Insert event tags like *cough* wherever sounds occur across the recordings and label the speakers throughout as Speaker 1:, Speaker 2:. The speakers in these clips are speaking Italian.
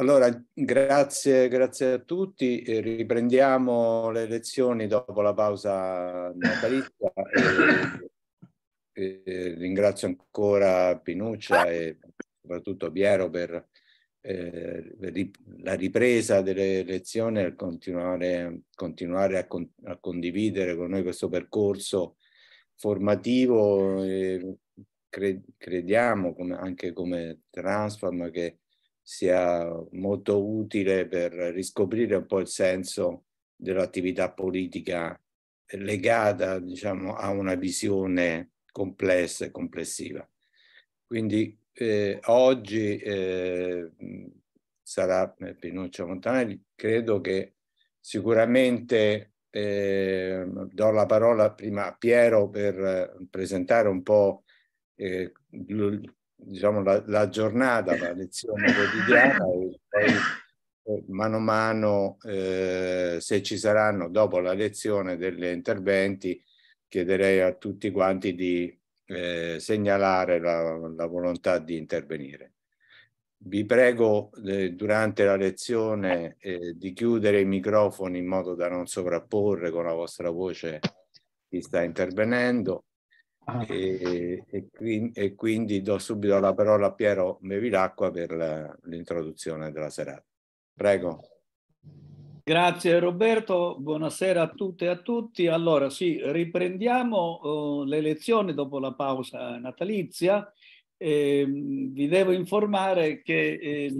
Speaker 1: Allora, grazie, grazie a tutti. Eh, riprendiamo le lezioni dopo la pausa natalizia. E, e ringrazio ancora Pinuccia e soprattutto Piero per eh, la ripresa delle lezioni e continuare, continuare a, con, a, condividere con noi questo percorso formativo. Cre crediamo come, anche come Transform che sia molto utile per riscoprire un po' il senso dell'attività politica legata diciamo, a una visione complessa e complessiva. Quindi eh, oggi eh, sarà eh, Pinuccio Montanelli, credo che sicuramente eh, do la parola prima a Piero per eh, presentare un po' eh, diciamo, la, la, giornata, la lezione quotidiana e poi eh, mano a mano, eh, se ci saranno dopo la lezione degli interventi, chiederei a tutti quanti di eh, segnalare la, la, volontà di intervenire. Vi prego eh, durante la lezione eh, di chiudere i microfoni in modo da non sovrapporre con la vostra voce chi sta intervenendo Ah. E, e, qui, e, quindi do subito la parola a Piero Mevilacqua per l'introduzione della serata. Prego.
Speaker 2: Grazie Roberto, buonasera a tutte e a tutti. Allora sì, riprendiamo uh, le lezioni dopo la pausa natalizia. Eh, vi devo informare che eh,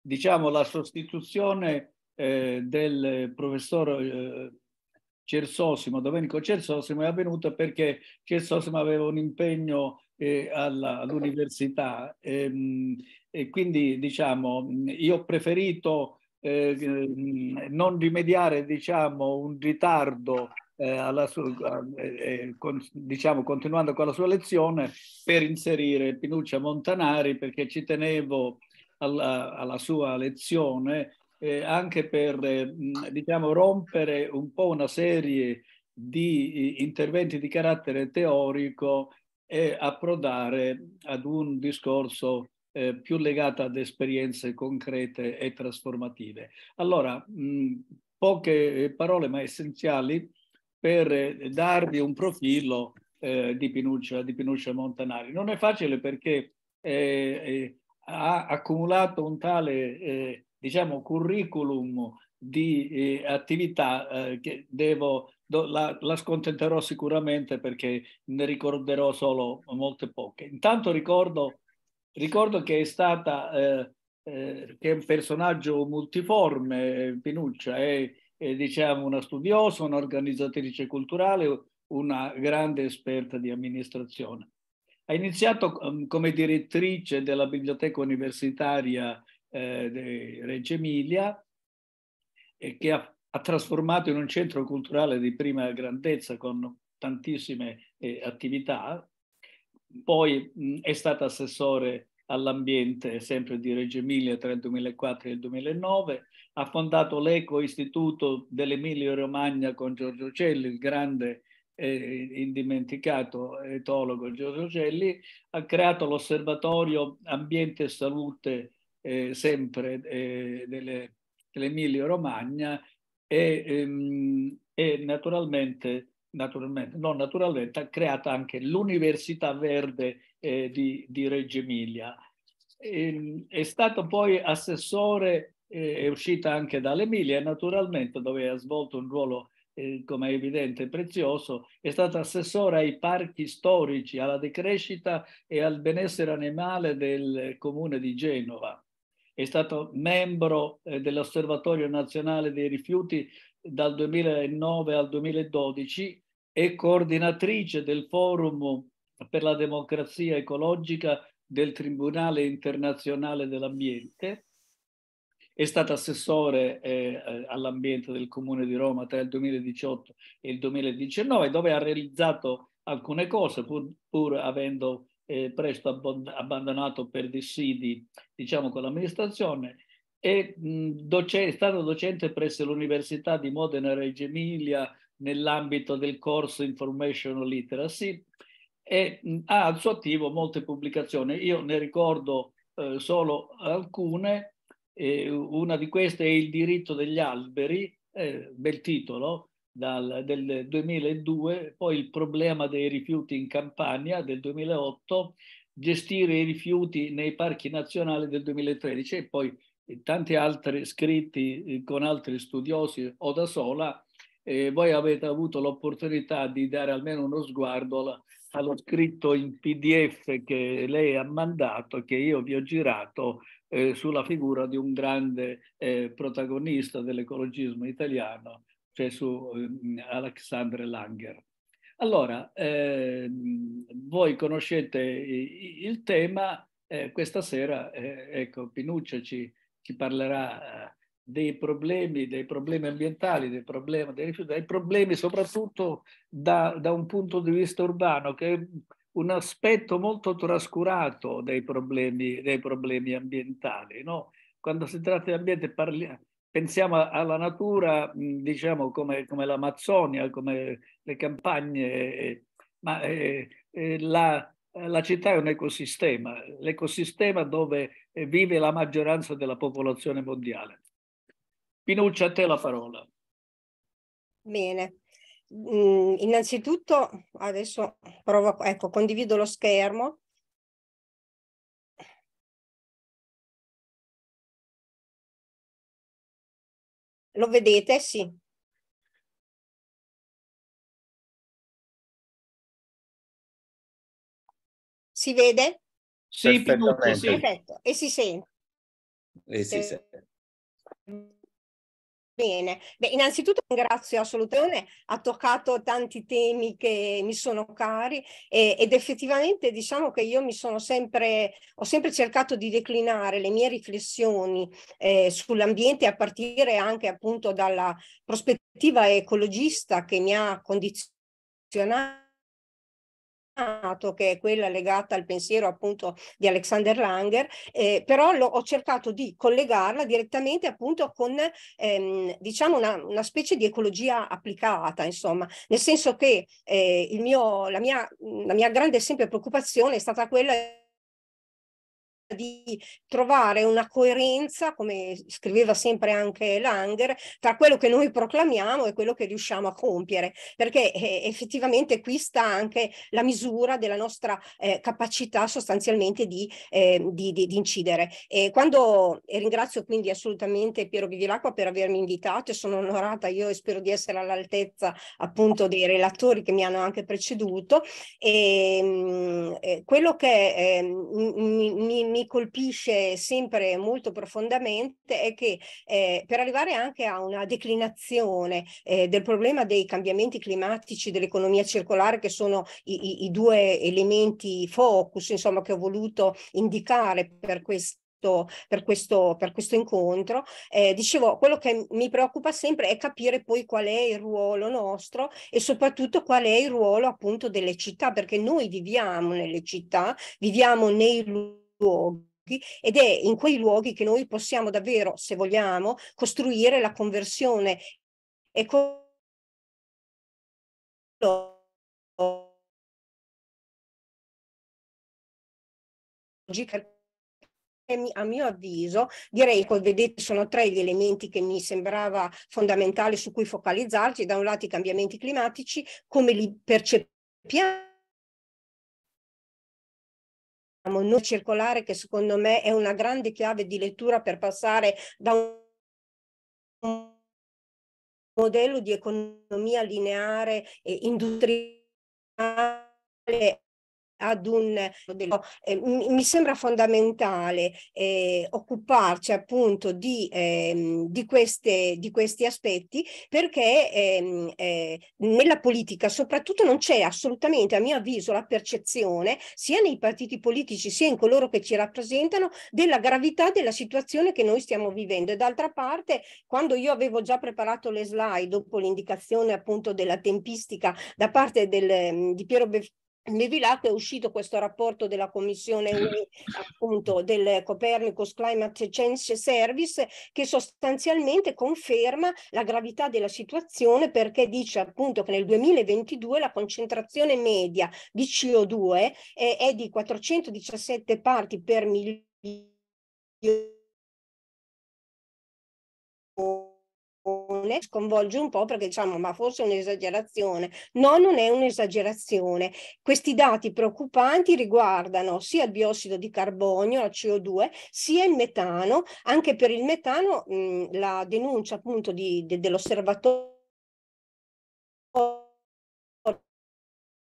Speaker 2: diciamo, la sostituzione eh, del professor eh, Cersosimo, Domenico Cersosimo, è avvenuta perché Cersosimo aveva un impegno eh, alla, all'università ehm, e quindi diciamo io ho preferito eh, ehm, non rimediare diciamo un ritardo eh, sua, eh, eh, con, diciamo, continuando con la sua lezione, per inserire Pinuccia Montanari perché ci tenevo alla, alla sua lezione eh, anche per eh, diciamo, rompere un po' una serie di interventi di carattere teorico e approdare ad un discorso eh, più legato ad esperienze concrete e trasformative. Allora, mh, mm, poche eh, parole ma essenziali per eh, darvi un profilo eh, di, Pinuccia, di, Pinuccia, Montanari. Non è facile perché eh, eh ha accumulato un tale diciamo, curriculum di eh, attività eh, che devo, do, la, la, scontenterò sicuramente perché ne ricorderò solo molte poche. Intanto ricordo, ricordo che è stata, eh, eh che è un personaggio multiforme, Pinuccia, è, è diciamo, una studiosa, un'organizzatrice culturale, una grande esperta di amministrazione. Ha iniziato um, come direttrice della biblioteca universitaria eh, di Reggio Emilia e che ha, ha, trasformato in un centro culturale di prima grandezza con tantissime eh, attività. Poi mh, è stato assessore all'ambiente sempre di Reggio Emilia tra il 2004 e il 2009, ha fondato l'Eco Istituto dell'Emilia Romagna con Giorgio Celli, il grande e eh, indimenticato etologo Giorgio Celli, ha creato l'osservatorio Ambiente e Salute eh, sempre eh, delle, dell'Emilia Romagna e, ehm, e naturalmente, naturalmente, no, naturalmente ha creato anche l'Università Verde eh, di, di, Reggio Emilia. E, ehm, è stato poi assessore, eh, è uscita anche dall'Emilia naturalmente dove ha svolto un ruolo eh, come è evidente, prezioso, è stato assessore ai parchi storici, alla decrescita e al benessere animale del comune di Genova è stato membro eh, dell'Osservatorio Nazionale dei Rifiuti dal 2009 al 2012 e coordinatrice del Forum per la Democrazia Ecologica del Tribunale Internazionale dell'Ambiente. È stata assessore eh, eh all'ambiente del Comune di Roma tra il 2018 e il 2019, dove ha realizzato alcune cose, pur, pur avendo eh, presto abbond- abbandonato per dissidi, diciamo, con l'amministrazione, è, mh, docente, stato docente presso l'Università di Modena e Reggio Emilia nell'ambito del corso Information Literacy e mh, ha al suo attivo molte pubblicazioni. Io ne ricordo eh, solo alcune, eh, una di queste è Il diritto degli alberi, eh, bel titolo, dal, del 2002, poi il problema dei rifiuti in Campania del 2008, gestire i rifiuti nei parchi nazionali del 2013 e poi tanti altri scritti eh, con altri studiosi o da sola, eh, voi avete avuto l'opportunità di dare almeno uno sguardo alla, allo scritto in PDF che lei ha mandato, che io vi ho girato, eh, sulla figura di un grande eh, protagonista dell'ecologismo italiano, cioè su eh, Alexandre Langer. Allora, eh, voi conoscete il tema, eh, questa sera eh, ecco, Pinuccio ci, ci parlerà eh, dei problemi, dei problemi ambientali, dei problemi dei rifiuti, dei problemi soprattutto da, da, un punto di vista urbano, che è un aspetto molto trascurato dei problemi, dei problemi ambientali. No? Quando si tratta di ambiente parliamo pensiamo alla natura, diciamo, come, come l'Amazzonia, come le campagne, eh,
Speaker 3: ma eh,
Speaker 2: eh, la, la, città è un ecosistema, l'ecosistema dove eh, vive la maggioranza della popolazione mondiale. Pinuccia, a te la parola.
Speaker 4: Bene.
Speaker 5: innanzitutto adesso provo, ecco, condivido lo schermo Lo vedete? Sì. Si vede? Sì, Perfetto. E si sente. E si sente.
Speaker 6: Bene, Beh, innanzitutto ringrazio assolutamente, ha toccato tanti temi che mi sono cari e, ed effettivamente diciamo che io mi sono sempre, ho sempre cercato di declinare le mie riflessioni eh, sull'ambiente a partire anche appunto dalla prospettiva ecologista che mi ha condizionato che è quella legata al pensiero appunto di Alexander Langer, eh, però lo, ho cercato di collegarla direttamente appunto con ehm, diciamo una, una, specie di ecologia applicata, insomma, nel senso che eh, mio, la, mia, la mia grande sempre preoccupazione è stata quella di trovare una coerenza, come scriveva sempre anche Langer, tra quello che noi proclamiamo e quello che riusciamo a compiere, perché eh, effettivamente qui sta anche la misura della nostra eh, capacità sostanzialmente di, eh, di, di, di incidere. E quando e ringrazio quindi assolutamente Piero Vivilacqua per avermi invitato e sono onorata io e spero di essere all'altezza appunto dei relatori che mi hanno anche preceduto. E, ehm, mh, eh, quello che ehm, mi, mi mi colpisce sempre molto profondamente è che eh, per arrivare anche a una declinazione eh, del problema dei cambiamenti climatici, dell'economia circolare, che sono i, i, i due elementi focus, insomma, che ho voluto indicare per questo per questo, per questo incontro. Eh, dicevo, quello che mi preoccupa sempre è capire poi qual è il ruolo nostro e soprattutto qual è il ruolo appunto delle città, perché noi viviamo nelle città, viviamo nei luoghi luoghi ed è in quei luoghi che noi possiamo davvero, se vogliamo, costruire la conversione ecologica a mio avviso, direi, che vedete, sono tre gli elementi che mi sembrava fondamentale su cui focalizzarci, da un lato i cambiamenti climatici,
Speaker 4: come li percepiamo
Speaker 6: non circolare che secondo me è una grande chiave di lettura per passare da un modello di economia lineare e industriale ad un... Eh, mi sembra fondamentale eh, occuparci appunto di, eh, di, queste, di questi aspetti perché ehm, eh, nella politica soprattutto non c'è assolutamente a mio avviso la percezione sia nei partiti politici sia in coloro che ci rappresentano della gravità della situazione che noi stiamo vivendo e d'altra parte quando io avevo già preparato le slide dopo l'indicazione appunto della tempistica da parte del, ehm, di Piero Be Bevilacqua è uscito questo rapporto della Commissione appunto del Copernicus Climate Change Service che sostanzialmente conferma la gravità della situazione perché dice appunto che nel 2022 la concentrazione media di CO2 è, è di 417
Speaker 4: parti per milione
Speaker 6: sconvolge un po' perché diciamo ma forse è un'esagerazione. No, non è un'esagerazione. Questi dati preoccupanti riguardano sia il biossido di carbonio, la CO2, sia il metano. Anche per il metano mh, la denuncia appunto di, de, dell'osservatorio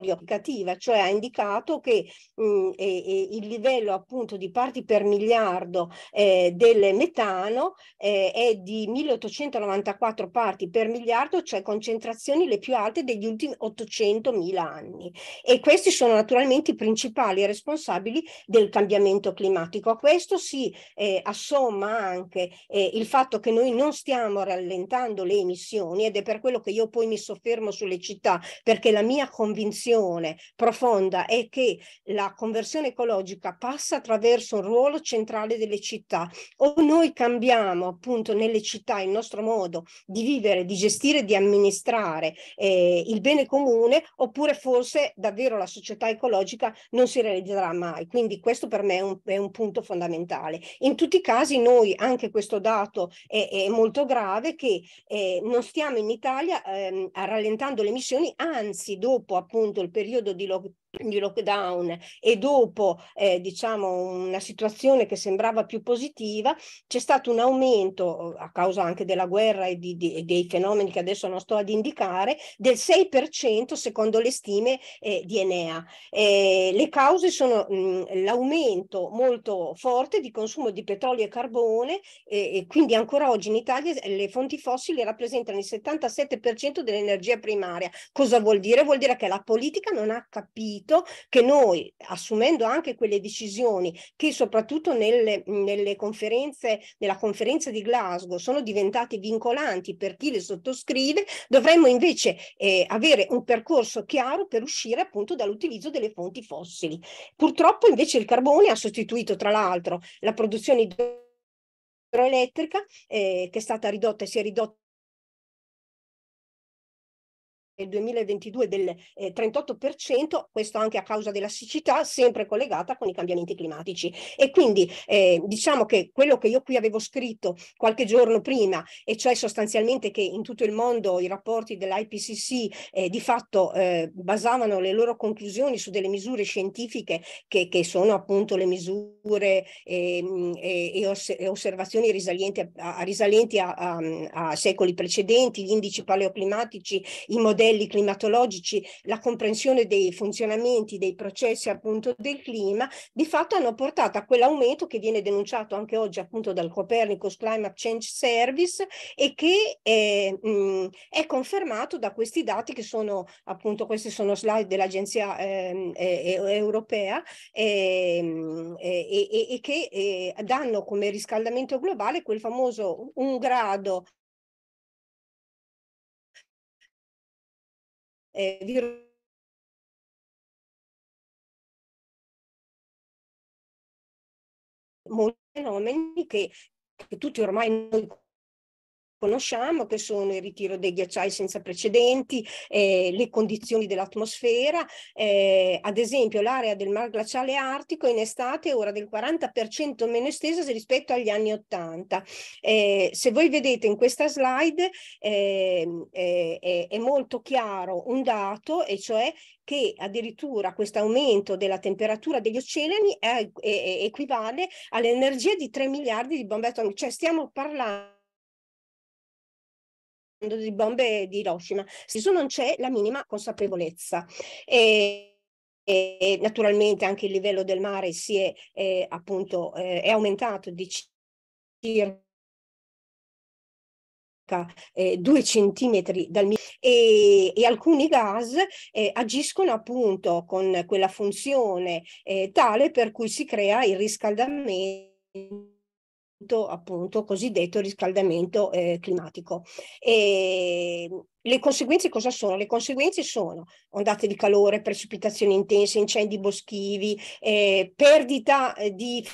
Speaker 6: applicativa, cioè ha indicato che mh, e, e il livello appunto di parti per miliardo eh, del metano eh, è di 1894 parti per miliardo, cioè concentrazioni le più alte degli ultimi 800.000 anni. E questi sono naturalmente i principali responsabili del cambiamento climatico. A questo si eh, assomma anche eh, il fatto che noi non stiamo rallentando le emissioni ed è per quello che io poi mi soffermo sulle città, perché la mia convinzione riflessione profonda è che la conversione ecologica passa attraverso un ruolo centrale delle città. O noi cambiamo appunto nelle città il nostro modo di vivere, di gestire, di amministrare eh, il bene comune, oppure forse davvero la società ecologica non si realizzerà mai. Quindi questo per me è un, è un punto fondamentale. In tutti i casi noi, anche questo dato è, è molto grave, che eh, non stiamo in Italia eh, rallentando le emissioni, anzi dopo appunto il periodo di, lo- di lockdown e dopo eh, diciamo una situazione che sembrava più positiva c'è stato un aumento eh, a causa anche della guerra e di, di, dei fenomeni che adesso non sto ad indicare del 6% secondo le stime eh, di Enea eh, le cause sono mh, mm, l'aumento molto forte di consumo di petrolio e carbone e quindi ancora oggi in Italia eh, le fonti fossili rappresentano il 77% dell'energia primaria cosa vuol dire? vuol dire che la politica non ha capito sentito che noi, assumendo anche quelle decisioni che soprattutto nelle, nelle conferenze, nella conferenza di Glasgow sono diventate vincolanti per chi le sottoscrive, dovremmo invece eh, avere un percorso chiaro per uscire appunto dall'utilizzo delle fonti fossili. Purtroppo invece il carbone ha sostituito tra l'altro la produzione idroelettrica eh, che è
Speaker 4: stata ridotta e si è ridotta nel 2022
Speaker 6: del eh, 38%, questo anche a causa della siccità, sempre collegata con i cambiamenti climatici. E quindi eh, diciamo che quello che io qui avevo scritto qualche giorno prima, e cioè sostanzialmente che in tutto il mondo i rapporti dell'IPCC eh, di fatto eh, basavano le loro conclusioni su delle misure scientifiche che, che sono appunto le misure ehm, e, os osservazioni risalienti, a, a, risalienti a, a secoli precedenti, gli indici paleoclimatici, i modelli modelli climatologici la comprensione dei funzionamenti, dei processi appunto del clima, di fatto hanno portato a quell'aumento che viene denunciato anche oggi appunto dal Copernicus Climate Change Service e che è, eh, mh, mm, è confermato da questi dati che sono appunto queste sono slide dell'Agenzia eh, eh, europea e eh, che danno come riscaldamento globale quel famoso un
Speaker 4: grado
Speaker 5: eh, virus molti fenomeni che, che tutti ormai noi
Speaker 6: conosciamo, che sono il ritiro dei ghiacciai senza precedenti, eh, le condizioni dell'atmosfera, eh, ad esempio l'area del mar glaciale artico in estate è ora del 40% meno estesa rispetto agli anni 80. Eh, se voi vedete in questa slide ehm, è molto chiaro un dato, e cioè che addirittura questo aumento della temperatura degli oceani è, è, è, equivale all'energia di 3 miliardi di bombe atomiche, cioè stiamo parlando di bombe di Hiroshima. Se non c'è la minima consapevolezza. E, e naturalmente anche il livello del mare si è, è appunto eh, è aumentato di circa eh, due centimetri dal e, e alcuni gas eh, agiscono appunto con quella funzione eh, tale per cui si crea il riscaldamento appunto cosiddetto riscaldamento eh, climatico. E ehm, le conseguenze cosa sono? Le conseguenze sono ondate di calore, precipitazioni intense, incendi boschivi, eh, perdita eh, di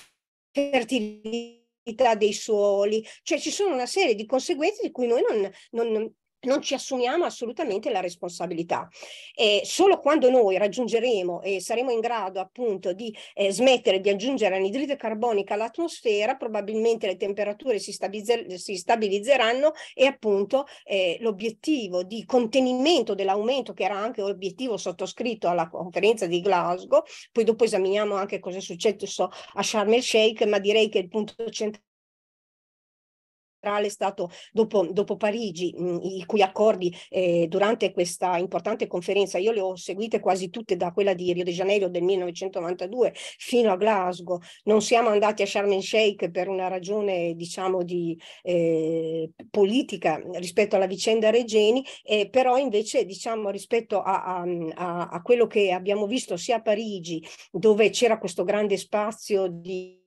Speaker 6: fertilità dei suoli, cioè ci sono una serie di conseguenze di cui noi non, non, non ci assumiamo assolutamente la responsabilità. Eh, solo quando noi raggiungeremo e saremo in grado appunto di eh, smettere di aggiungere anidride carbonica all'atmosfera, probabilmente le temperature si, stabilizzer- si stabilizzeranno e appunto eh, l'obiettivo di contenimento dell'aumento, che era anche l'obiettivo sottoscritto alla conferenza di Glasgow, poi dopo esaminiamo anche cosa è successo a Sharm el Sheikh, ma direi che il punto centrale centrale è stato dopo, dopo Parigi, mh, i cui accordi eh, durante questa importante conferenza, io le ho seguite quasi tutte da quella di Rio de Janeiro del 1992 fino a Glasgow, non siamo andati a Sharm el Sheikh per una ragione diciamo di eh, politica rispetto alla vicenda Regeni, eh, però invece diciamo rispetto a, a, a quello che abbiamo visto sia a Parigi dove c'era questo grande spazio di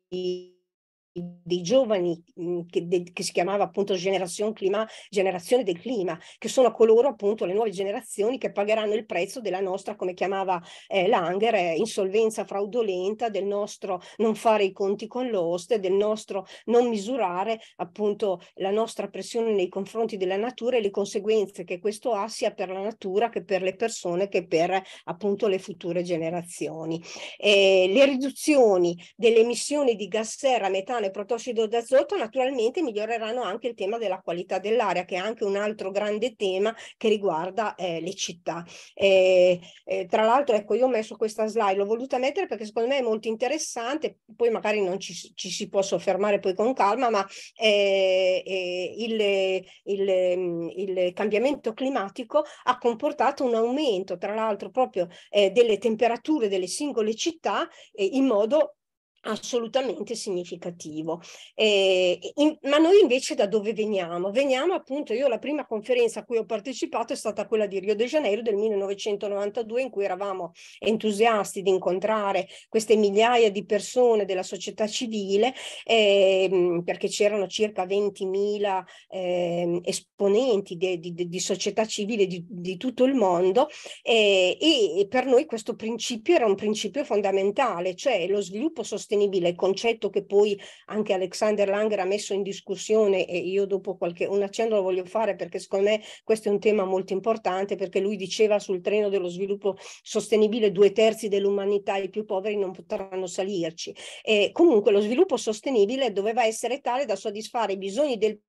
Speaker 6: dei giovani che, de, che, si chiamava appunto generazione, clima, generazione del clima, che sono coloro appunto le nuove generazioni che pagheranno il prezzo della nostra, come chiamava eh, Langer, eh, insolvenza fraudolenta, del nostro non fare i conti con l'oste, del nostro non misurare appunto la nostra pressione nei confronti della natura e le conseguenze che questo ha sia per la natura che per le persone che per appunto le future generazioni. Eh, le riduzioni delle emissioni di gas serra, metano il protossido d'azoto naturalmente miglioreranno anche il tema della qualità dell'aria, che è anche un altro grande tema che riguarda eh, le città. Eh, eh, tra l'altro, ecco, io ho messo questa slide, l'ho voluta mettere perché secondo me è molto interessante, poi magari non ci, ci si può soffermare poi con calma, ma eh, eh, il, il, il, cambiamento climatico ha comportato un aumento, tra l'altro, proprio eh, delle temperature delle singole città in modo assolutamente significativo. Eh, in, ma noi invece da dove veniamo? Veniamo appunto, io la prima conferenza a cui ho partecipato è stata quella di Rio de Janeiro del 1992 in cui eravamo entusiasti di incontrare queste migliaia di persone della società civile eh, perché c'erano circa 20.000 eh, esponenti di, di, di, società civile di, di tutto il mondo eh, e per noi questo principio era un principio fondamentale, cioè lo sviluppo sostenibile sostenibile, concetto che poi anche Alexander Langer ha messo in discussione e io dopo qualche, un accenno lo voglio fare perché secondo me questo è un tema molto importante perché lui diceva sul treno dello sviluppo sostenibile due terzi dell'umanità, i più poveri non potranno salirci. E comunque lo sviluppo sostenibile doveva essere tale da soddisfare i bisogni del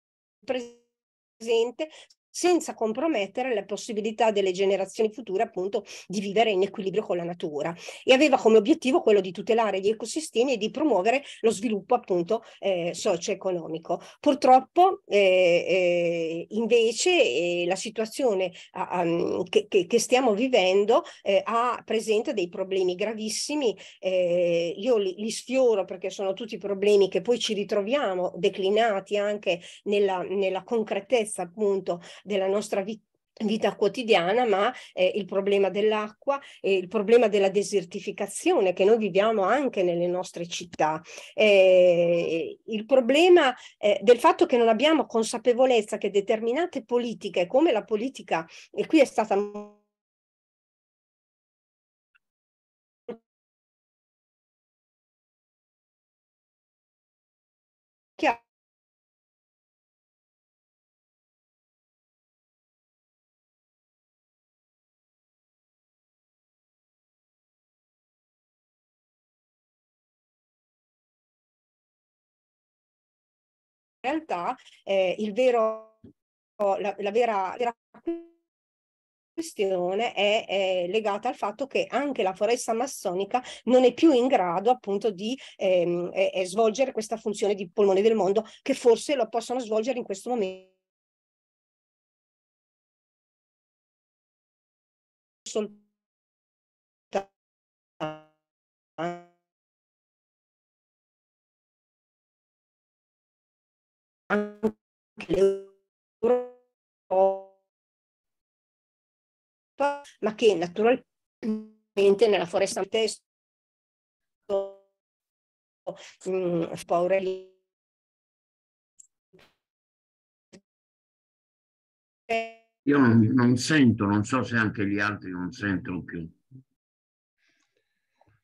Speaker 6: presente senza compromettere la possibilità delle generazioni future appunto di vivere in equilibrio con la natura e aveva come obiettivo quello di tutelare gli ecosistemi e di promuovere lo sviluppo appunto eh, socio-economico. Purtroppo eh, eh, invece eh, la situazione a, a, mm, che, che, stiamo vivendo eh, ha, presenta dei problemi gravissimi, eh, io li, li, sfioro perché sono tutti problemi che poi ci ritroviamo declinati anche nella, nella concretezza appunto della nostra vita vita quotidiana, ma eh, il problema dell'acqua e il problema della desertificazione che noi viviamo anche nelle nostre città, eh, il problema eh, del fatto che non abbiamo consapevolezza che determinate politiche, come la politica, e qui è stata
Speaker 5: chiaro, realtà eh, il vero, la,
Speaker 6: la vera, vera questione è, è, legata al fatto che anche la foresta massonica non è più in grado appunto di ehm, eh, eh, svolgere questa funzione di polmone del mondo che forse lo possono svolgere in questo momento.
Speaker 5: soltanto anche l'Europa, ma che naturalmente nella foresta testo mm, paura lì.
Speaker 3: Io non, non sento, non so se anche gli altri non sentono più.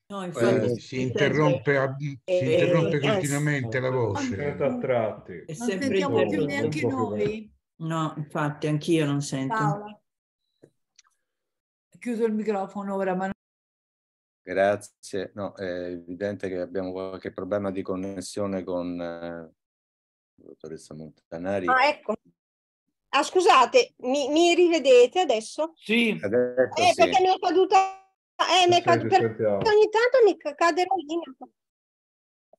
Speaker 5: No, eh,
Speaker 4: infatti, eh, si interrompe, a, si
Speaker 3: interrompe continuamente la eh, voce. È sempre non sentiamo più neanche noi.
Speaker 7: No, infatti, anch'io non sento. Paola.
Speaker 8: Chiuso il microfono ora, ma
Speaker 1: Grazie. No, è evidente che abbiamo qualche problema di connessione con eh, dottoressa Montanari. Ah,
Speaker 8: ecco.
Speaker 4: Ah, scusate, mi, mi rivedete adesso?
Speaker 5: Sì. Adesso
Speaker 4: eh, sì. Perché mi è caduta Ah, eh, ne cado, per, ogni tanto mi la lì.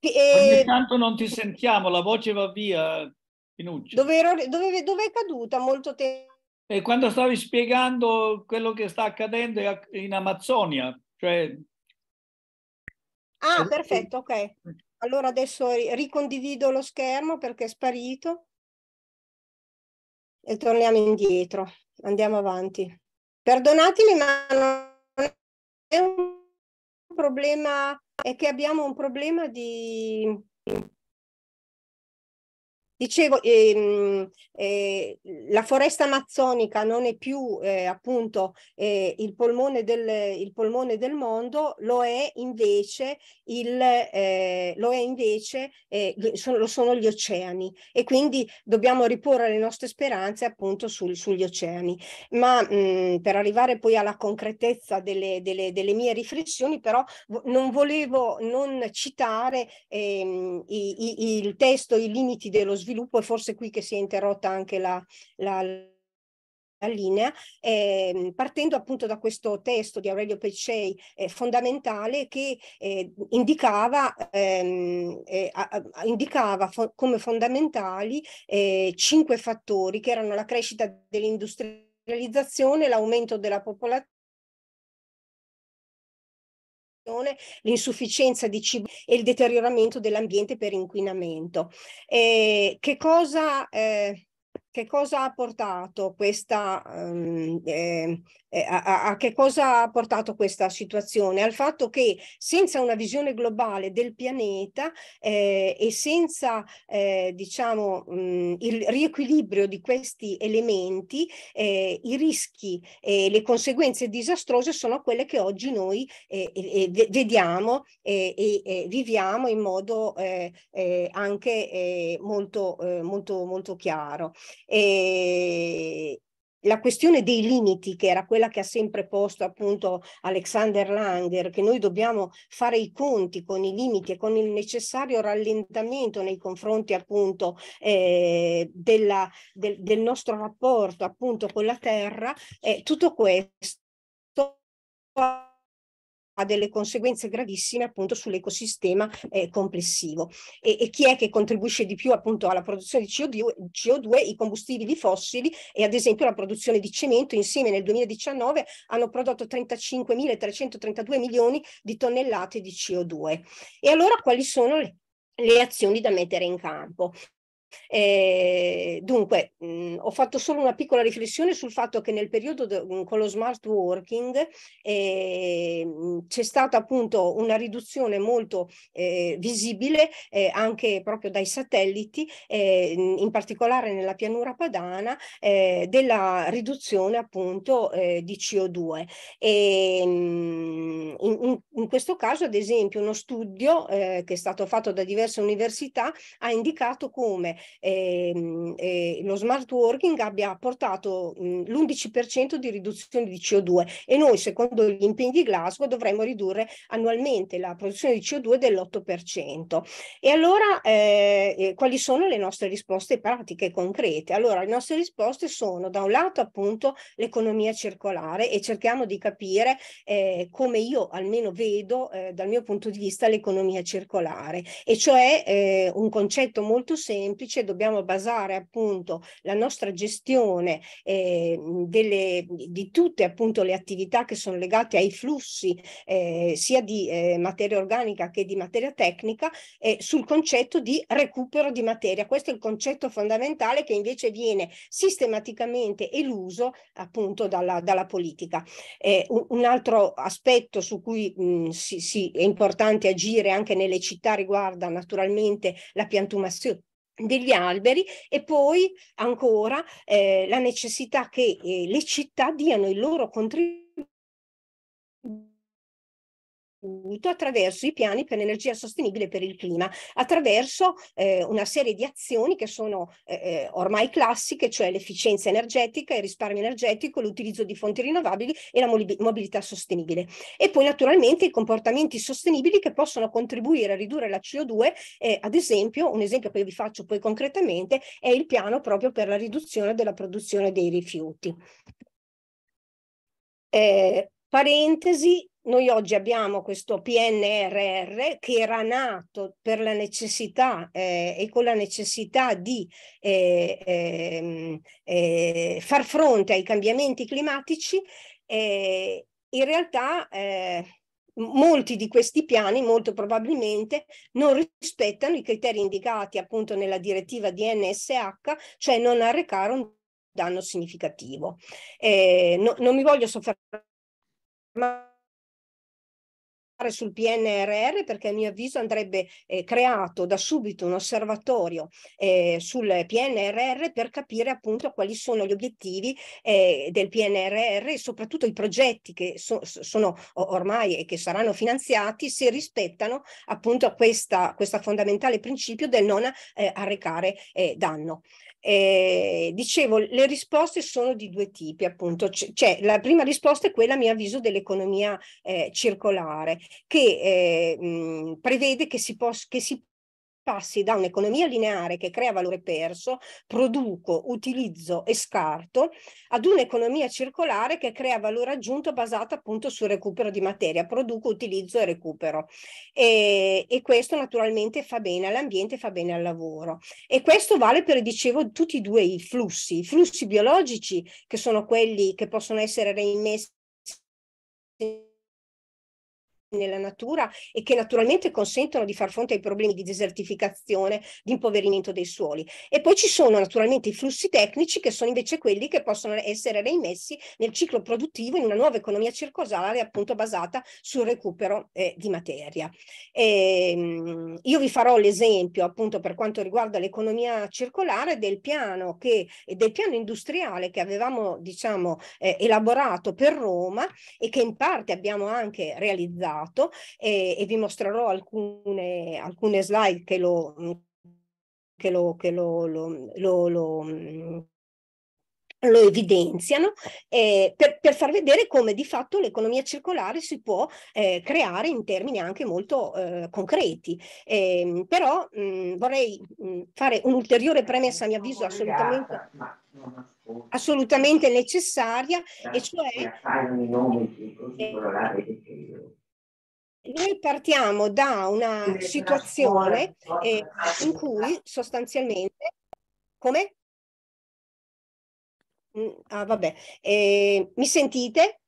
Speaker 4: E... Ogni
Speaker 2: tanto non ti sentiamo, la voce va via, Dove,
Speaker 6: ero, dove, dove è caduta molto tempo?
Speaker 2: E quando stavi spiegando quello che sta accadendo in Amazzonia, cioè...
Speaker 6: Ah, perfetto, ok.
Speaker 4: Allora adesso ricondivido lo schermo perché è sparito e torniamo indietro, andiamo avanti. Perdonatemi, ma non è un problema, è che abbiamo un problema
Speaker 6: di, Dicevo, ehm, eh, la foresta amazzonica non è più eh, appunto eh, il, polmone del, il, polmone del, mondo, lo è invece, il, eh, lo, è invece eh, sono, lo sono gli oceani e quindi dobbiamo riporre le nostre speranze appunto sul, sugli oceani. Ma mh, mm, per arrivare poi alla concretezza delle, delle, delle mie riflessioni, però non volevo non citare ehm, i, i, il testo, i limiti dello sviluppo sviluppo, è forse qui che si è interrotta anche la, la linea, eh, partendo appunto da questo testo di Aurelio Peccei eh, fondamentale che eh, indicava, ehm, eh, a, a, indicava fo come fondamentali eh, cinque fattori che erano la crescita dell'industria l'aumento della popolazione, l'insufficienza di cibo e il deterioramento dell'ambiente per inquinamento. Eh, che cosa eh, che cosa ha portato questa, um, eh, a, a, che cosa ha portato questa situazione? Al fatto che senza una visione globale del pianeta eh, e senza eh, diciamo, mh, il riequilibrio di questi elementi, eh, i rischi e le conseguenze disastrose sono quelle che oggi noi eh, vediamo eh, e viviamo in modo anche molto, molto, molto chiaro. E la questione dei limiti, che era quella che ha sempre posto appunto Alexander Langer, che noi dobbiamo fare i conti con i limiti e con il necessario rallentamento nei confronti appunto eh, della, del, del, nostro rapporto appunto con la terra, eh, tutto questo ha delle conseguenze gravissime appunto sull'ecosistema eh, complessivo. E, e, chi è che contribuisce di più appunto alla produzione di CO2, CO2? I combustibili fossili e ad esempio la produzione di cemento insieme nel 2019 hanno prodotto 35.332 milioni di tonnellate di CO2. E allora quali sono le, le azioni da mettere in campo. E ehm, dunque, mh, mhmm, ho fatto solo una piccola riflessione sul fatto che nel periodo de, mh, mhmm, con lo smart working eh, mh, c'è stata appunto una riduzione molto eh, visibile eh, anche proprio dai satelliti, ehm, in particolare nella pianura padana, eh, della riduzione appunto eh, di CO2. E, ehm, in, in, in, questo caso, ad esempio, uno studio eh, che è stato fatto da diverse università ha indicato come ehm, eh, lo smart working abbia portato mhmm, l'11% di riduzione di CO2 e noi secondo gli impegni di Glasgow dovremmo ridurre annualmente la produzione di CO2 dell'8%. E allora eh, eh, quali sono le nostre risposte pratiche, concrete? Allora le nostre risposte sono da un lato appunto l'economia circolare e cerchiamo di capire eh, come io almeno vedo eh, dal mio punto di vista l'economia circolare e cioè eh, un concetto molto semplice semplice, dobbiamo basare appunto la nostra gestione eh, delle, di tutte appunto le attività che sono legate ai flussi eh, sia di eh, materia organica che di materia tecnica sul concetto di recupero di materia. Questo è il concetto fondamentale che invece viene sistematicamente eluso appunto dalla, dalla politica. Eh, un altro aspetto su cui mh, mm, si, si, è importante agire anche nelle città riguarda naturalmente la piantumazione degli alberi e poi ancora eh, la necessità che eh, le città diano il loro contributo attraverso i piani per l'energia sostenibile per il clima, attraverso eh, una serie di azioni che sono eh, eh, ormai classiche, cioè l'efficienza energetica, il risparmio energetico, l'utilizzo di fonti rinnovabili e la mobilità sostenibile. E poi naturalmente i comportamenti sostenibili che possono contribuire a ridurre la CO2, eh, ad esempio, un esempio che vi faccio poi concretamente è il piano proprio per la riduzione della produzione dei rifiuti. Eh, parentesi, noi oggi abbiamo questo PNRR che era nato per la necessità eh, e con la necessità di eh, ehm, eh, far fronte ai cambiamenti climatici. Eh, in realtà eh, molti di questi piani molto probabilmente non rispettano i criteri indicati appunto nella direttiva DNSH, cioè non arrecare un danno significativo. Eh, no, non mi voglio soffermare sul PNRR perché a mio avviso andrebbe eh, creato da subito un osservatorio eh, sul PNRR per capire appunto quali sono gli obiettivi eh, del PNRR e soprattutto i progetti che so, sono ormai e che saranno finanziati se rispettano appunto questo fondamentale principio del non eh, arrecare eh, danno. Eh, dicevo, le risposte sono di due tipi, appunto. C- cioè, la prima risposta è quella, a mio avviso, dell'economia eh, circolare, che eh, mh, prevede che si, pos- che si passi da un'economia lineare che crea valore perso, produco, utilizzo e scarto, ad un'economia circolare che crea valore aggiunto basata appunto sul recupero di materia, produco, utilizzo e recupero. E, e questo naturalmente fa bene all'ambiente, fa bene al lavoro. E questo vale per, dicevo, tutti e due i flussi, i flussi biologici che sono quelli che possono essere reimmessi nella natura e che naturalmente consentono di far fronte ai problemi di desertificazione, di impoverimento dei suoli. E poi ci sono naturalmente i flussi tecnici che sono invece quelli che possono essere reimmessi nel ciclo produttivo in una nuova economia circolare appunto basata sul recupero eh, di materia. E, ehm, mh, io vi farò l'esempio appunto per quanto riguarda l'economia circolare del piano, che, del piano industriale che avevamo diciamo eh, elaborato per Roma e che in parte abbiamo anche realizzato usato e, e vi mostrerò alcune, alcune slide che lo, mm, che lo, che lo, lo, lo, lo mm, lo evidenziano eh, per, per, far vedere come di fatto l'economia circolare si può eh, creare in termini anche molto eh, concreti. Eh, però mh, mm, vorrei mh, fare un'ulteriore premessa, a mio avviso, assolutamente, assolutamente necessaria, e cioè... Noi partiamo da una situazione eh, in cui sostanzialmente, come?
Speaker 4: Mm, ah, vabbè, eh, mi sentite?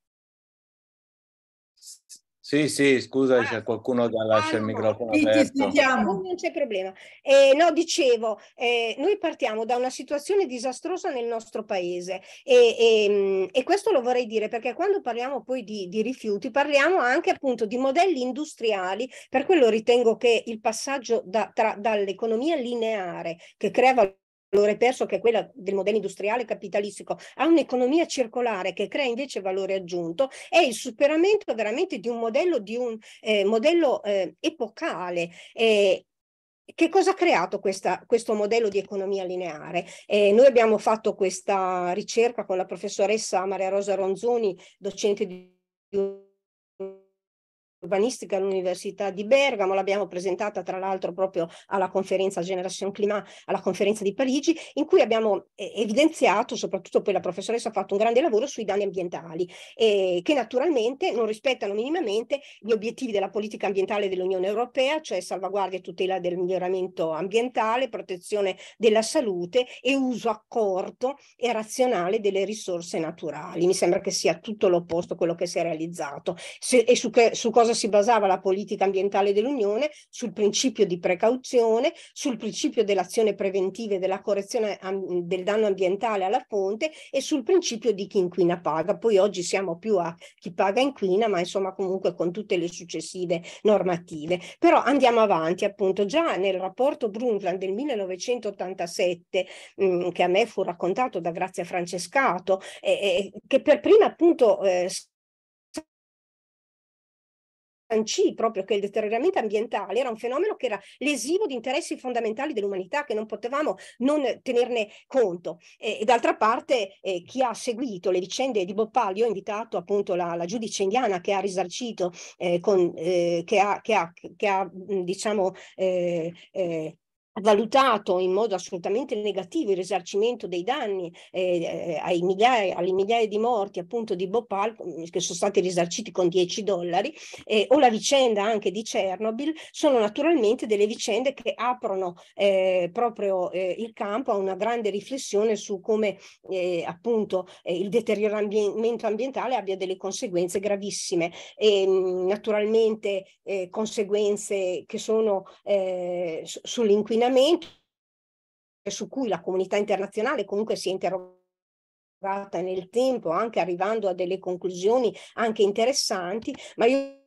Speaker 1: Sì, sì, scusa, ah, c'è qualcuno che lascia ah, il microfono sì, aperto. Sì,
Speaker 6: non c'è problema. Eh, no, dicevo, eh, noi partiamo da una situazione disastrosa nel nostro paese e, e, mm, e questo lo vorrei dire perché quando parliamo poi di, di, rifiuti parliamo anche appunto di modelli industriali, per quello ritengo che il passaggio da, tra, dall'economia lineare che crea valore perso che è quella del modello industriale capitalistico, a un'economia circolare che crea invece valore aggiunto, è il superamento veramente di un modello, di un, eh, modello eh, epocale. Eh, che cosa ha creato questa, questo modello di economia lineare? Eh, noi abbiamo fatto questa ricerca con la professoressa Maria Rosa Ronzoni, docente di urbanistica all'Università di Bergamo, l'abbiamo presentata tra l'altro proprio alla conferenza Generation Climat, alla conferenza di Parigi, in cui abbiamo eh, evidenziato, soprattutto poi la professoressa ha fatto un grande lavoro sui danni ambientali, eh, che naturalmente non rispettano minimamente gli obiettivi della politica ambientale dell'Unione Europea, cioè salvaguardia e tutela del miglioramento ambientale, protezione della salute e uso accorto e razionale delle risorse naturali. Mi sembra che sia tutto l'opposto a quello che si è realizzato. Se, e su, che, su cosa cosa si basava la politica ambientale dell'Unione? Sul principio di precauzione, sul principio dell'azione preventiva e della correzione del danno ambientale alla fonte e sul principio di chi inquina paga. Poi oggi siamo più a chi paga inquina, ma insomma comunque con tutte le successive normative. Però andiamo avanti, appunto, già nel rapporto Brundtland del 1987, mh, mm, che a me fu raccontato da Grazia Francescato, eh, eh, che per prima appunto eh, sancì proprio che il deterioramento ambientale era un fenomeno che era lesivo di interessi fondamentali dell'umanità che non potevamo non tenerne conto. E, e d'altra parte eh, chi ha seguito le vicende di Bhopal, io ho invitato appunto la, la giudice indiana che ha risarcito, eh, con, eh, che ha, che ha, che ha diciamo, Eh, eh valutato in modo assolutamente negativo il risarcimento dei danni eh, eh, migliaia, alle migliaia di morti appunto di Bhopal mm, che sono stati risarciti con 10 dollari eh, o la vicenda anche di Chernobyl sono naturalmente delle vicende che aprono eh, proprio eh, il campo a una grande riflessione su come eh, appunto il deterioramento ambientale abbia delle conseguenze gravissime e mm, naturalmente conseguenze che sono sull'inquinamento ragionamento su cui la comunità internazionale comunque si è interrogata nel tempo, anche arrivando a delle conclusioni anche interessanti, ma io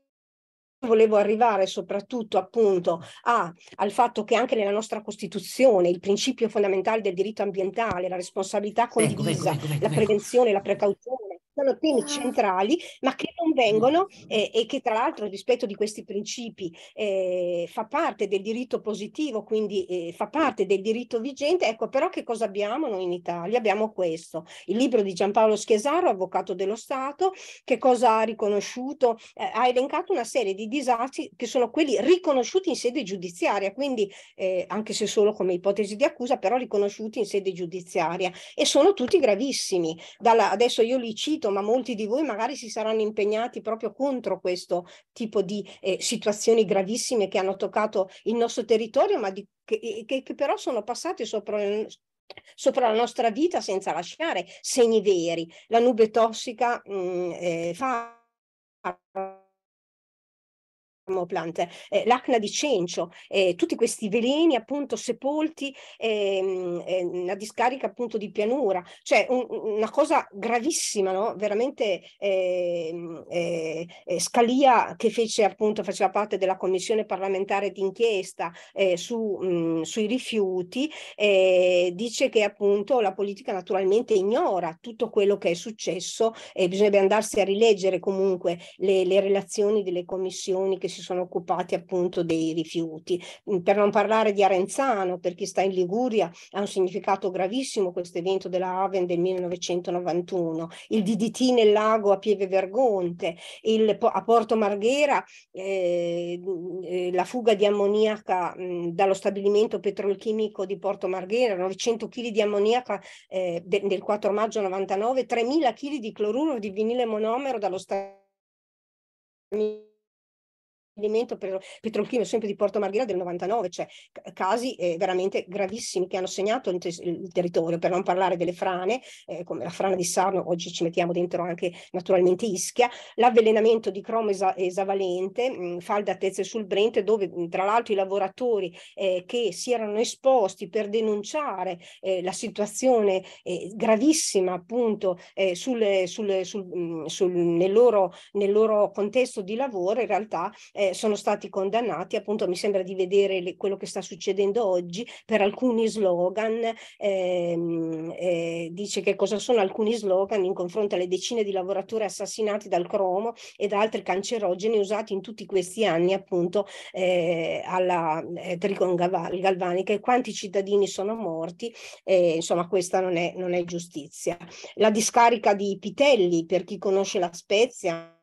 Speaker 6: volevo arrivare soprattutto appunto a, al fatto che anche nella nostra Costituzione il principio fondamentale del diritto ambientale, la responsabilità ecco, ecco, condivisa, ecco, ecco, ecco, la prevenzione, la precauzione, sono temi ah. centrali, ma che non mm. vengono eh, e che tra l'altro rispetto di questi principi eh, fa parte del diritto positivo, quindi eh, fa parte del diritto vigente. Ecco, però che cosa abbiamo noi in Italia? Abbiamo questo, il libro di Giampaolo Schiesaro, avvocato dello Stato, che cosa ha riconosciuto? Eh, ha elencato una serie di disastri che sono quelli riconosciuti in sede giudiziaria, quindi eh, anche se solo come ipotesi di accusa, però riconosciuti in sede giudiziaria e sono tutti gravissimi. Dalla, adesso io li cito sentito, ma molti di voi magari si saranno impegnati proprio contro questo tipo di eh, situazioni gravissime che hanno toccato il nostro territorio, ma di, che, eh, che, che, però sono passate sopra, sopra la nostra vita senza lasciare segni veri. La nube tossica mh, mm, eh, fa Plant, eh, l'acna di cencio, eh, tutti questi veleni appunto sepolti ehm, eh, una discarica appunto di pianura, cioè un, una cosa gravissima, no? veramente ehm, eh, eh, Scalia che fece appunto, faceva parte della commissione parlamentare d'inchiesta eh, su, mh, mm, sui rifiuti, dice che appunto la politica naturalmente ignora tutto quello che è successo e bisognerebbe andarsi a rileggere comunque le, le relazioni delle commissioni che si sono occupati appunto dei rifiuti. Mm, per non parlare di Arenzano, per chi sta in Liguria, ha un significato gravissimo questo evento della Aven del 1991, il DDT nel lago a Pieve Vergonte, il, a Porto Marghera eh, mm, eh, la fuga di ammoniaca mh, mm, dallo stabilimento petrolchimico di Porto Marghera, 900 kg di ammoniaca eh, del 4 maggio 99, 3.000 kg di cloruro di vinile monomero dallo stabilimento stabilimento petrolchimico sempre di Porto Marghera del 99, cioè casi eh, veramente gravissimi che hanno segnato il, il, territorio, per non parlare delle frane, eh, come la frana di Sarno, oggi ci mettiamo dentro anche naturalmente Ischia, l'avvelenamento di cromo esa esavalente, mh, mm, falda Tezze sul Brente, dove mm, tra l'altro i lavoratori eh, che si erano esposti per denunciare eh, la situazione eh, gravissima appunto eh, sul, sul, sul, mh, mm, nel, loro, nel, loro, contesto di lavoro, in realtà eh, sono stati condannati, appunto mi sembra di vedere le, quello che sta succedendo oggi per alcuni slogan, ehm, eh, dice che cosa sono alcuni slogan in confronto alle decine di lavoratori assassinati dal cromo e da altri cancerogeni usati in tutti questi anni appunto eh, alla eh, Tricon Galvanica e quanti cittadini sono morti, eh, insomma questa non è, non è giustizia. La discarica di Pitelli, per chi conosce la Spezia,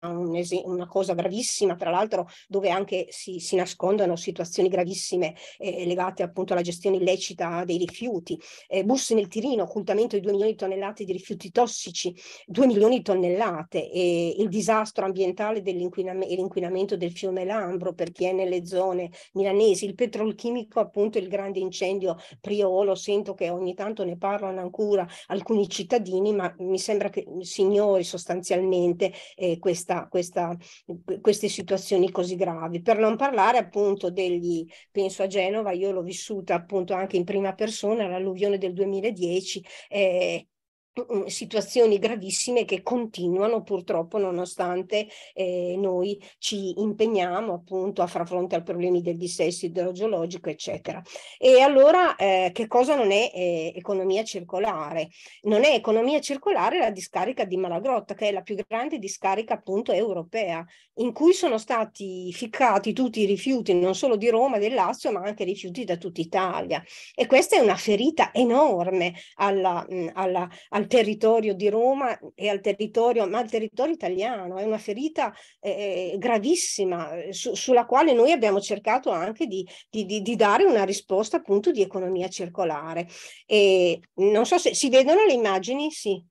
Speaker 6: un es- una cosa gravissima, tra l'altro dove anche si, si nascondono situazioni gravissime eh, legate appunto alla gestione illecita dei rifiuti, eh, busse nel Tirino, occultamento di 2 milioni di tonnellate di rifiuti tossici, 2 milioni di tonnellate, eh, il disastro ambientale dell'inquinam- e l'inquinamento del fiume Lambro per chi è nelle zone milanesi, il petrolchimico appunto il grande incendio Priolo, sento che ogni tanto ne parlano ancora alcuni cittadini, ma mi sembra che signori sostanzialmente eh, questi questa, questa, queste situazioni così gravi. Per non parlare appunto degli, penso a Genova, io l'ho vissuta appunto anche in prima persona, l'alluvione del 2010, eh, Mm, situazioni gravissime che continuano purtroppo nonostante eh, noi ci impegniamo appunto a far fronte ai problemi del dissesto idrogeologico eccetera. E allora eh, che cosa non è eh, economia circolare? Non è economia circolare la discarica di Malagrotta che è la più grande discarica appunto europea in cui sono stati ficcati tutti i rifiuti non solo di Roma, del Lazio ma anche rifiuti da tutta Italia e questa è una ferita enorme alla, mh, mm, alla, al territorio di Roma e al territorio, ma al territorio italiano. È una ferita eh, eh gravissima eh, su, sulla quale noi abbiamo cercato anche di, di, di, dare una risposta appunto di economia circolare. E non so se si vedono le immagini, sì.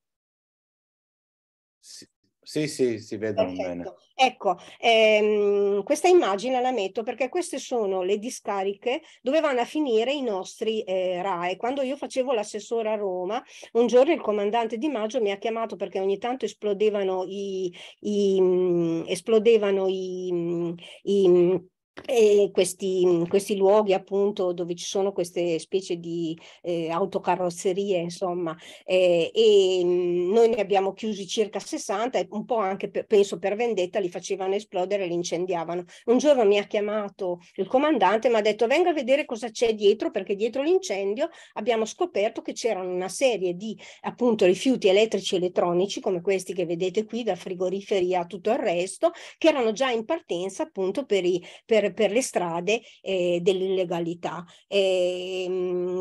Speaker 1: Sì, sì, si vedono Perfetto. bene.
Speaker 6: Ecco, ehm, questa immagine la metto perché queste sono le discariche dove vanno a finire i nostri eh, RAE. Quando io facevo l'assessore a Roma, un giorno il comandante Di Maggio mi ha chiamato perché ogni tanto esplodevano i... i mh, mm, esplodevano i, mh, mm, i mh, mm, e questi, mm, questi, luoghi appunto dove ci sono queste specie di eh, autocarrozzerie insomma eh, e mm, noi ne abbiamo chiusi circa 60 e un po' anche per, penso per vendetta li facevano esplodere e li incendiavano un giorno mi ha chiamato il comandante mi ha detto venga a vedere cosa c'è dietro perché dietro l'incendio abbiamo scoperto che c'erano una serie di appunto rifiuti elettrici e elettronici come questi che vedete qui da frigoriferi a tutto il resto che erano già in partenza appunto per i per per, per le strade eh, dell'illegalità. E, ehm,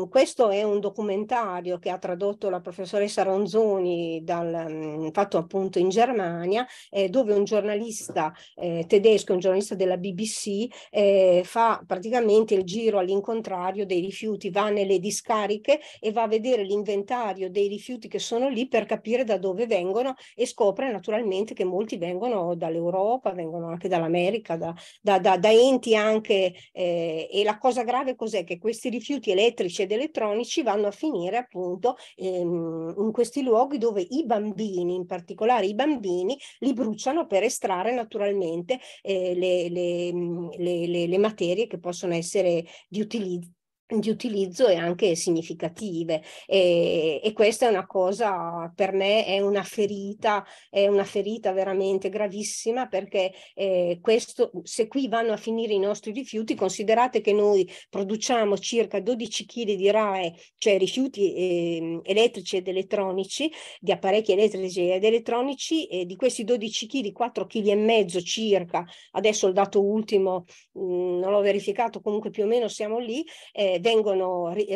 Speaker 6: mh, questo è un documentario che ha tradotto la professoressa Ronzoni, dal, mh, mm, fatto appunto in Germania, eh, dove un giornalista eh, tedesco, un giornalista della BBC, eh, fa praticamente il giro all'incontrario dei rifiuti, va nelle discariche e va a vedere l'inventario dei rifiuti che sono lì per capire da dove vengono e scopre naturalmente che molti vengono dall'Europa, vengono anche dall'America, da, da, da, da enti alimenti anche, eh, e la cosa grave cos'è? Che questi rifiuti elettrici ed elettronici vanno a finire appunto ehm, in questi luoghi dove i bambini, in particolare i bambini, li bruciano per estrarre naturalmente eh, le, le, mm, le, le, materie che possono essere di utilizzo di utilizzo e anche significative e, e, questa è una cosa per me è una ferita è una ferita veramente gravissima perché eh, questo se qui vanno a finire i nostri rifiuti considerate che noi produciamo circa 12 kg di RAE cioè rifiuti eh, elettrici ed elettronici di apparecchi elettrici ed elettronici e di questi 12 kg 4 kg e mezzo circa adesso il dato ultimo mh, mm, non l'ho verificato comunque più o meno siamo lì eh, vengono ri, eh,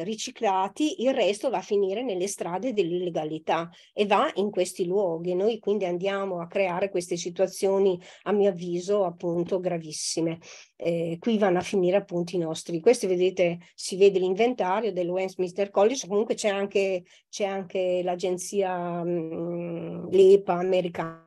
Speaker 6: eh, riciclati, il resto va a finire nelle strade dell'illegalità e va in questi luoghi. Noi quindi andiamo a creare queste situazioni, a mio avviso, appunto gravissime. Eh, qui vanno a finire appunto i nostri. Questo vedete, si vede l'inventario del Westminster College, comunque c'è anche, c'è anche l'agenzia mh, mm, l'EPA americana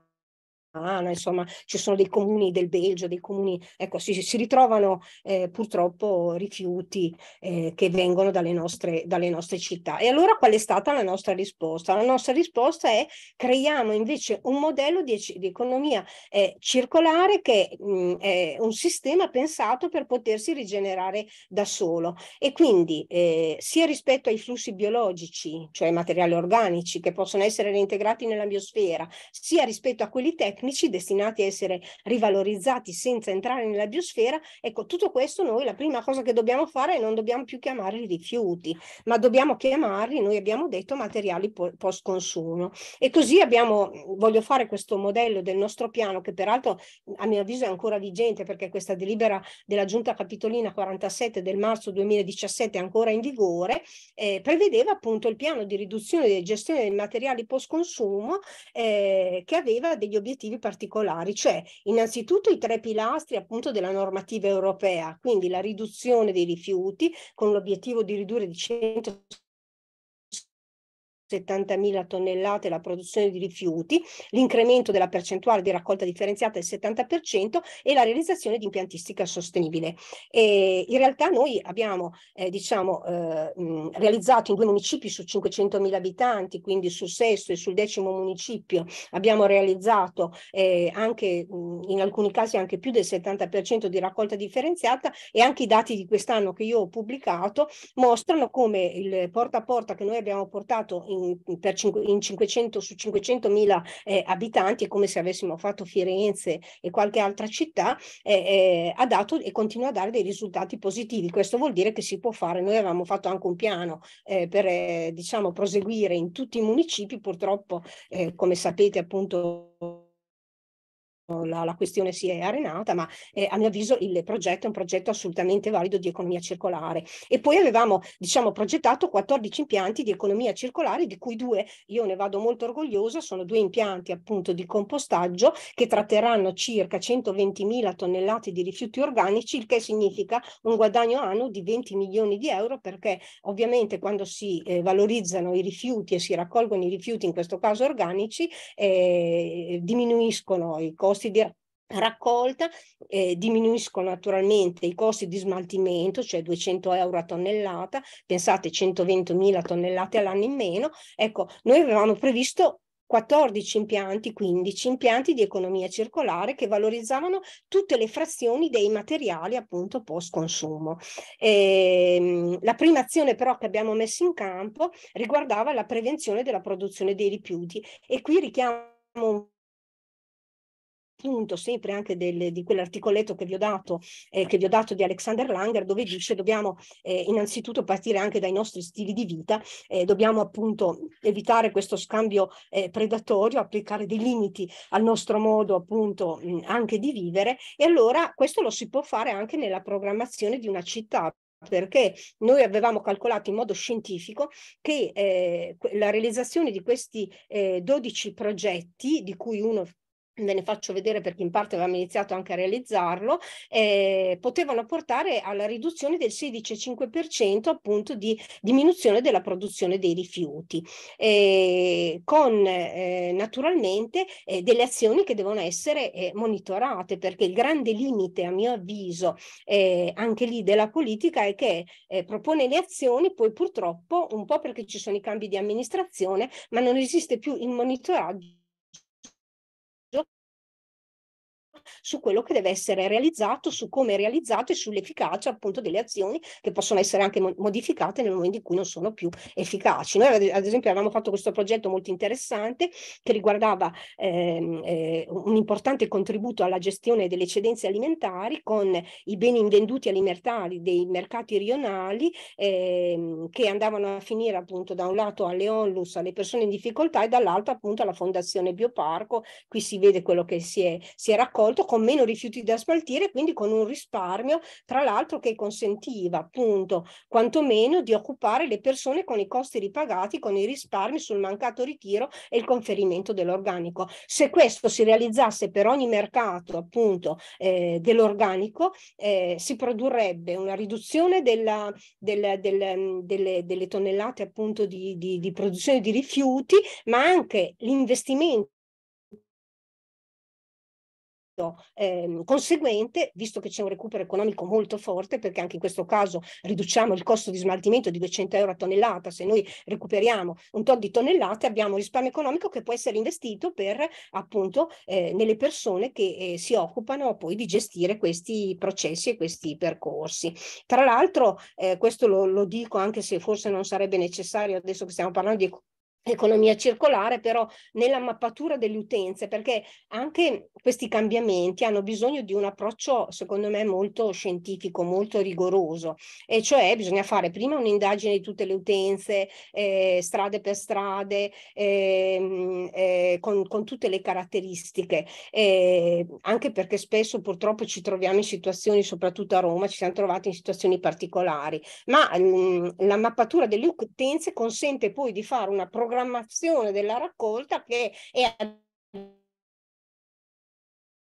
Speaker 6: Toscana, insomma ci sono dei comuni del Belgio, dei comuni, ecco si, si ritrovano eh, purtroppo rifiuti eh, che vengono dalle nostre, dalle nostre città. E allora qual è stata la nostra risposta? La nostra risposta è creiamo invece un modello di, di economia eh, circolare che mh, mm, è un sistema pensato per potersi rigenerare da solo e quindi eh, sia rispetto ai flussi biologici, cioè materiali organici che possono essere reintegrati nella biosfera, sia rispetto a quelli tecnici tecnici destinati a essere rivalorizzati senza entrare nella biosfera, ecco, tutto questo noi la prima cosa che dobbiamo fare è non dobbiamo più chiamarli rifiuti, ma dobbiamo chiamarli, noi abbiamo detto, materiali post consumo. E così abbiamo, mhmm, voglio fare questo modello del nostro piano, che peraltro a mio avviso è ancora vigente perché questa delibera della Giunta Capitolina 47 del marzo 2017 è ancora in vigore, eh, prevedeva appunto il piano di riduzione e gestione dei materiali post consumo eh, che aveva degli obiettivi obiettivi particolari, cioè innanzitutto i tre pilastri appunto della normativa europea, quindi la riduzione dei rifiuti con l'obiettivo di ridurre di 100 70.000 tonnellate la produzione di rifiuti, l'incremento della percentuale di raccolta differenziata del 70% e la realizzazione di impiantistica sostenibile. E in realtà noi abbiamo eh, diciamo, eh, mh, realizzato in due municipi su 500.000 abitanti, quindi sul sesto e sul decimo municipio abbiamo realizzato eh, anche mh, in alcuni casi anche più del 70% di raccolta differenziata e anche i dati di quest'anno che io ho pubblicato mostrano come il porta a porta che noi abbiamo portato in in, in 500, su 500.000 eh, abitanti, è come se avessimo fatto Firenze e qualche altra città, eh, eh, ha dato e continua a dare dei risultati positivi. Questo vuol dire che si può fare. Noi avevamo fatto anche un piano eh, per eh, diciamo, proseguire in tutti i municipi, purtroppo, come sapete, appunto la, la, questione si è arenata, ma eh, a mio avviso il progetto è un progetto assolutamente valido di economia circolare. E poi avevamo, diciamo, progettato 14 impianti di economia circolare, di cui due, io ne vado molto orgogliosa, sono due impianti appunto di compostaggio che tratteranno circa 120.000 tonnellate di rifiuti organici, il che significa un guadagno annuo di 20 milioni di euro, perché ovviamente quando si eh, valorizzano i rifiuti e si raccolgono i rifiuti, in questo caso organici, eh, diminuiscono i costi costi di raccolta, eh, diminuiscono naturalmente i costi di smaltimento, cioè 200 euro a tonnellata, pensate 120 mila tonnellate all'anno in meno, ecco, noi avevamo previsto 14 impianti, 15 impianti di economia circolare che valorizzavano tutte le frazioni dei materiali appunto post consumo. Ehm, la prima azione però che abbiamo messo in campo riguardava la prevenzione della produzione dei rifiuti e qui richiamo un appunto sempre anche del, di quell'articoletto che vi ho dato, eh, che vi ho dato di Alexander Langer, dove dice dobbiamo eh, innanzitutto partire anche dai nostri stili di vita, eh, dobbiamo appunto evitare questo scambio eh, predatorio, applicare dei limiti al nostro modo appunto mh, anche di vivere e allora questo lo si può fare anche nella programmazione di una città perché noi avevamo calcolato in modo scientifico che eh, la realizzazione di questi eh, 12 progetti, di cui uno ve ne faccio vedere perché in parte avevamo iniziato anche a realizzarlo, eh, potevano portare alla riduzione del 16,5% appunto di diminuzione della produzione dei rifiuti, eh, con eh, naturalmente eh, delle azioni che devono essere eh, monitorate perché il grande limite a mio avviso eh, anche lì della politica è che propone le azioni poi purtroppo un po' perché ci sono i cambi di amministrazione ma non esiste più il monitoraggio su quello che deve essere realizzato, su come è realizzato e sull'efficacia appunto delle azioni che possono essere anche modificate nel momento in cui non sono più efficaci. Noi ad esempio avevamo fatto questo progetto molto interessante che riguardava ehm, eh, un importante contributo alla gestione delle eccedenze alimentari con i beni invenduti alimentari dei mercati rionali ehm, che andavano a finire appunto da un lato alle onlus, alle persone in difficoltà e dall'altro appunto alla Fondazione Bioparco. Qui si vede quello che si è, si è raccolto prodotto con meno rifiuti da smaltire, quindi con un risparmio, tra l'altro che consentiva appunto quantomeno di occupare le persone con i costi ripagati, con i risparmi sul mancato ritiro e il conferimento dell'organico. Se questo si realizzasse per ogni mercato appunto eh, dell'organico, eh, si produrrebbe una riduzione della, della, della, mm, delle, delle, tonnellate appunto di, di, di produzione di rifiuti, ma anche l'investimento eh, conseguente, visto che c'è un recupero economico molto forte, perché anche in questo caso riduciamo il costo di smaltimento di 200 euro a tonnellata, se noi recuperiamo un tot di tonnellate abbiamo un risparmio economico che può essere investito per appunto eh, nelle persone che eh, si occupano poi di gestire questi processi e questi percorsi. Tra l'altro, eh, questo lo, lo dico anche se forse non sarebbe necessario adesso che stiamo parlando di economia circolare, però nella mappatura delle utenze, perché anche questi cambiamenti hanno bisogno di un approccio, secondo me, molto scientifico, molto rigoroso, e cioè bisogna fare prima un'indagine di tutte le utenze, eh, strade per strade, eh, eh, con, con, tutte le caratteristiche, anche perché spesso purtroppo ci troviamo in situazioni, soprattutto a Roma, ci siamo trovati in situazioni particolari, ma mh, mm, la mappatura delle utenze consente poi di fare una programmazione programmazione della raccolta che è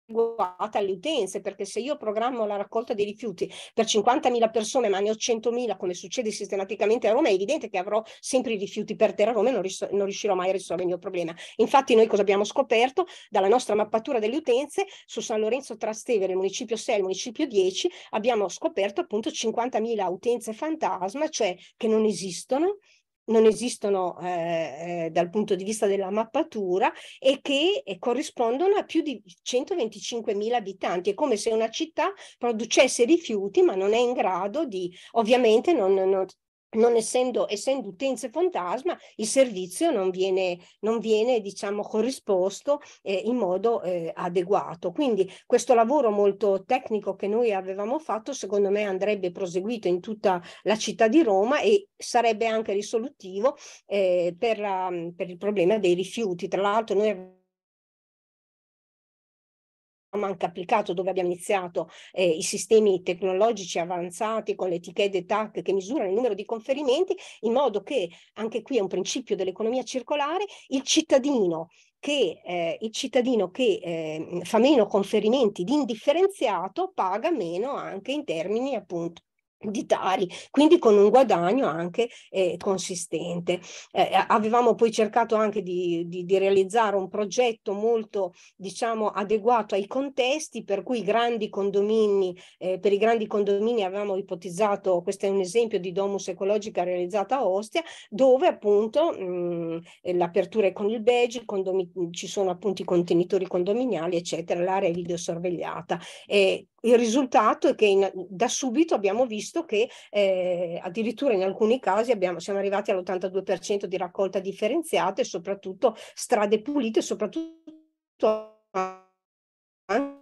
Speaker 6: adeguata alle utenze, perché se io programmo la raccolta dei rifiuti per 50.000 persone, ma ne ho 100.000, come succede sistematicamente a Roma, è evidente che avrò sempre i rifiuti per terra a Roma e non, ris- non riuscirò mai a risolvere il mio problema. Infatti noi cosa abbiamo scoperto? Dalla nostra mappatura delle utenze su San Lorenzo Trastevere, municipio 6 e municipio 10, abbiamo scoperto appunto 50.000 utenze fantasma, cioè che non esistono, non esistono eh, eh, dal punto di vista della mappatura e che eh, corrispondono a più di 125.000 abitanti. È come se una città producesse rifiuti ma non è in grado di, ovviamente non, non, non essendo, essendo, utenze fantasma, il servizio non viene, non viene diciamo, corrisposto eh, in modo eh, adeguato. Quindi questo lavoro molto tecnico che noi avevamo fatto, secondo me andrebbe proseguito in tutta la città di Roma e sarebbe anche risolutivo eh, per, la, per, il problema dei rifiuti. Tra l'altro noi anche applicato, dove abbiamo iniziato eh, i sistemi tecnologici avanzati con le etichette TAC che misurano il numero di conferimenti, in modo che anche qui è un principio dell'economia circolare, il cittadino che eh, il cittadino che eh, fa meno conferimenti di indifferenziato paga meno anche in termini appunto di Tari, quindi con un guadagno anche eh, consistente. Eh, eh, avevamo poi cercato anche di, di, di, realizzare un progetto molto diciamo adeguato ai contesti per cui grandi condomini, eh, per i grandi condomini avevamo ipotizzato, questo è un esempio di domus ecologica realizzata a Ostia, dove appunto mm, l'apertura è con il badge, condomi- ci sono appunto i contenitori condominiali eccetera, l'area è videosorvegliata. E il risultato è che in, da subito abbiamo visto che eh, addirittura in alcuni casi abbiamo, siamo arrivati all'82% di raccolta differenziata e soprattutto strade pulite, soprattutto anche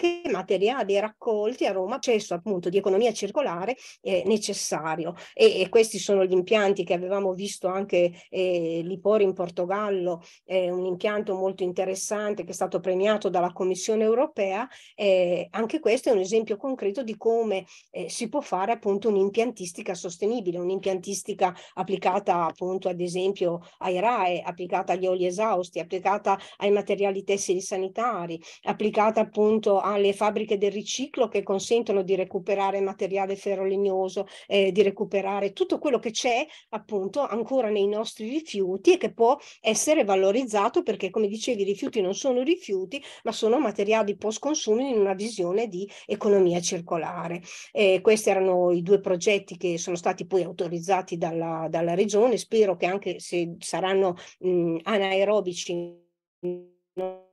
Speaker 6: che materiali raccolti a Roma accesso appunto di economia circolare eh, necessario e, e, questi sono gli impianti che avevamo visto anche eh, l'Ipori in Portogallo, eh, un impianto molto interessante che è stato premiato dalla Commissione europea, eh, anche questo è un esempio concreto di come eh, si può fare appunto un'impiantistica sostenibile, un'impiantistica applicata appunto ad esempio ai RAE, applicata agli oli esausti, applicata ai materiali tessili sanitari, applicata appunto a alle fabbriche del riciclo che consentono di recuperare materiale ferrolegnoso, eh, di recuperare tutto quello che c'è appunto ancora nei nostri rifiuti e che può essere valorizzato perché come dicevi i rifiuti non sono rifiuti ma sono materiali post consumo in una visione di economia circolare. Eh, questi erano i due progetti che sono stati poi autorizzati dalla, dalla regione, spero che anche se saranno mh, anaerobici non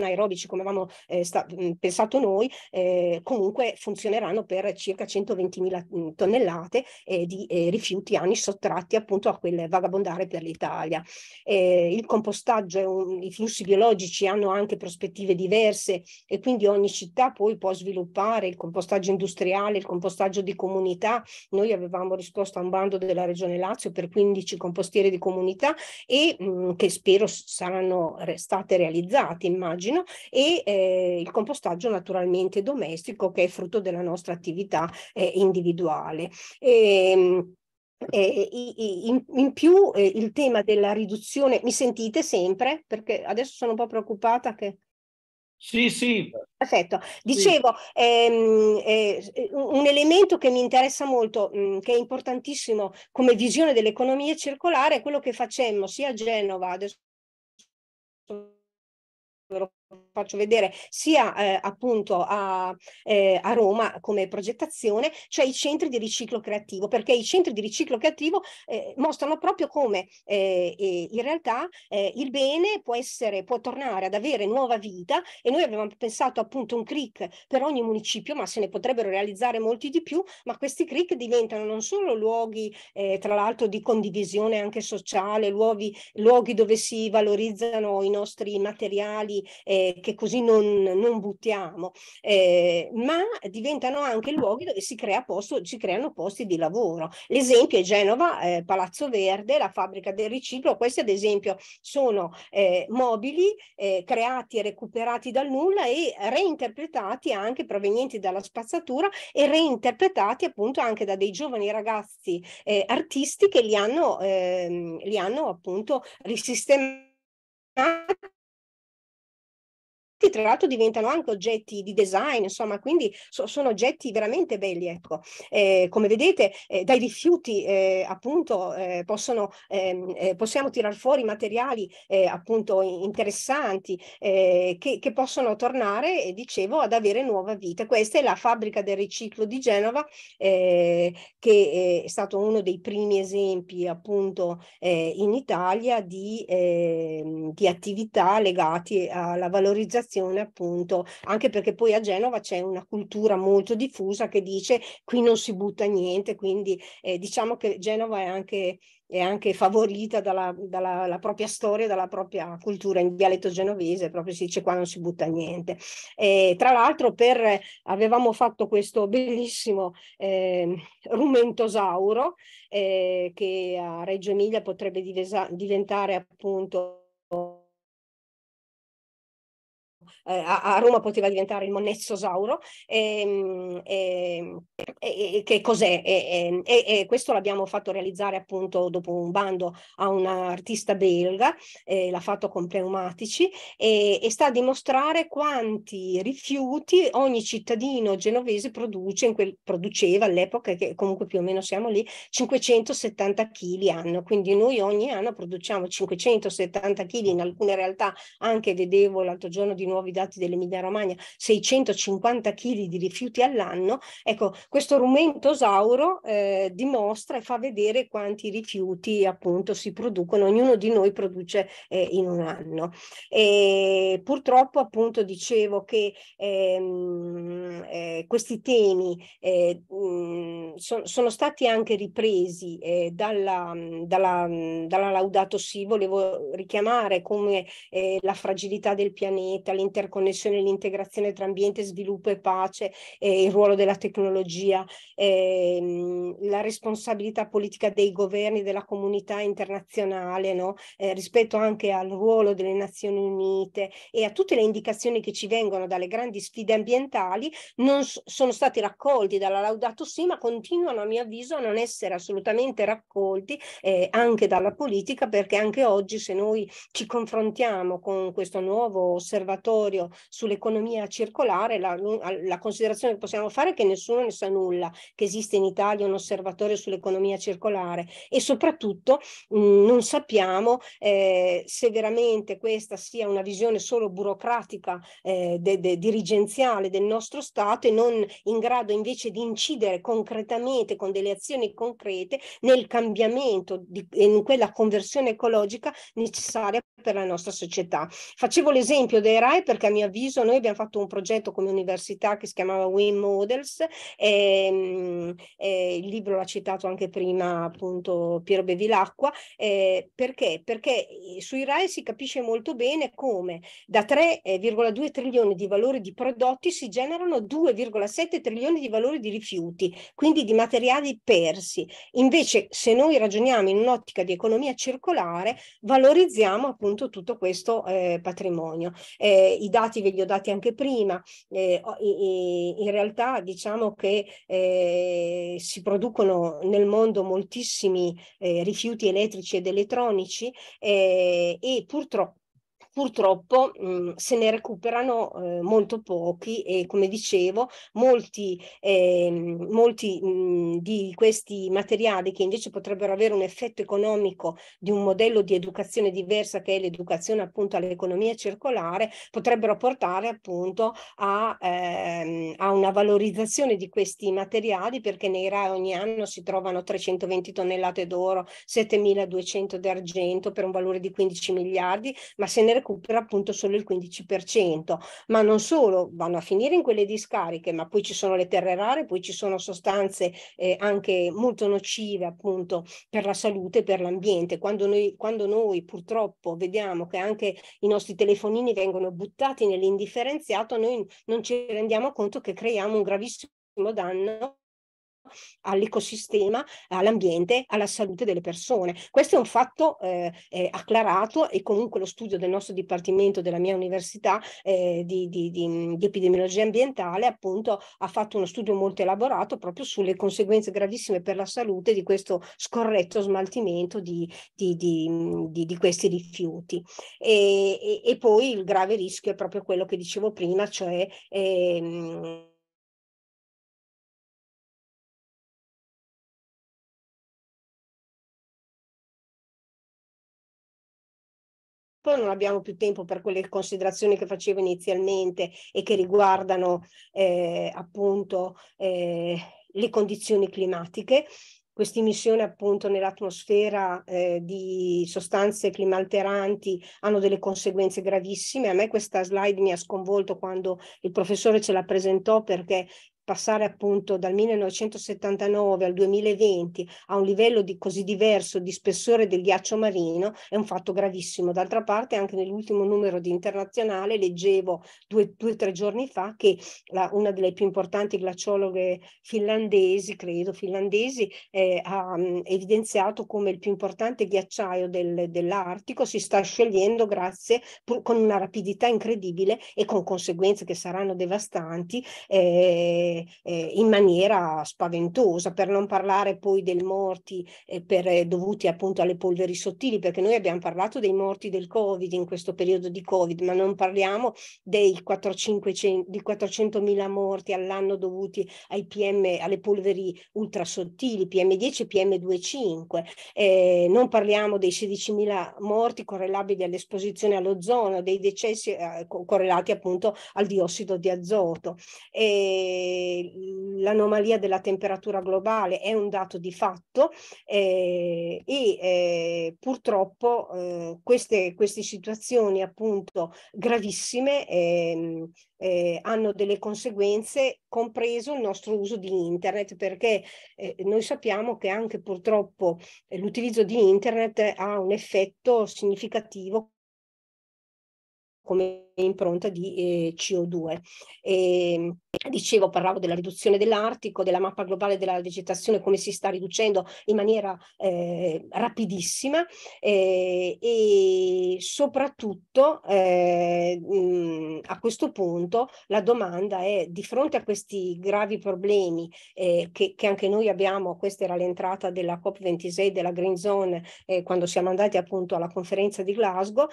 Speaker 6: anaerobici come avevamo eh, sta, mh, mm, pensato noi, eh, comunque funzioneranno per circa 120.000 mm, tonnellate eh, di eh, rifiuti anni sottratti appunto a quel vagabondare per l'Italia. Eh, il compostaggio e un, i flussi biologici hanno anche prospettive diverse e quindi ogni città poi può sviluppare il compostaggio industriale, il compostaggio di comunità. Noi avevamo risposto a un bando della Regione Lazio per 15 compostieri di comunità e mh, mm, che spero saranno state realizzate, immagino immagino, e eh, il compostaggio naturalmente domestico che è frutto della nostra attività eh, individuale. Ehm, e, eh, in, in, più eh, il tema della riduzione, mi sentite sempre? Perché adesso sono un po' preoccupata che...
Speaker 2: Sì, sì.
Speaker 6: Perfetto. Dicevo, sì. ehm, eh, un elemento che mi interessa molto, mh, mm, che è importantissimo come visione dell'economia circolare, è quello che facemmo sia a Genova, adesso little faccio vedere sia eh, appunto a, eh, a, Roma come progettazione, cioè i centri di riciclo creativo, perché i centri di riciclo creativo eh, mostrano proprio come eh, in realtà eh, il bene può essere, può tornare ad avere nuova vita e noi avevamo pensato appunto un CRIC per ogni municipio, ma se ne potrebbero realizzare molti di più, ma questi CRIC diventano non solo luoghi eh, tra l'altro di condivisione anche sociale, luoghi, luoghi, dove si valorizzano i nostri materiali eh, che così non, non buttiamo, eh, ma diventano anche luoghi dove si, crea posto, si creano posti di lavoro. L'esempio è Genova, eh, Palazzo Verde, la fabbrica del riciclo, questi ad esempio sono eh, mobili eh, creati e recuperati dal nulla e reinterpretati anche provenienti dalla spazzatura e reinterpretati appunto anche da dei giovani ragazzi eh, artisti che li hanno, ehm, li hanno appunto risistemati oggetti tra l'altro diventano anche oggetti di design, insomma, quindi so, sono oggetti veramente belli, ecco. Eh, come vedete, eh, dai rifiuti eh, appunto eh, possono, ehm, eh, possiamo tirar fuori materiali eh, appunto interessanti che, che, possono tornare, dicevo, ad avere nuova vita. Questa è la fabbrica del riciclo di Genova, che è stato uno dei primi esempi appunto in Italia di, ehm, di attività legate alla valorizzazione relazione appunto, anche perché poi a Genova c'è una cultura molto diffusa che dice qui non si butta niente, quindi eh, diciamo che Genova è anche è anche favorita dalla, dalla propria storia, dalla propria cultura in dialetto genovese, proprio si dice qua non si butta niente. E, tra l'altro per, avevamo fatto questo bellissimo eh, rumentosauro eh, che a Reggio Emilia potrebbe divesa, diventare appunto eh, a, a, Roma poteva diventare il Monezzosauro. Ehm, ehm, e, e, e, che cos'è? E, e questo l'abbiamo fatto realizzare appunto dopo un bando a un artista belga, eh, l'ha fatto con pneumatici e sta a dimostrare quanti rifiuti ogni cittadino genovese produce in quel, produceva all'epoca, che comunque più o meno siamo lì, 570 kg anno. Quindi noi ogni anno produciamo 570 kg, in alcune realtà anche vedevo l'altro giorno di nuovi dati dell'Emilia Romagna, 650 kg di rifiuti all'anno, ecco, questo rumentosauro eh, dimostra e fa vedere quanti rifiuti appunto si producono, ognuno di noi produce eh, in un anno. E purtroppo appunto dicevo che ehm, eh, questi temi eh, mh, so, sono stati anche ripresi eh, dalla, dalla, dalla Laudato Si, volevo richiamare come eh, la fragilità del pianeta, l'intervento l'interconnessione l'integrazione tra ambiente, sviluppo e pace, eh, il ruolo della tecnologia, eh, la responsabilità politica dei governi, della comunità internazionale, no? eh, rispetto anche al ruolo delle Nazioni Unite e a tutte le indicazioni che ci vengono dalle grandi sfide ambientali, non sono stati raccolti dalla Laudato Si, ma continuano a mio avviso a non essere assolutamente raccolti eh, anche dalla politica, perché anche oggi se noi ci confrontiamo con questo nuovo osservatorio laboratorio sull'economia circolare, la, la, considerazione che possiamo fare è che nessuno ne sa nulla, che esiste in Italia un osservatorio sull'economia circolare e soprattutto mh, non sappiamo eh, se veramente questa sia una visione solo burocratica, eh, de, de, dirigenziale del nostro Stato e non in grado invece di incidere concretamente con delle azioni concrete nel cambiamento di, in quella conversione ecologica necessaria per la nostra società. Facevo l'esempio dei RAI perché perché a mio avviso noi abbiamo fatto un progetto come università che si chiamava Win Models, e, ehm, e il libro l'ha citato anche prima appunto Piero Bevilacqua, eh, perché? Perché eh, sui RAE si capisce molto bene come da 3,2 eh, trilioni di valori di prodotti si generano 2,7 trilioni di valori di rifiuti, quindi di materiali persi. Invece se noi ragioniamo in un'ottica di economia circolare valorizziamo appunto tutto questo eh, patrimonio. Eh, dati ve li ho dati anche prima, eh, in realtà diciamo che eh, si producono nel mondo moltissimi eh, rifiuti elettrici ed elettronici eh, e purtroppo purtroppo mh, mhmm, se ne recuperano eh, molto pochi e come dicevo molti, eh, molti mh, mhmm, di questi materiali che invece potrebbero avere un effetto economico di un modello di educazione diversa che è l'educazione appunto all'economia circolare potrebbero portare appunto a, ehm, a una valorizzazione di questi materiali perché nei RAE ogni anno si trovano 320 tonnellate d'oro, 7200 d'argento per un valore di 15 miliardi ma se ne recupera appunto solo il 15%, ma non solo, vanno a finire in quelle discariche, ma poi ci sono le terre rare, poi ci sono sostanze eh, anche molto nocive appunto per la salute e per l'ambiente. Quando noi, quando noi purtroppo vediamo che anche i nostri telefonini vengono buttati nell'indifferenziato, noi non ci rendiamo conto che creiamo un gravissimo danno all'ecosistema, all'ambiente, alla salute delle persone. Questo è un fatto eh, eh, acclarato e comunque lo studio del nostro dipartimento, della mia università eh, di, di, di, di, epidemiologia ambientale, appunto ha fatto uno studio molto elaborato proprio sulle conseguenze gravissime per la salute di questo scorretto smaltimento di, questi rifiuti. E, e, e, poi il grave rischio è proprio quello che dicevo prima, cioè... Ehm,
Speaker 5: poi non abbiamo più
Speaker 4: tempo
Speaker 6: per quelle considerazioni che facevo inizialmente e che riguardano eh, appunto eh, le condizioni climatiche. Questa emissione appunto nell'atmosfera eh, di sostanze climalteranti hanno delle conseguenze gravissime. A me questa slide mi ha sconvolto quando il professore ce la presentò perché passare appunto dal 1979 al 2020 a un livello di così diverso di spessore del ghiaccio marino è un fatto gravissimo. D'altra parte anche nell'ultimo numero di Internazionale leggevo due o tre giorni fa che la, una delle più importanti glaciologhe finlandesi, credo finlandesi, eh, ha mh, mm, evidenziato come il più importante ghiacciaio del, dell'Artico si sta sciogliendo grazie pur, con una rapidità incredibile e con conseguenze che saranno devastanti. Eh, eh, in maniera spaventosa, per non parlare poi dei morti eh, per, eh, dovuti appunto alle polveri sottili, perché noi abbiamo parlato dei morti del Covid in questo periodo di Covid, ma non parliamo dei 400, di 400.000 morti all'anno dovuti ai PM, alle polveri ultrasottili, PM10 e PM2,5. Eh, non parliamo dei 16.000 morti correlabili all'esposizione all'ozono, dei decessi eh, correlati appunto al diossido di azoto. Eh, l'anomalia della temperatura globale è un dato di fatto eh, e eh, purtroppo eh, queste, queste situazioni appunto gravissime eh, eh, hanno delle conseguenze, compreso il nostro uso di internet, perché eh, noi sappiamo che anche purtroppo eh, l'utilizzo di internet ha un effetto significativo come impronta di eh, CO2. E, ehm, dicevo, parlavo della riduzione dell'Artico, della mappa globale della vegetazione, come si sta riducendo in maniera eh, rapidissima eh, e soprattutto eh, mh, a questo punto la domanda è di fronte a questi gravi problemi eh, che, che, anche noi abbiamo, questa era l'entrata della COP26 della Green Zone eh, quando siamo andati appunto alla conferenza di Glasgow,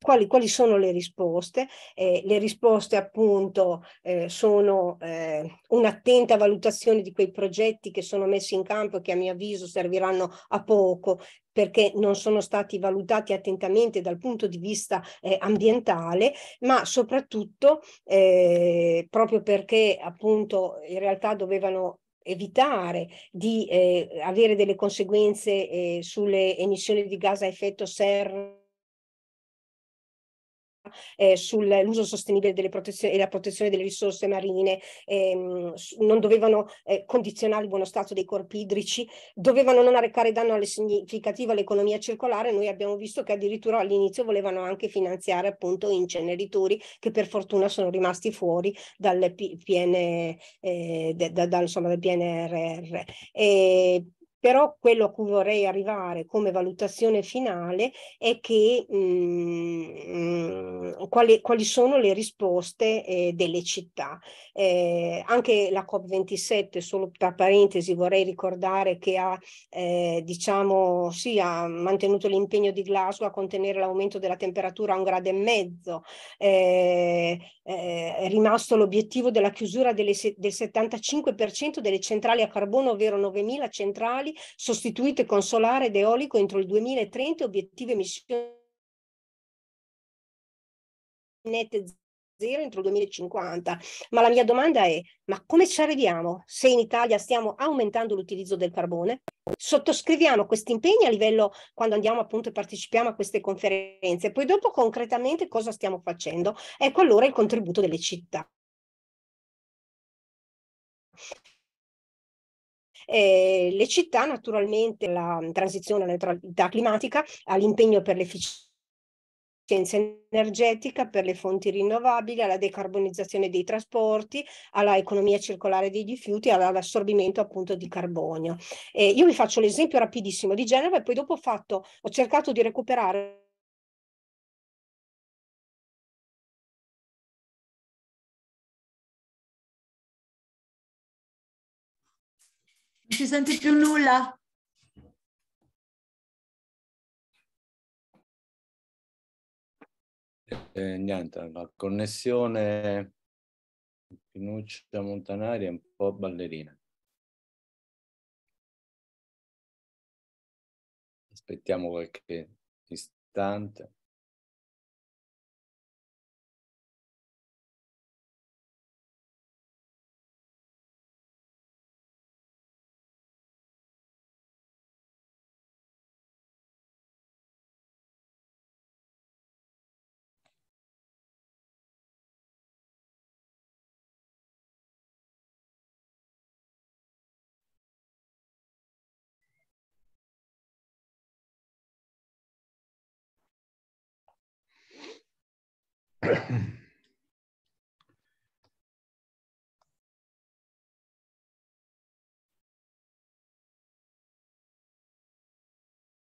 Speaker 6: quali quali, quali sono le risposte. Eh, le risposte appunto eh, sono eh, un'attenta valutazione di quei progetti che sono messi in campo e che a mio avviso serviranno a poco perché non sono stati valutati attentamente dal punto di vista eh, ambientale, ma soprattutto eh, proprio perché appunto in realtà dovevano evitare di eh, avere delle conseguenze eh, sulle emissioni di gas a effetto serra eh, sull'uso sostenibile delle protezioni e la protezione delle risorse marine, ehm, non dovevano eh, condizionare il buono stato dei corpi idrici, dovevano non arrecare danno alle significative all'economia circolare. Noi abbiamo visto che addirittura all'inizio volevano anche finanziare appunto inceneritori che per fortuna sono rimasti fuori dalle PN, eh, da, da, insomma, dal PNRR. E però quello a cui vorrei arrivare come valutazione finale è che mh, mm, mm, quali, quali, sono le risposte eh, delle città. Eh, anche la COP27, solo tra parentesi, vorrei ricordare che ha, eh, diciamo, sì, ha mantenuto l'impegno di Glasgow a contenere l'aumento della temperatura a un grado e mezzo. eh, eh è rimasto l'obiettivo della chiusura delle, del 75% delle centrali a carbone, ovvero 9.000 centrali sostituite con solare ed eolico entro il 2030, obiettivo emissioni nette zero entro il 2050. Ma la mia domanda è, ma come ci arriviamo se in Italia stiamo aumentando l'utilizzo del carbone? Sottoscriviamo questi impegni a livello quando andiamo appunto e partecipiamo a queste conferenze, poi dopo concretamente cosa stiamo facendo? Ecco allora il contributo delle città.
Speaker 4: Eh, le città,
Speaker 6: naturalmente, la transizione alla neutralità climatica, all'impegno per l'efficienza energetica per le fonti rinnovabili, alla decarbonizzazione dei trasporti, alla economia circolare dei rifiuti, all'assorbimento appunto di carbonio. Eh, io vi faccio l'esempio rapidissimo di Genova e poi dopo ho, fatto, ho cercato di recuperare
Speaker 5: Non si sente più nulla. Eh, niente, la connessione Pinuccia Montanari è un po' ballerina. Aspettiamo qualche istante.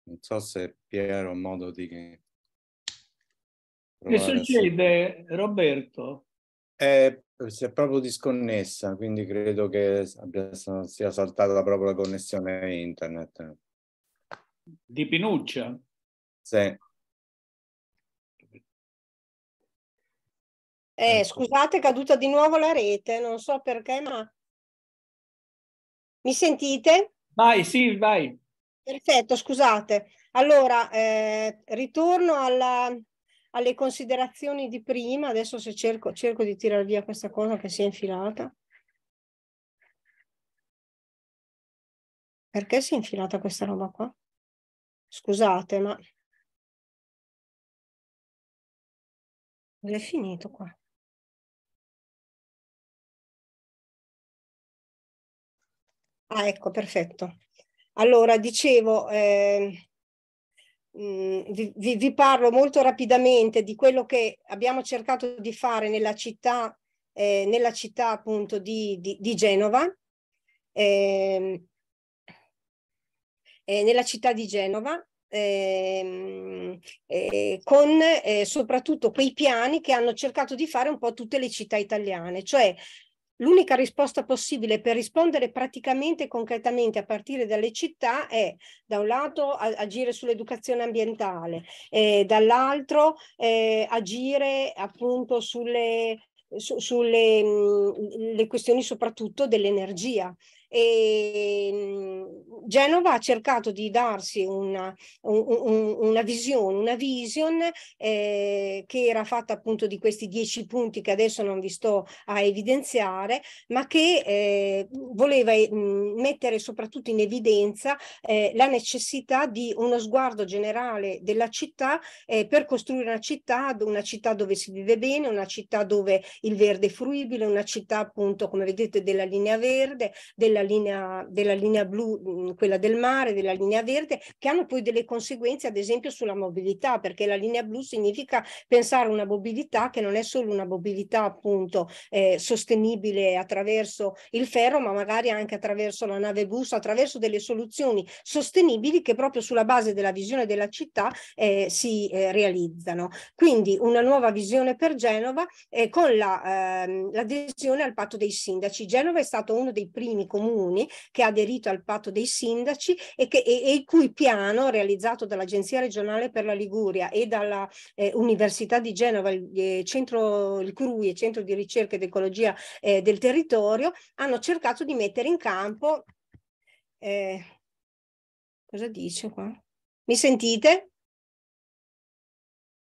Speaker 5: Non so se Piero ha modo di...
Speaker 1: Che
Speaker 2: succede,
Speaker 5: su... Roberto?
Speaker 1: Eh, si è proprio disconnessa, quindi credo che abbia, sia saltata proprio la connessione
Speaker 5: internet. Di Pinuccia? Sì.
Speaker 4: Eh, ecco. scusate, è caduta di nuovo la rete, non so perché, ma... Mi sentite?
Speaker 5: Vai, sì,
Speaker 6: vai. Perfetto, scusate. Allora, eh, ritorno alla, alle considerazioni di prima, adesso se cerco, cerco di tirare via questa cosa che si è
Speaker 5: infilata. Perché si è infilata questa roba qua? Scusate, ma... Non è finito qua. Ah, ecco, perfetto.
Speaker 6: Allora, dicevo, eh, vi, vi, parlo molto rapidamente di quello che abbiamo cercato di fare nella città, eh, nella città appunto di, di, di Genova. Ehm, eh, nella città di Genova Ehm, eh, con eh, soprattutto quei piani che hanno cercato di fare un po' tutte le città italiane, cioè L'unica risposta possibile per rispondere praticamente e concretamente a partire dalle città è da un lato agire sull'educazione ambientale, e dall'altro eh, agire appunto sulle, su, sulle mh, mm, questioni soprattutto dell'energia, e mhmm, Genova ha cercato di darsi una, un, un, una visione, una vision eh, che era fatta appunto di questi dieci punti che adesso non vi sto a evidenziare, ma che eh, voleva eh, mh, mhmm, mettere soprattutto in evidenza eh, la necessità di uno sguardo generale della città eh, per costruire una città, una città dove si vive bene, una città dove il verde è fruibile, una città appunto come vedete della linea verde, della della linea, della linea blu, quella del mare, della linea verde, che hanno poi delle conseguenze ad esempio sulla mobilità, perché la linea blu significa pensare a una mobilità che non è solo una mobilità appunto eh, sostenibile attraverso il ferro, ma magari anche attraverso la nave bus, attraverso delle soluzioni sostenibili che proprio sulla base della visione della città eh, si eh, realizzano. Quindi una nuova visione per Genova eh, con l'adesione la, ehm, al patto dei sindaci. Genova è stato uno dei primi comuni comuni che ha aderito al patto dei sindaci e, che, e, e il cui piano realizzato dall'Agenzia regionale per la Liguria e dalla eh, Università di Genova, il, eh, centro, il CRUI, il Centro di Ricerca ed Ecologia eh, del Territorio, hanno cercato di mettere in campo... Eh,
Speaker 4: cosa dice qua? Mi sentite?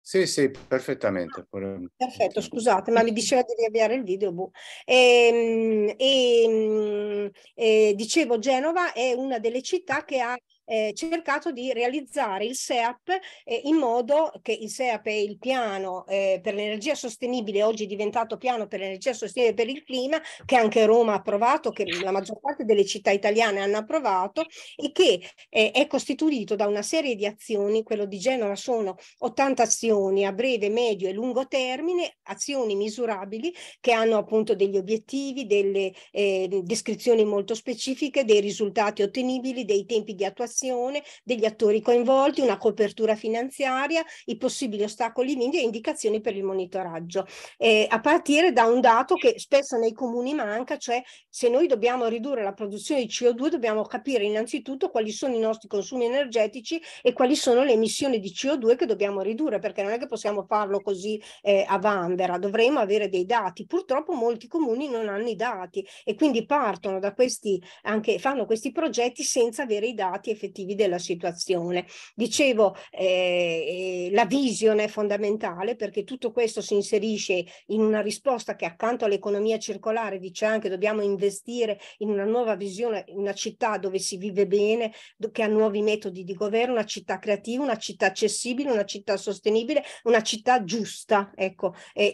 Speaker 5: Sì,
Speaker 1: sì, perfettamente.
Speaker 6: Perfetto, scusate, ma mi diceva di riavviare il video. Boh. E, e, e, dicevo, Genova è una delle città che ha eh, cercato di realizzare il SEAP eh, in modo che il SEAP è il piano eh, per l'energia sostenibile, oggi è diventato piano per l'energia sostenibile per il clima, che anche Roma ha approvato, che la maggior parte delle città italiane hanno approvato e che eh, è costituito da una serie di azioni, quello di Genova sono 80 azioni a breve, medio e lungo termine, azioni misurabili che hanno appunto degli obiettivi, delle eh, descrizioni molto specifiche, dei risultati ottenibili, dei tempi di attuazione informazione degli attori coinvolti, una copertura finanziaria, i possibili ostacoli quindi e indicazioni per il monitoraggio. Eh, a partire da un dato che spesso nei comuni manca, cioè se noi dobbiamo ridurre la produzione di CO2 dobbiamo capire innanzitutto quali sono i nostri consumi energetici e quali sono le emissioni di CO2 che dobbiamo ridurre, perché non è che possiamo farlo così eh, a vanvera, dovremo avere dei dati. Purtroppo molti comuni non hanno i dati e quindi partono da questi, anche fanno questi progetti senza avere i dati effettivamente effettivi della situazione. Dicevo, eh, la visione è fondamentale perché tutto questo si inserisce in una risposta che accanto all'economia circolare dice anche dobbiamo investire in una nuova visione, una città dove si vive bene, che ha nuovi metodi di governo, una città creativa, una città accessibile, una città sostenibile, una città giusta, ecco, e,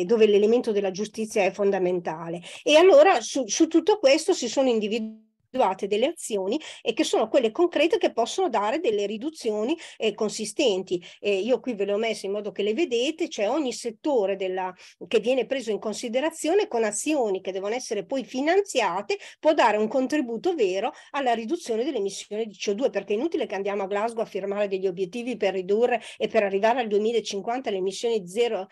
Speaker 6: e dove l'elemento della giustizia è fondamentale. E allora su, su tutto questo si sono individuati individuate delle azioni e che sono quelle concrete che possono dare delle riduzioni eh, consistenti. Eh, io qui ve le ho messe in modo che le vedete, cioè ogni settore della, che viene preso in considerazione con azioni che devono essere poi finanziate può dare un contributo vero alla riduzione delle emissioni di CO2 perché è inutile che andiamo a Glasgow a firmare degli obiettivi per ridurre e per arrivare al 2050 alle emissioni zero,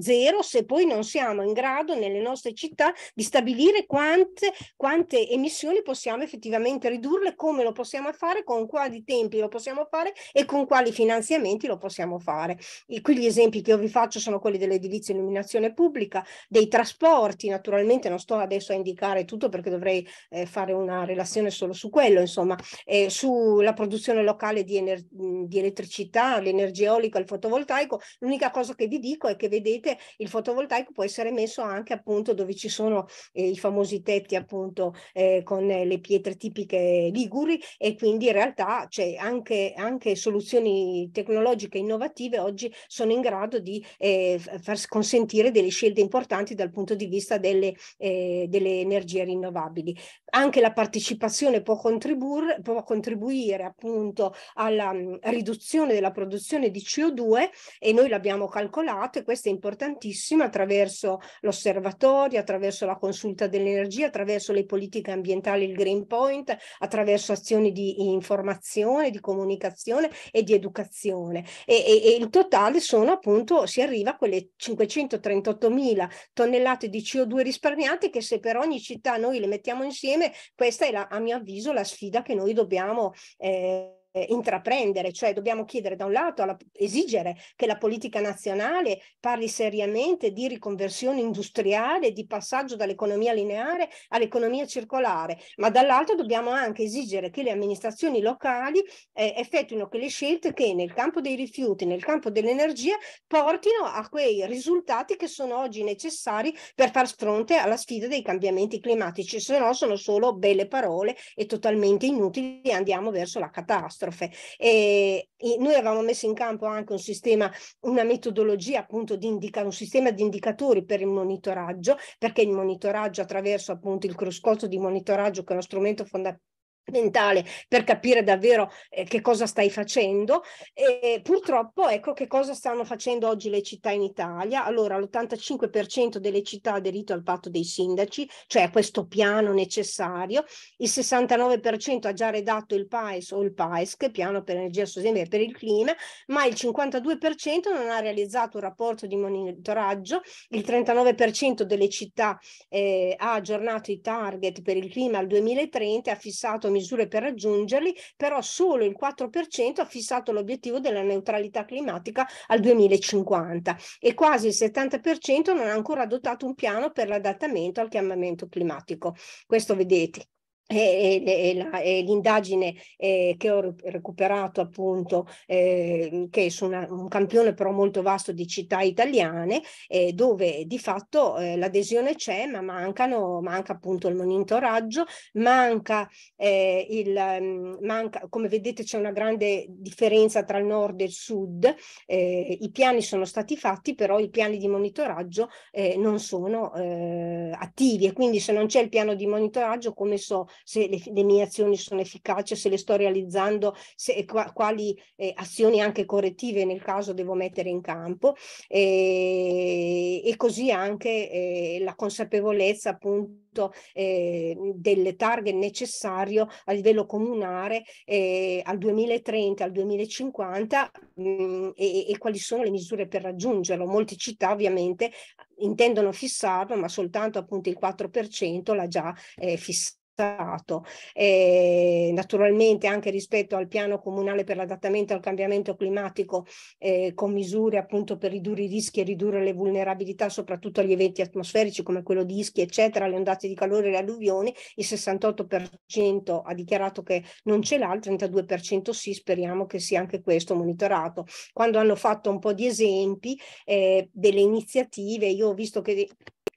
Speaker 6: zero se poi non siamo in grado nelle nostre città di stabilire quante, quante emissioni possiamo possiamo effettivamente ridurle, come lo possiamo fare, con quali tempi lo possiamo fare e con quali finanziamenti lo possiamo fare. E qui gli esempi che io vi faccio sono quelli dell'edilizia e illuminazione pubblica, dei trasporti, naturalmente non sto adesso a indicare tutto perché dovrei eh, fare una relazione solo su quello, insomma, eh, sulla produzione locale di, ener- di elettricità, l'energia eolica, il fotovoltaico. L'unica cosa che vi dico è che vedete il fotovoltaico può essere messo anche appunto dove ci sono eh, i famosi tetti appunto eh, con eh, come le pietre tipiche liguri e quindi in realtà cioè, anche, anche, soluzioni tecnologiche innovative oggi sono in grado di eh, far consentire delle scelte importanti dal punto di vista delle, eh, delle energie rinnovabili. Anche la partecipazione può, contribuir, può contribuire appunto alla mh, mm, riduzione della produzione di CO2 e noi l'abbiamo calcolato e questo è importantissimo attraverso l'osservatorio, attraverso la consulta dell'energia, attraverso le politiche ambientali il Green Point attraverso azioni di informazione, di comunicazione e di educazione. E, e, e il totale sono appunto, si arriva a quelle 538.000 tonnellate di CO2 risparmiate che se per ogni città noi le mettiamo insieme, questa è la, a mio avviso la sfida che noi dobbiamo... Eh, eh, intraprendere, cioè dobbiamo chiedere da un lato, alla, esigere che la politica nazionale parli seriamente di riconversione industriale, di passaggio dall'economia lineare all'economia circolare, ma dall'altro dobbiamo anche esigere che le amministrazioni locali eh, effettuino quelle scelte che nel campo dei rifiuti, nel campo dell'energia, portino a quei risultati che sono oggi necessari per far fronte alla sfida dei cambiamenti climatici, se no sono solo belle parole e totalmente inutili e andiamo verso la catastrofe catastrofe. E noi avevamo messo in campo anche un sistema, una metodologia appunto di indica, un sistema di indicatori per il monitoraggio, perché il monitoraggio attraverso appunto il cruscotto di monitoraggio che è uno strumento fondamentale mentale per capire davvero eh, che cosa stai facendo e purtroppo ecco che cosa stanno facendo oggi le città in Italia. Allora l'85% delle città ha aderito al patto dei sindaci, cioè a questo piano necessario, il 69% ha già redatto il PAES o il PAESC, piano per energia sostenibile per il clima, ma il 52% non ha realizzato un rapporto di monitoraggio, il 39% delle città eh, ha aggiornato i target per il clima al 2030, ha fissato misure misure per raggiungerli, però solo il 4% ha fissato l'obiettivo della neutralità climatica al 2050 e quasi il 70% non ha ancora adottato un piano per l'adattamento al cambiamento climatico. Questo vedete, e, l'indagine eh, che ho recuperato appunto eh, che è su una, un campione però molto vasto di città italiane eh, dove di fatto eh, l'adesione c'è ma mancano, manca appunto il monitoraggio manca eh, il mm, manca, come vedete c'è una grande differenza tra il nord e il sud eh, i piani sono stati fatti però i piani di monitoraggio non sono attivi e quindi se non c'è il piano di monitoraggio come so se le, le, mie azioni sono efficaci, se le sto realizzando, se, quali eh, azioni anche correttive nel caso devo mettere in campo e, e così anche eh, la consapevolezza appunto eh, del target necessario a livello comunale eh, al 2030, al 2050 mh, mm, e, e quali sono le misure per raggiungerlo. Molte città ovviamente intendono fissarlo, ma soltanto appunto il 4% l'ha già eh, fissato Stato. E eh, naturalmente anche rispetto al piano comunale per l'adattamento al cambiamento climatico eh, con misure appunto per ridurre i rischi e ridurre le vulnerabilità soprattutto agli eventi atmosferici come quello di Ischi eccetera, le ondate di calore e le alluvioni, il 68% ha dichiarato che non ce l'ha, il 32% sì, speriamo che sia anche questo monitorato. Quando hanno fatto un po' di esempi eh, delle iniziative, io ho visto che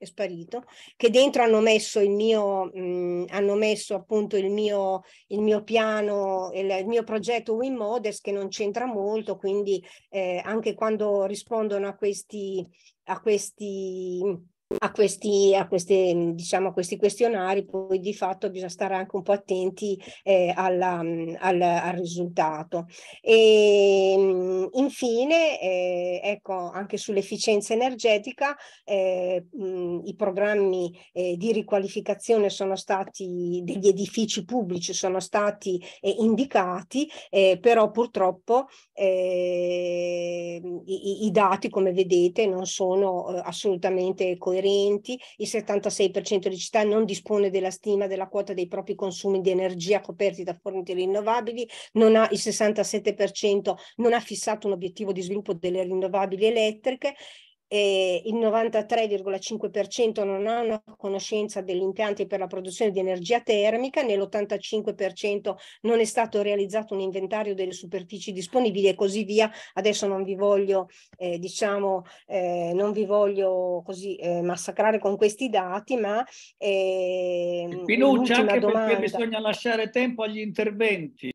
Speaker 6: è sparito, che dentro hanno messo il mio, mh, hanno messo appunto il mio, il mio piano, il, il mio progetto WinModels che non c'entra molto, quindi eh, anche quando rispondono a questi, a questi a questi, a, queste, diciamo, a questi, questionari, poi di fatto bisogna stare anche un po' attenti eh, alla, al, al, risultato. E, ehm, infine, eh, ecco, anche sull'efficienza energetica, eh, mh, i programmi eh, di riqualificazione sono stati, degli edifici pubblici sono stati eh, indicati, eh, però purtroppo i, i, dati, come vedete, non sono assolutamente coerenti differenti, il 76% di città non dispone della stima della quota dei propri consumi di energia coperti da fonti rinnovabili, non ha, il 67% non ha fissato un obiettivo di sviluppo delle rinnovabili elettriche eh, il 93,5% non ha una conoscenza degli impianti per la produzione di energia termica, nell'85% non è stato realizzato un inventario delle superfici disponibili e così via. Adesso non vi voglio, eh, diciamo, eh, non vi voglio così eh, massacrare con questi dati, ma... Eh, Pinuccia, anche domanda. perché
Speaker 2: bisogna lasciare tempo agli interventi.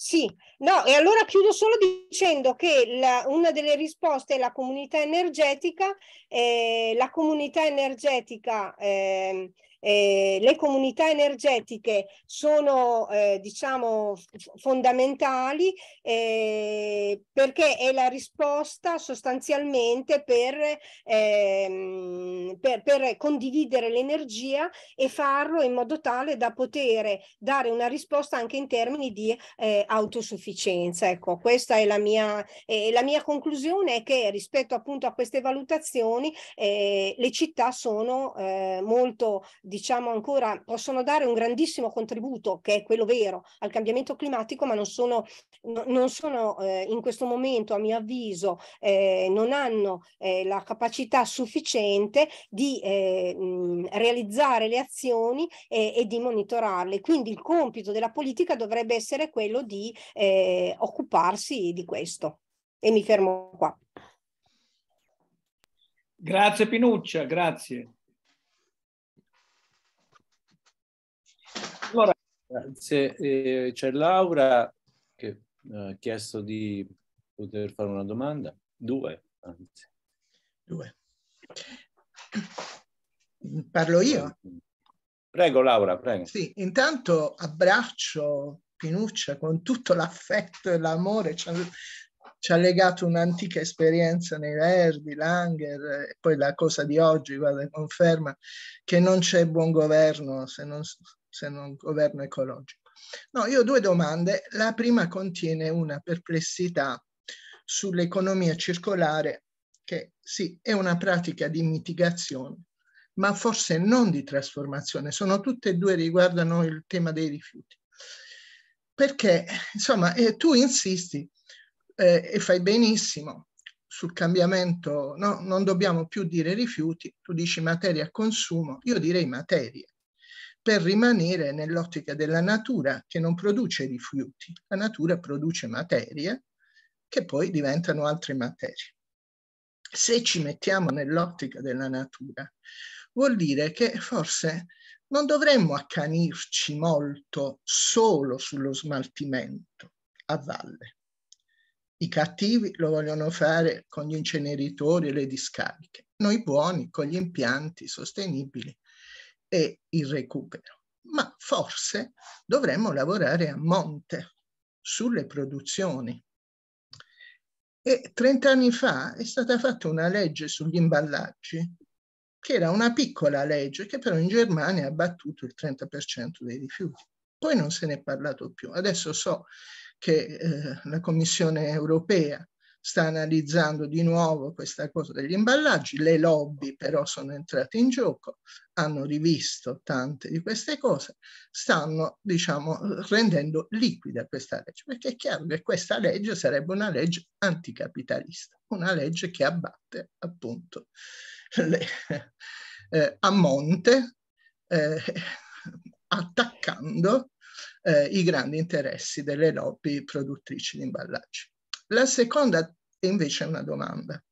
Speaker 6: Sì, no, e allora chiudo solo dicendo che la, una delle risposte è la comunità energetica, eh, la comunità energetica eh, eh, le comunità energetiche sono eh, diciamo fondamentali eh, perché è la risposta sostanzialmente per, ehm, per, per condividere l'energia e farlo in modo tale da poter dare una risposta anche in termini di eh, autosufficienza. Ecco, questa è la mia, la mia conclusione è che rispetto appunto a queste valutazioni eh, le città sono eh, molto diciamo ancora, possono dare un grandissimo contributo, che è quello vero, al cambiamento climatico, ma non sono, non sono eh, in questo momento, a mio avviso, eh, non hanno eh, la capacità sufficiente di eh, mh, realizzare le azioni e di monitorarle. Quindi il compito della politica dovrebbe essere quello di eh, occuparsi di questo. E mi fermo qua.
Speaker 2: Grazie Pinuccia, grazie. Grazie. c'è
Speaker 1: Laura che eh, ha chiesto di poter fare una domanda. Due, anzi.
Speaker 9: Due. Parlo io?
Speaker 1: Prego Laura, prego.
Speaker 9: Sì, intanto abbraccio Pinuccia con tutto l'affetto e l'amore. Ci ci ha legato un'antica esperienza nei Verdi, Langer, e poi la cosa di oggi, guarda, conferma che non c'è buon governo se non se non governo ecologico. No, io ho due domande. La prima contiene una perplessità sull'economia circolare, che sì, è una pratica di mitigazione, ma forse non di trasformazione. Sono tutte e due riguardano il tema dei rifiuti. Perché, insomma, eh, tu insisti eh, e fai benissimo sul cambiamento, no? non dobbiamo più dire rifiuti, tu dici materia a consumo, io direi materie per rimanere nell'ottica della natura che non produce rifiuti. La natura produce materie che poi diventano altre materie. Se ci mettiamo nell'ottica della natura, vuol dire che forse non dovremmo accanirci molto solo sullo smaltimento a valle. I cattivi lo vogliono fare con gli inceneritori e le discariche, noi buoni con gli impianti sostenibili e il recupero, ma forse dovremmo lavorare a monte sulle produzioni. E 30 anni fa è stata fatta una legge sugli imballaggi, che era una piccola legge che però in Germania ha battuto il 30% dei rifiuti. Poi non se ne è parlato più. Adesso so che eh, la Commissione europea sta analizzando di nuovo questa cosa degli imballaggi, le lobby però sono entrate in gioco, hanno rivisto tante di queste cose, stanno diciamo rendendo liquida questa legge, perché è chiaro che questa legge sarebbe una legge anticapitalista, una legge che abbatte appunto le, eh, a monte eh, attaccando eh, i grandi interessi delle lobby produttrici di imballaggi. La seconda e invece è una domanda.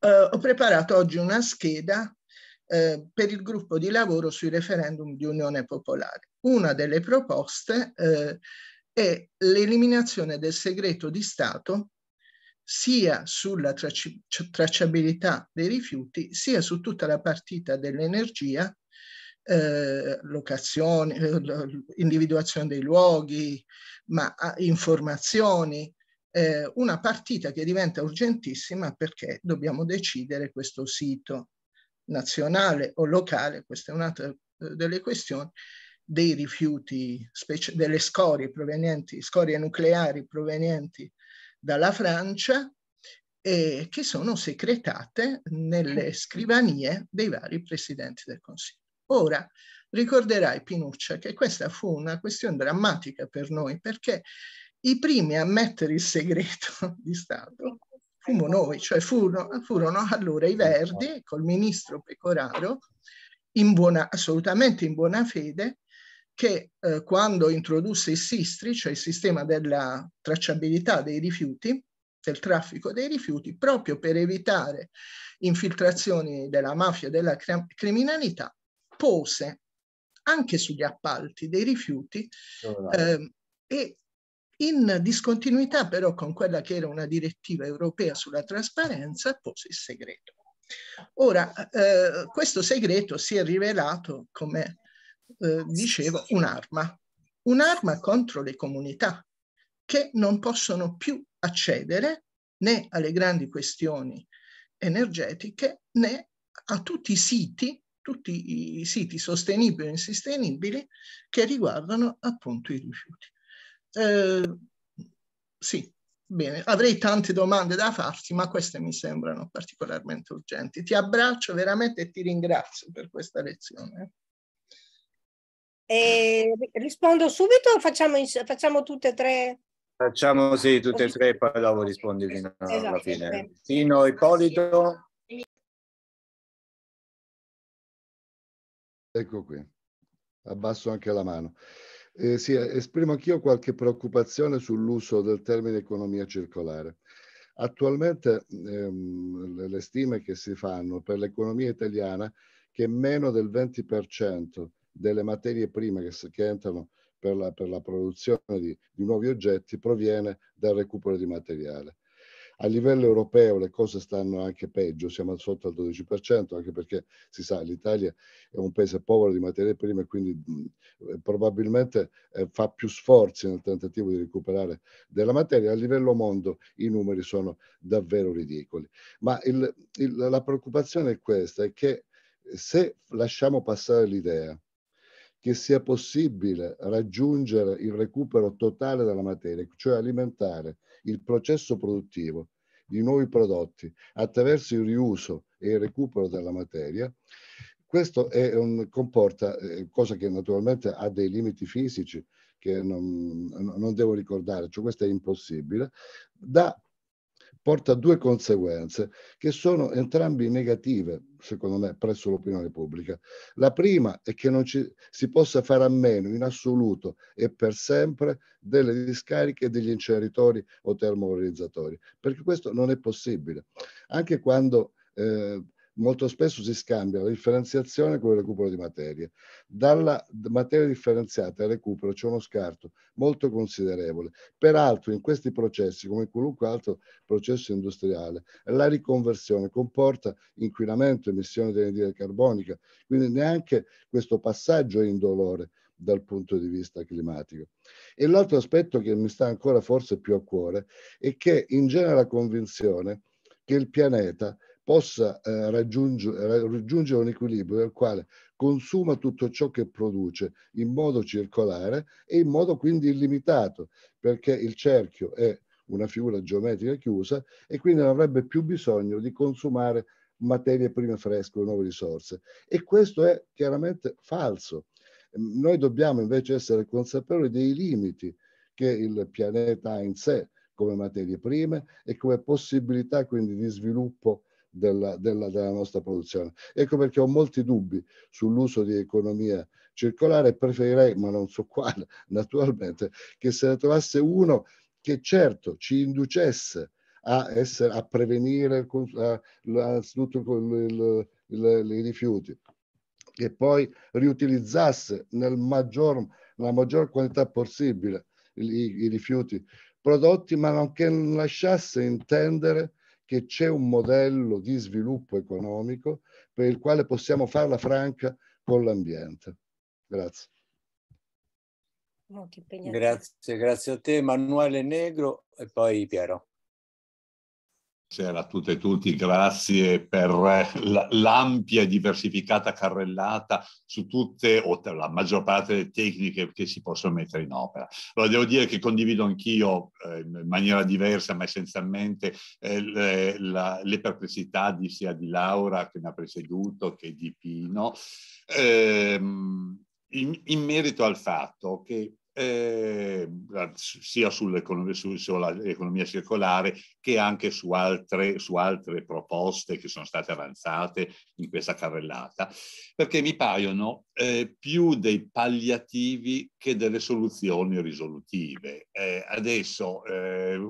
Speaker 9: Eh, ho preparato oggi una scheda eh, per il gruppo di lavoro sui referendum di Unione Popolare. Una delle proposte eh, è l'eliminazione del segreto di Stato sia sulla traci- tracciabilità dei rifiuti, sia su tutta la partita dell'energia, eh, locazione, eh, individuazione dei luoghi, ma ah, informazioni, eh, una partita che diventa urgentissima perché dobbiamo decidere questo sito nazionale o locale, questa è un'altra eh, delle questioni, dei rifiuti, specie delle scorie provenienti, scorie nucleari provenienti dalla Francia, e che sono secretate nelle scrivanie dei vari presidenti del Consiglio. Ora, ricorderai Pinuccia che questa fu una questione drammatica per noi perché i primi a mettere il segreto *laughs* di Stato fumo noi, cioè furono, furono allora i Verdi col ministro Pecoraro, in buona, assolutamente in buona fede, che eh, quando introdusse il SISTRI, cioè il sistema della tracciabilità dei rifiuti, del traffico dei rifiuti, proprio per evitare infiltrazioni della mafia e della criminalità, pose anche sugli appalti dei rifiuti eh, e in discontinuità però con quella che era una direttiva europea sulla trasparenza, pose il segreto. Ora, eh, questo segreto si è rivelato, come eh, dicevo, un'arma, un'arma contro le comunità che non possono più accedere né alle grandi questioni energetiche né a tutti i siti, tutti i siti sostenibili e insostenibili che riguardano appunto i rifiuti. Eh, sì, bene, avrei tante domande da farti, ma queste mi sembrano particolarmente urgenti. Ti abbraccio veramente e ti ringrazio per questa lezione. E rispondo subito o facciamo, facciamo
Speaker 4: tutte e tre?
Speaker 5: Facciamo sì, tutte e tre, e poi dopo rispondi fino
Speaker 4: esatto, alla fine.
Speaker 5: Sino
Speaker 10: esatto. Ippolito. Ecco qui, abbasso anche la mano. Eh, sì, esprimo anch'io qualche preoccupazione sull'uso del termine economia circolare. Attualmente ehm, le stime che si fanno per l'economia italiana che meno del 20% delle materie prime che, che entrano per la, per la produzione di, di, nuovi oggetti proviene dal recupero di materiale. A livello europeo le cose stanno anche peggio, siamo sotto al 12%, anche perché si sa l'Italia è un paese povero di materie prime, quindi mh, probabilmente eh, fa più sforzi nel tentativo di recuperare della materia. A livello mondo i numeri sono davvero ridicoli. Ma il, il, la preoccupazione è questa, è che se lasciamo passare l'idea che sia possibile raggiungere il recupero totale della materia, cioè alimentare il processo produttivo di nuovi prodotti attraverso il riuso e il recupero della materia, questo un, comporta, eh, cosa che naturalmente ha dei limiti fisici che non, non devo ricordare, cioè questo è impossibile, da porta a due conseguenze che sono entrambi negative, secondo me, presso l'opinione pubblica. La prima è che non ci, si possa fare a meno in assoluto e per sempre delle discariche e degli inceneritori o termovalorizzatori, perché questo non è possibile. Anche quando eh, molto spesso si scambia la differenziazione con il recupero di materie. Dalla materia differenziata al recupero c'è uno scarto molto considerevole. Peraltro in questi processi, come in qualunque altro processo industriale, la riconversione comporta inquinamento, emissione di anidride carbonica, quindi neanche questo passaggio è indolore dal punto di vista climatico. E l'altro aspetto che mi sta ancora forse più a cuore è che in genere la convinzione che il pianeta possa eh, raggiungere, raggiungere un equilibrio nel quale consuma tutto ciò che produce in modo circolare e in modo quindi illimitato, perché il cerchio è una figura geometrica chiusa e quindi non avrebbe più bisogno di consumare materie prime fresche, nuove risorse. E questo è chiaramente falso. Noi dobbiamo invece essere consapevoli dei limiti che il pianeta ha in sé come materie prime e come possibilità quindi di sviluppo della, della, della nostra produzione. Ecco perché ho molti dubbi sull'uso di economia circolare preferirei, ma non so quale *laughs* naturalmente, che se ne trovasse uno che certo ci inducesse a, essere, a prevenire innanzitutto i rifiuti e poi riutilizzasse nel maggior, nella maggior quantità possibile i, i rifiuti prodotti, ma non che lasciasse intendere che c'è un modello di sviluppo economico per il quale possiamo farla franca con l'ambiente. Grazie.
Speaker 9: Grazie,
Speaker 1: grazie a te Emanuele Negro e poi Piero.
Speaker 10: Buonasera
Speaker 11: a tutte e tutti, grazie per eh, l'ampia e diversificata carrellata su tutte o la maggior parte delle tecniche che si possono mettere in opera. Allora devo dire che condivido anch'io eh, in maniera diversa, ma essenzialmente eh, le, la, le, perplessità di, sia di Laura che mi ha preceduto che di Pino. Eh, in, in merito al fatto che eh, sia sull'economia, sull circolare che anche su altre, su altre, proposte che sono state avanzate in questa carrellata, perché mi paiono eh, più dei palliativi che delle soluzioni risolutive. Eh, adesso, eh,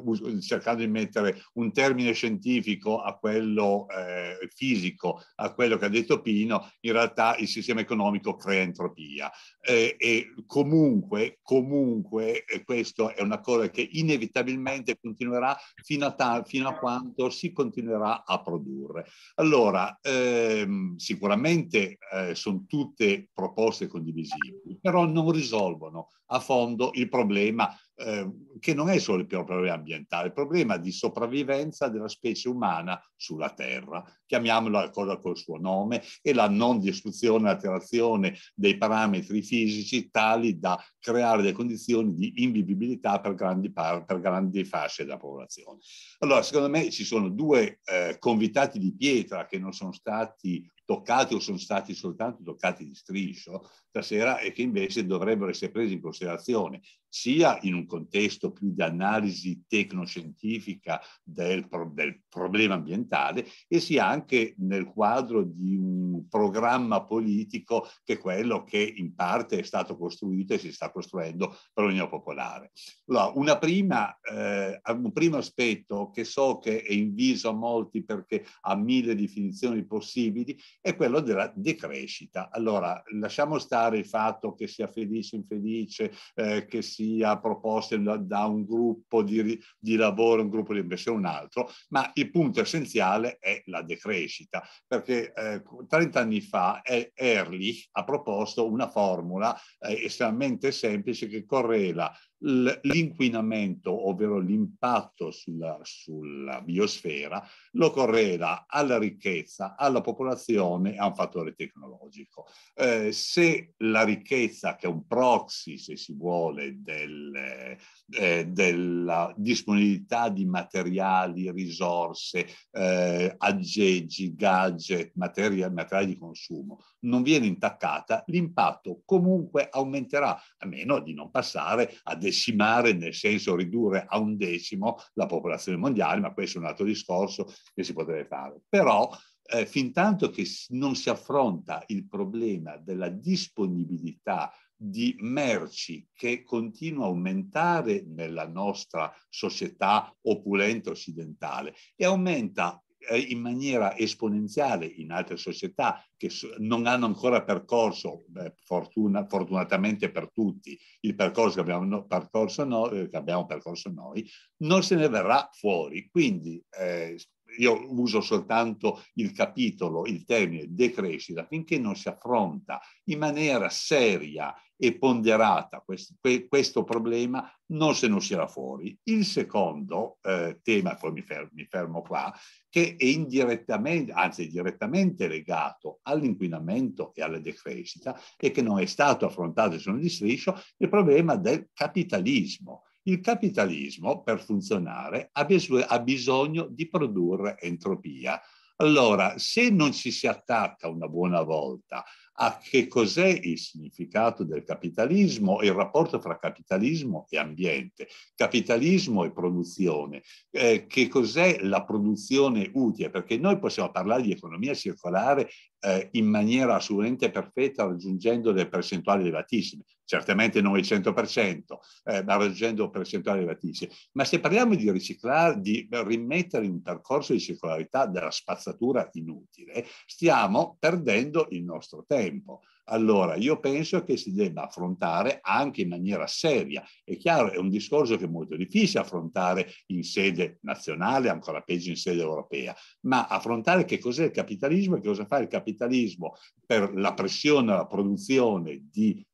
Speaker 11: cercando di mettere un termine scientifico a quello eh, fisico, a quello che ha detto Pino, in realtà il sistema economico crea entropia. Eh, e comunque, comunque, eh, questa è una cosa che inevitabilmente continuerà fino a, fino a quando si continuerà a produrre. Allora, ehm, sicuramente eh, sono tutte proposte condivisibili, però non risolvono risolvono a fondo il problema eh, che non è solo il problema ambientale, il problema di sopravvivenza della specie umana sulla Terra, chiamiamola cosa col suo nome, e la non distruzione e alterazione dei parametri fisici tali da creare le condizioni di invivibilità per grandi, par- per grandi fasce della popolazione. Allora, secondo me ci sono due eh, convitati di pietra che non sono stati toccati o sono stati soltanto toccati di striscio stasera e che invece dovrebbero essere presi in considerazione sia in un contesto più di analisi tecnoscientifica del, pro- del problema ambientale e sia anche nel quadro di un programma politico che è quello che in parte è stato costruito e si sta costruendo per l'Unione Popolare. Allora, prima, eh, un primo aspetto che so che è inviso a molti perché ha mille definizioni possibili è quello della decrescita. Allora, lasciamo stare il fatto che sia felice, o infelice, eh, che sia proposto da, da, un gruppo di, di lavoro, un gruppo di impressione, un altro, ma il punto essenziale è la decrescita, perché eh, 30 anni fa Erlich eh, ha proposto una formula eh, estremamente semplice che correla l'inquinamento, ovvero l'impatto sulla, sulla, biosfera, lo correla alla ricchezza, alla popolazione e a un fattore tecnologico. Eh, se la ricchezza, che è un proxy, se si vuole, del, eh, della disponibilità di materiali, risorse, eh, aggeggi, gadget, materiali, materiali di consumo, non viene intaccata, l'impatto comunque aumenterà, a meno di non passare a dei decimare, nel senso ridurre a un decimo la popolazione mondiale, ma questo è un altro discorso che si potrebbe fare. Però eh, fin tanto che non si affronta il problema della disponibilità di merci che continua a aumentare nella nostra società opulenta occidentale e aumenta eh, in maniera esponenziale in altre società che non hanno ancora percorso, fortuna, fortunatamente per tutti, il percorso che abbiamo percorso noi, eh, che abbiamo percorso noi non se ne verrà fuori. Quindi eh, io uso soltanto il capitolo, il termine decrescita, finché non si affronta in maniera seria e ponderata questo, questo problema, non se ne uscirà fuori. Il secondo eh, tema, poi mi fermo, mi fermo qua, che è indirettamente, anzi direttamente legato all'inquinamento e alla decrescita e che non è stato affrontato, sono di striscio, il problema del capitalismo il capitalismo, per funzionare, ha, bisogno di produrre entropia. Allora, se non ci si attacca una buona volta a che cos'è il significato del capitalismo, e il rapporto fra capitalismo e ambiente, capitalismo e produzione, eh, che cos'è la produzione utile, perché noi possiamo parlare di economia circolare eh, in maniera assolutamente perfetta, raggiungendo delle percentuali elevatissime, certamente non il 100%, eh, ma raggiungendo percentuali elevatissime. Ma se parliamo di riciclare, di rimettere in percorso di circolarità della spazzatura inutile, stiamo perdendo il nostro tempo. Allora, io penso che si debba affrontare anche in maniera seria. È chiaro, è un discorso che è molto difficile affrontare in sede nazionale, ancora peggio in sede europea, ma affrontare che cos'è il capitalismo e che cosa fa il capitalismo per la pressione alla produzione di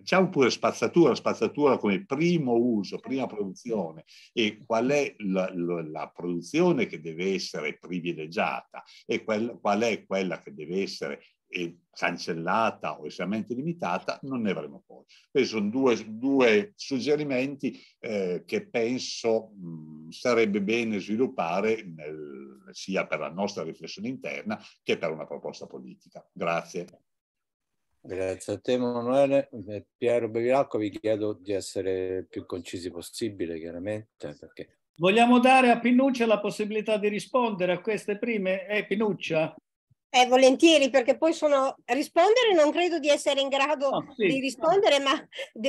Speaker 11: diciamo pure spazzatura, spazzatura come primo uso, prima produzione e qual è la, la, la produzione che deve essere privilegiata e quel, qual è quella che deve essere eh, cancellata o estremamente limitata, non ne avremo poi. Questi sono due, due suggerimenti eh, che penso mh, mm, sarebbe bene sviluppare nel, sia per la nostra riflessione interna che per una proposta politica. Grazie.
Speaker 1: Grazie a te Emanuele. Eh, Piero Bevilacqua vi chiedo di essere più concisi
Speaker 2: possibile, chiaramente, perché... Vogliamo dare a Pinuccia la possibilità di rispondere a queste
Speaker 6: prime? Eh, Pinuccia? Eh, volentieri, perché poi sono... rispondere non credo di essere in grado oh, sì. di rispondere, ma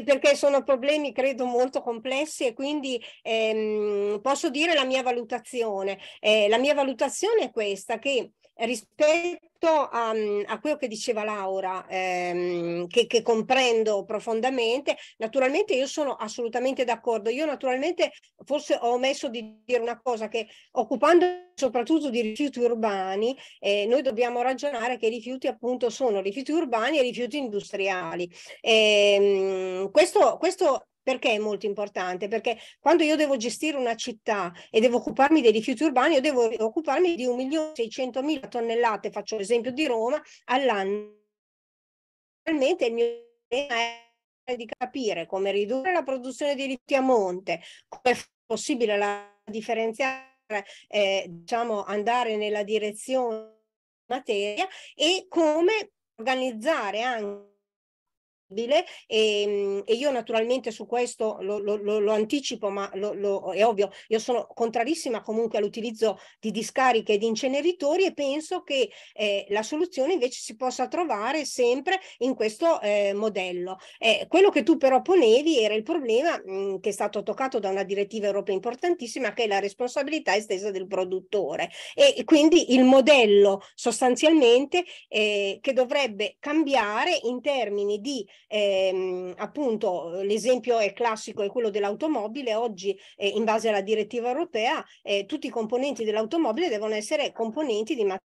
Speaker 6: perché sono problemi credo molto complessi e quindi ehm, posso dire la mia valutazione. Eh, la mia valutazione è questa, che rispetto a, a, quello che diceva Laura, ehm, che, che, comprendo profondamente, naturalmente io sono assolutamente d'accordo. Io naturalmente forse ho omesso di dire una cosa che occupando soprattutto di rifiuti urbani, eh, noi dobbiamo ragionare che i rifiuti appunto sono rifiuti urbani e rifiuti industriali. Ehm, questo, questo perché è molto importante? Perché quando io devo gestire una città e devo occuparmi dei rifiuti urbani, io devo occuparmi di 1.600.000 tonnellate, faccio l'esempio di Roma, all'anno. Realmente il mio tema è di capire come ridurre la produzione di rifiuti a monte, come è possibile la differenziare, eh, diciamo andare nella direzione materia e come organizzare anche e, ehm, e, io naturalmente su questo lo, lo, lo, lo anticipo, ma è ovvio, io sono contrarissima comunque all'utilizzo di discariche e di inceneritori e penso che eh, la soluzione invece si possa trovare sempre in questo eh, modello. Eh, quello che tu però ponevi era il problema mh, mm, che è stato toccato da una direttiva europea importantissima che è la responsabilità estesa del produttore e quindi il modello sostanzialmente eh, che dovrebbe cambiare in termini di ehm, appunto l'esempio è classico è quello dell'automobile, oggi eh, in base alla direttiva europea eh, tutti i componenti dell'automobile devono essere componenti di materiale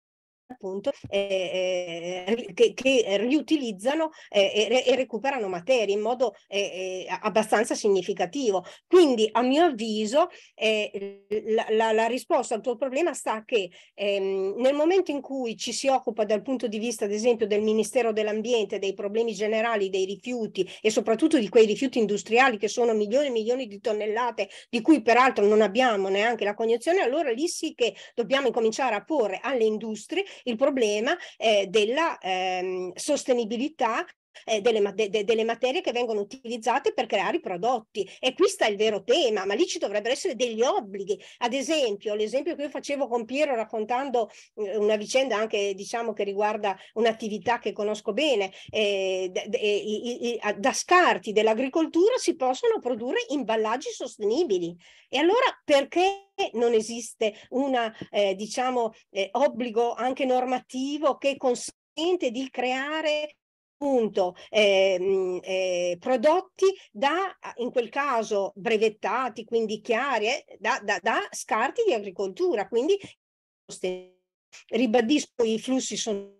Speaker 6: appunto eh, eh che, che, eh, riutilizzano eh, e, recuperano materie in modo eh, eh abbastanza significativo. Quindi a mio avviso la, la, la, risposta al tuo problema sta che ehm, nel momento in cui ci si occupa dal punto di vista ad esempio del Ministero dell'Ambiente, dei problemi generali dei rifiuti e soprattutto di quei rifiuti industriali che sono milioni e milioni di tonnellate di cui peraltro non abbiamo neanche la cognizione, allora lì sì che dobbiamo incominciare a porre alle industrie il problema eh, della ehm, sostenibilità eh, delle, de, de, delle, materie che vengono utilizzate per creare i prodotti. E qui sta il vero tema, ma lì ci dovrebbero essere degli obblighi. Ad esempio, l'esempio che io facevo con Piero raccontando eh, una vicenda anche diciamo che riguarda un'attività che conosco bene, eh, de, eh, i, i, a, da scarti dell'agricoltura si possono produrre imballaggi sostenibili. E allora perché non esiste un eh, diciamo, eh, obbligo anche normativo che consente di creare appunto eh, eh, prodotti da, in quel caso, brevettati, quindi chiari, eh, da, da, da, scarti di agricoltura. Quindi, ribadisco, i flussi sono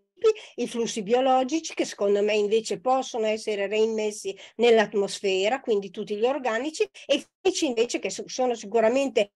Speaker 6: i flussi biologici che secondo me invece possono essere reimmessi nell'atmosfera, quindi tutti gli organici, e i feci invece che sono sicuramente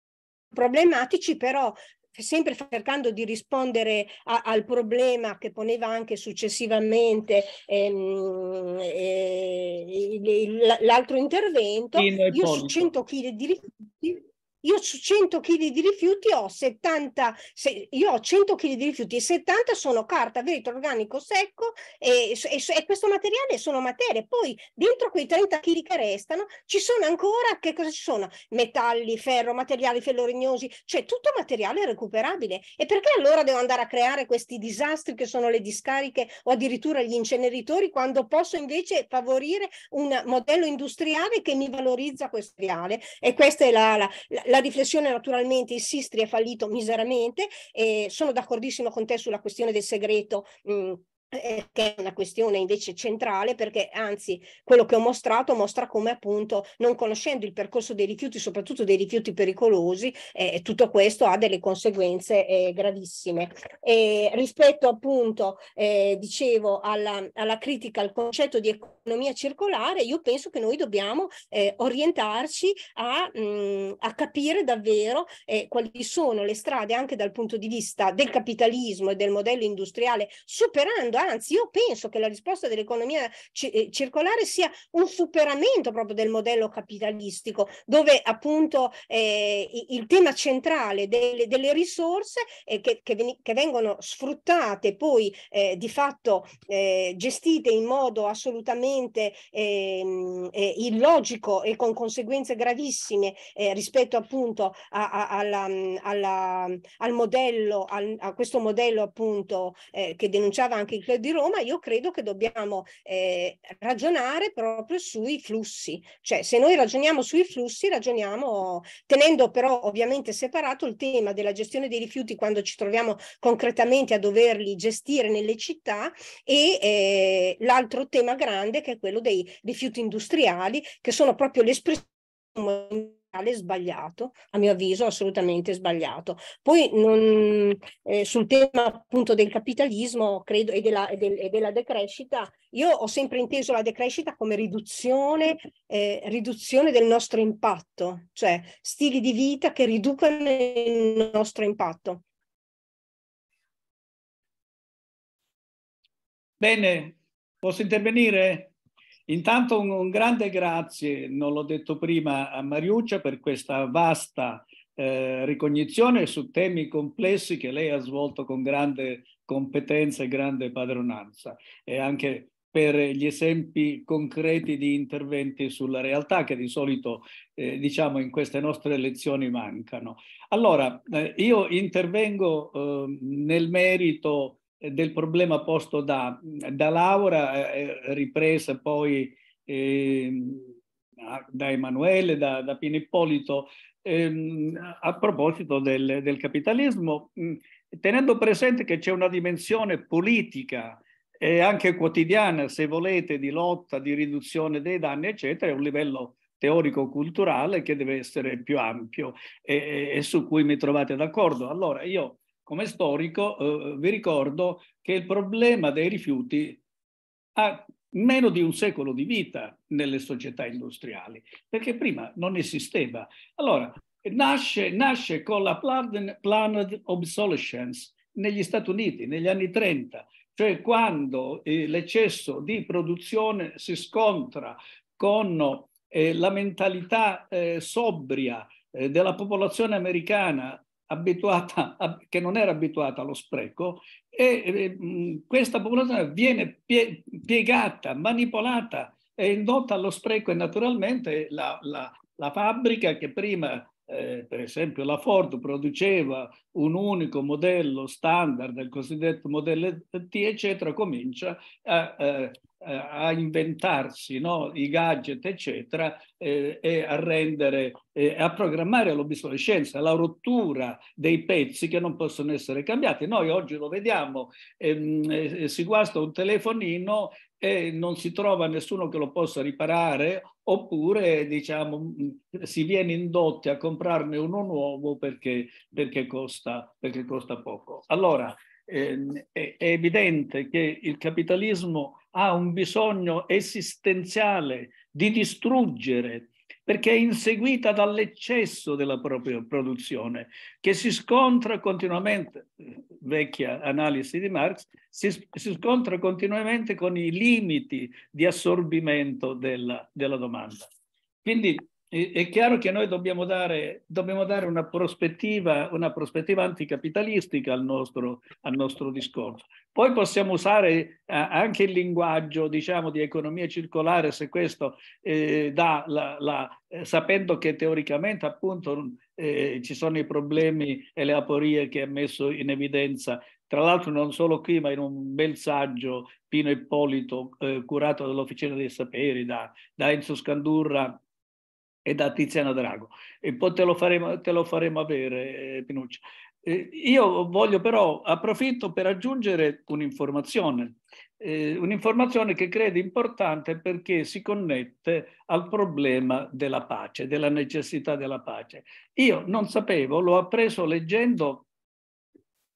Speaker 6: problematici, però sempre cercando di rispondere a, al problema che poneva anche successivamente ehm, eh, l'altro intervento, io su 100 kg di rifiuti io su 100 kg di rifiuti ho 70, se, io ho 100 kg di rifiuti e 70 sono carta, vetro, organico secco e, e, e, questo materiale sono materie. Poi dentro quei 30 kg che restano ci sono ancora, che cosa ci sono? Metalli, ferro, materiali ferroregnosi, cioè tutto materiale recuperabile. E perché allora devo andare a creare questi disastri che sono le discariche o addirittura gli inceneritori quando posso invece favorire un modello industriale che mi valorizza questo reale? E questa è la, la la riflessione naturalmente il Sistri è fallito miseramente e sono d'accordissimo con te sulla questione del segreto. Mh, mm, eh, che è una questione invece centrale perché anzi quello che ho mostrato mostra come appunto non conoscendo il percorso dei rifiuti, soprattutto dei rifiuti pericolosi, eh, tutto questo ha delle conseguenze eh, gravissime. E rispetto appunto, eh, dicevo, alla, alla critica al concetto di economia, l'economia circolare, io penso che noi dobbiamo eh, orientarci a, mh, a, capire davvero eh, quali sono le strade anche dal punto di vista del capitalismo e del modello industriale, superando, anzi io penso che la risposta dell'economia ci- eh, circolare sia un superamento proprio del modello capitalistico, dove appunto eh, il tema centrale delle, delle risorse eh, che, che, ven- che, vengono sfruttate poi eh, di fatto gestite in modo assolutamente assolutamente eh, eh, illogico e con conseguenze gravissime eh, rispetto appunto a, a, alla, mm, alla, al modello, al, a questo modello appunto eh, che denunciava anche il Club di Roma, io credo che dobbiamo eh, ragionare proprio sui flussi, cioè se noi ragioniamo sui flussi ragioniamo tenendo però ovviamente separato il tema della gestione dei rifiuti quando ci troviamo concretamente a doverli gestire nelle città e eh, l'altro tema grande ambientale che è quello dei rifiuti industriali, che sono proprio l'espressione sbagliato, a mio avviso assolutamente sbagliato. Poi non, eh, sul tema appunto del capitalismo credo, e, della, e, del, e, della, decrescita, io ho sempre inteso la decrescita come riduzione, eh, riduzione del nostro impatto, cioè stili di vita che riducono il nostro impatto.
Speaker 5: Bene, posso intervenire?
Speaker 2: Intanto un, un, grande grazie, non l'ho detto prima, a Mariuccia per questa vasta eh, ricognizione su temi complessi che lei ha svolto con grande competenza e grande padronanza e anche per gli esempi concreti di interventi sulla realtà che di solito eh, diciamo in queste nostre lezioni mancano. Allora, eh, io intervengo ehm, nel merito del problema posto da, da Laura, eh, eh, ripresa poi eh, da Emanuele, da, da Pino Ippolito, ehm, a proposito del, del capitalismo, mm, tenendo presente che c'è una dimensione politica e anche quotidiana, se volete, di lotta, di riduzione dei danni, eccetera, è un livello teorico-culturale che deve essere più ampio e, e, e su cui mi trovate d'accordo. Allora, io come storico eh, vi ricordo che il problema dei rifiuti ha meno di un secolo di vita nelle società industriali, perché prima non esisteva. Allora, nasce, nasce con la Planned Obsolescence negli Stati Uniti negli anni 30, cioè quando eh, l'eccesso di produzione si scontra con eh, la mentalità eh, sobria eh, della popolazione americana abituata, che non era abituata allo spreco e eh, questa popolazione viene pie, piegata, manipolata e indotta allo spreco e naturalmente la, la, la fabbrica che prima eh, per esempio la Ford produceva un unico modello standard, il cosiddetto modello T, eccetera, comincia a, a, eh, eh, a inventarsi no? i gadget, eccetera, eh, e a rendere, eh, a programmare l'obsolescenza, la rottura dei pezzi che non possono essere cambiati. Noi oggi lo vediamo, ehm, eh, si guasta un telefonino e non si trova nessuno che lo possa riparare oppure diciamo, mm, si viene indotti a comprarne uno nuovo perché, perché, costa, perché costa, poco. Allora ehm, è evidente che il capitalismo ha un bisogno esistenziale di distruggere perché è inseguita dall'eccesso della propria produzione, che si scontra continuamente, vecchia analisi di Marx, si, si scontra continuamente con i limiti di assorbimento della, della domanda. Quindi è chiaro che noi dobbiamo dare, dobbiamo dare una, prospettiva, una, prospettiva, anticapitalistica al nostro, al nostro, discorso. Poi possiamo usare eh, anche il linguaggio diciamo, di economia circolare se questo eh, dà, la, la, eh, sapendo che teoricamente appunto eh, ci sono i problemi e le aporie che ha messo in evidenza tra l'altro non solo qui, ma in un bel saggio Pino Ippolito, eh, curato dall'Officina dei Saperi, da, da Enzo Scandurra e da Tiziana Drago. E poi te lo faremo, te lo faremo avere, eh, Pinuccio. Eh, io voglio però, approfitto per aggiungere un'informazione, eh, un'informazione che credo importante perché si connette al problema della pace, della necessità della pace. Io non sapevo, l'ho appreso leggendo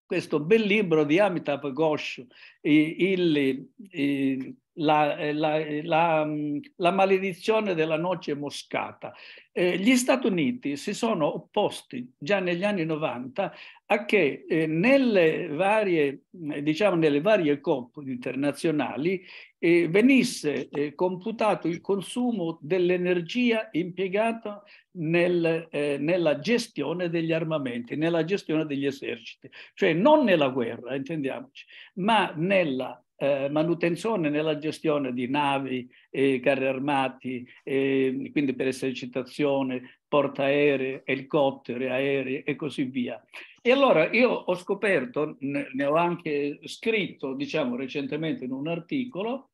Speaker 2: questo bel libro di Amitabh Ghosh, il, il, il la, eh, la, eh, la, mm, la, maledizione della noce moscata. Eh, gli Stati Uniti si sono opposti già negli anni 90 a che eh, nelle, varie, mm, eh, diciamo, nelle varie COP internazionali eh, venisse computato il consumo dell'energia impiegata nel, nella gestione degli armamenti, nella gestione degli eserciti, cioè non nella guerra, intendiamoci, ma nella eh, manutenzione nella gestione di navi, e carri armati, eh, quindi per esercitazione, portaerei, elicotteri, aerei e così via. E allora io ho scoperto, ne, ne ho anche scritto, diciamo, recentemente in un articolo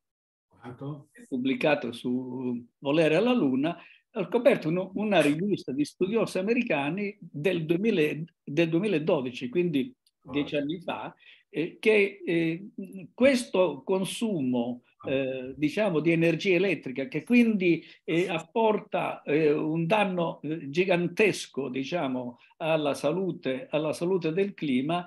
Speaker 2: pubblicato su Volere alla Luna, ho scoperto un, una rivista di studiosi americani del, 2000, del 2012, quindi dieci anni fa, eh, che eh, questo consumo ah. eh, diciamo di energia elettrica che quindi eh, apporta eh, un danno gigantesco diciamo, alla, salute, alla salute del clima,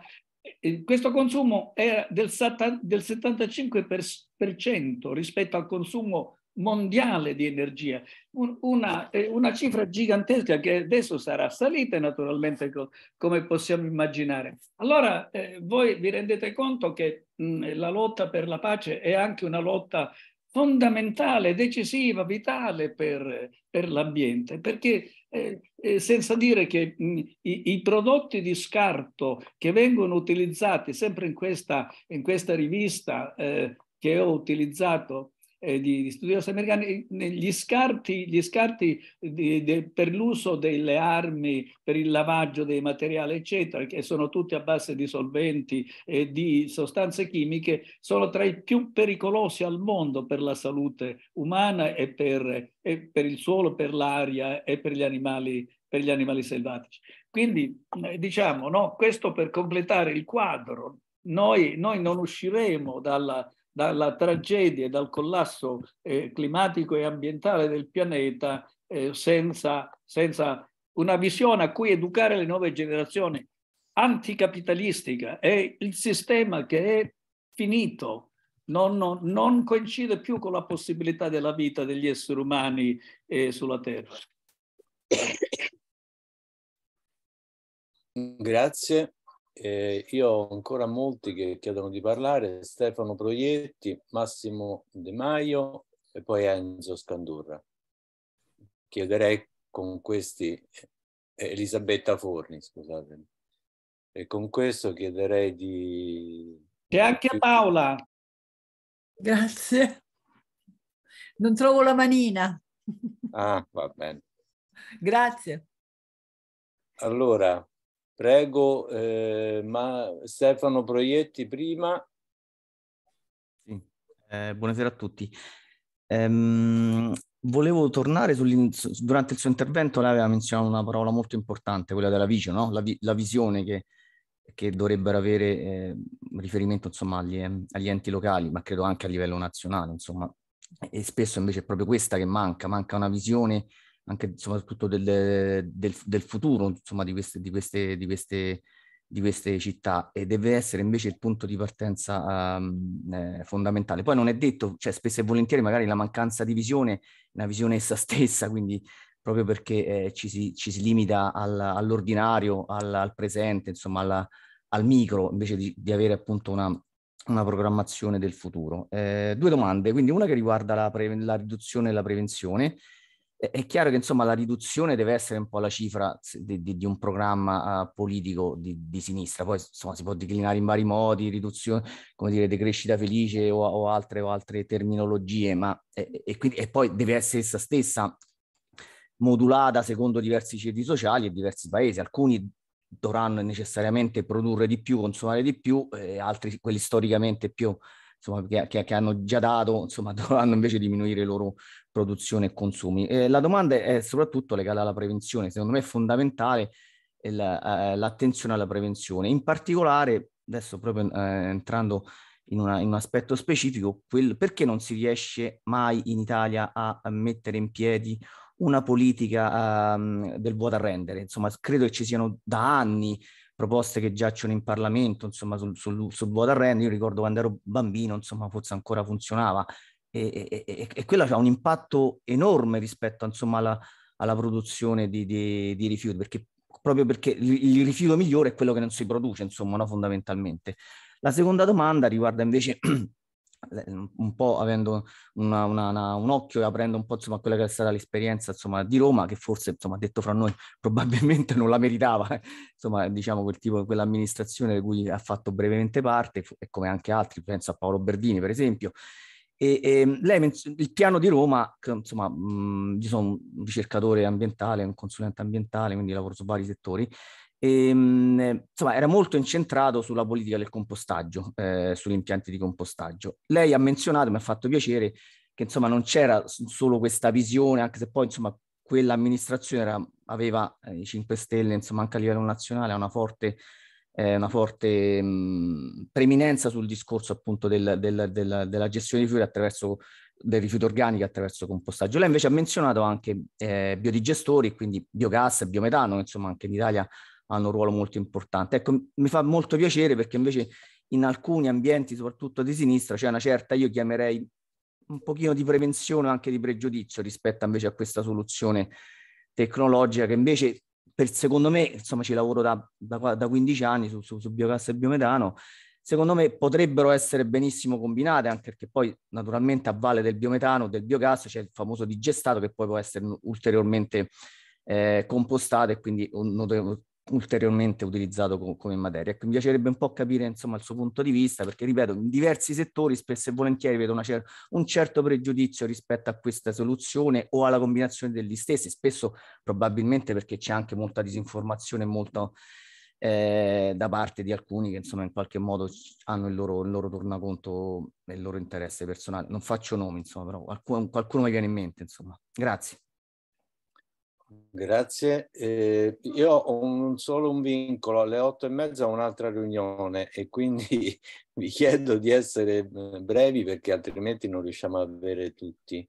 Speaker 2: questo consumo era del 75% rispetto al consumo mondiale di energia, una, eh, una, cifra gigantesca che adesso sarà salita naturalmente come possiamo immaginare. Allora eh, voi vi rendete conto che mh, mm, la lotta per la pace è anche una lotta fondamentale, decisiva, vitale per, per l'ambiente, perché eh, eh senza dire che mh, mm, i, i, prodotti di scarto che vengono utilizzati sempre in questa, in questa rivista eh, che ho utilizzato eh, di, di, studiosi americani, gli scarti, gli scarti di, de, per l'uso delle armi, per il lavaggio dei materiali, eccetera, che sono tutti a base di solventi e di sostanze chimiche, sono tra i più pericolosi al mondo per la salute umana e per, e per il suolo, per l'aria e per gli animali per gli animali selvatici. Quindi eh, diciamo, no, questo per completare il quadro, noi, noi non usciremo dalla, dalla tragedia e dal collasso eh, climatico e ambientale del pianeta eh, senza, senza, una visione a cui educare le nuove generazioni anticapitalistica. È il sistema che è finito, non, non, non coincide più con la possibilità della vita degli esseri umani eh, sulla Terra.
Speaker 1: Grazie. Eh, io ho ancora molti che chiedono di parlare, Stefano Proietti, Massimo De Maio e poi Enzo Scandurra. Chiederei con questi, eh, Elisabetta Forni, scusatemi. E con questo chiederei
Speaker 5: di... E anche Paola.
Speaker 8: Grazie. Non trovo la manina.
Speaker 5: Ah, va bene.
Speaker 8: Grazie.
Speaker 1: Allora, Prego, eh, ma Stefano Proietti prima.
Speaker 12: Sì. Eh, buonasera a tutti. Ehm, volevo tornare durante il suo intervento lei aveva menzionato una parola molto importante, quella della vision, no? la, vi la, visione che, che dovrebbero avere eh, riferimento insomma, agli, ehm, agli, enti locali, ma credo anche a livello nazionale. Insomma. E spesso invece è proprio questa che manca, manca una visione anche soprattutto del, del, del futuro insomma, di, queste, di, queste, di, queste, di, queste, città e deve essere invece il punto di partenza um, eh, fondamentale. Poi non è detto, cioè, spesso e volentieri magari la mancanza di visione, una visione essa stessa, quindi proprio perché eh, ci, si, ci, si, limita al, all'ordinario, al, al, presente, insomma alla, al micro, invece di, avere appunto una, una programmazione del futuro. Eh, due domande, quindi una che riguarda la, pre- la riduzione e la prevenzione, è chiaro che insomma la riduzione deve essere un po' la cifra di, di, di un programma uh, politico di, di, sinistra, poi insomma si può declinare in vari modi, riduzione, come dire, decrescita felice o, o, altre, o altre, terminologie, ma e, e, quindi, e poi deve essere essa stessa modulata secondo diversi ceti sociali e diversi paesi, alcuni dovranno necessariamente produrre di più, consumare di più, eh, altri quelli storicamente più insomma, che, che, hanno già dato, insomma, *laughs* dovranno invece diminuire i loro, produzione e consumi. E la domanda è soprattutto legata alla prevenzione, secondo me è fondamentale eh, l'attenzione alla prevenzione, in particolare, adesso proprio eh, entrando in, una, in, un aspetto specifico, quel, perché non si riesce mai in Italia a, a mettere in piedi una politica um, del vuoto a rendere. Insomma, credo che ci siano da anni proposte che giacciono in Parlamento, insomma, sul, sul, sul vuoto a rendere. Io ricordo quando ero bambino, insomma, forse ancora funzionava e, e, e, quello ha un impatto enorme rispetto insomma, alla, alla produzione di, di, di rifiuti, perché, proprio perché il, rifiuto migliore è quello che non si produce, insomma, no, fondamentalmente. La seconda domanda riguarda invece *clears throat* un po' avendo una, una, una, un occhio e aprendo un po' insomma quella che è stata l'esperienza insomma di Roma che forse insomma detto fra noi *laughs* probabilmente non la meritava eh. insomma diciamo quel tipo quell'amministrazione di cui ha fatto brevemente parte e come anche altri penso a Paolo Berdini per esempio e, e mm, lei menz- il piano di Roma, che, insomma, mh, mm, io sono un ricercatore ambientale, un consulente ambientale, quindi lavoro su vari settori. E, mh, mm, eh, insomma, era molto incentrato sulla politica del compostaggio, eh, sugli impianti di compostaggio. Lei ha menzionato, mi ha fatto piacere, che insomma non c'era solo questa visione, anche se poi insomma quell'amministrazione era, aveva eh, i eh, 5 Stelle, insomma anche a livello nazionale, una forte eh, una forte mh, preminenza sul discorso appunto del, del, del, della gestione dei rifiuti attraverso del rifiuto organico attraverso compostaggio. Lei invece ha menzionato anche eh, biodigestori, quindi biogas e biometano, insomma anche in Italia hanno un ruolo molto importante. Ecco, mi fa molto piacere perché invece in alcuni ambienti, soprattutto di sinistra, c'è una certa, io chiamerei un pochino di prevenzione o anche di pregiudizio rispetto invece a questa soluzione tecnologica che invece per, secondo me, insomma ci lavoro da, da, da 15 anni su, su, su biogas e biometano, secondo me potrebbero essere benissimo combinate, anche perché poi naturalmente a valle del biometano, del biogas, c'è il famoso digestato che poi può essere ulteriormente eh, compostato e quindi un, ulteriormente utilizzato co- come materia. Ecco, mi piacerebbe un po' capire insomma, il suo punto di vista, perché ripeto, in diversi settori spesso e volentieri vedo cer- un certo pregiudizio rispetto a questa soluzione o alla combinazione degli stessi, spesso probabilmente perché c'è anche molta disinformazione, molto eh, da parte di alcuni che insomma in qualche modo hanno il loro, il loro tornaconto e il loro interesse personale. Non faccio nomi, insomma, però qualcuno, qualcuno mi viene in mente, insomma. Grazie.
Speaker 1: Grazie. Eh, io ho un, solo un vincolo, alle otto e mezza ho un'altra riunione e quindi *laughs* vi chiedo di essere eh, brevi perché altrimenti non riusciamo a avere tutti.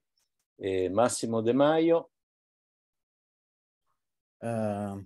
Speaker 1: Eh, Massimo De Maio.
Speaker 13: Uh,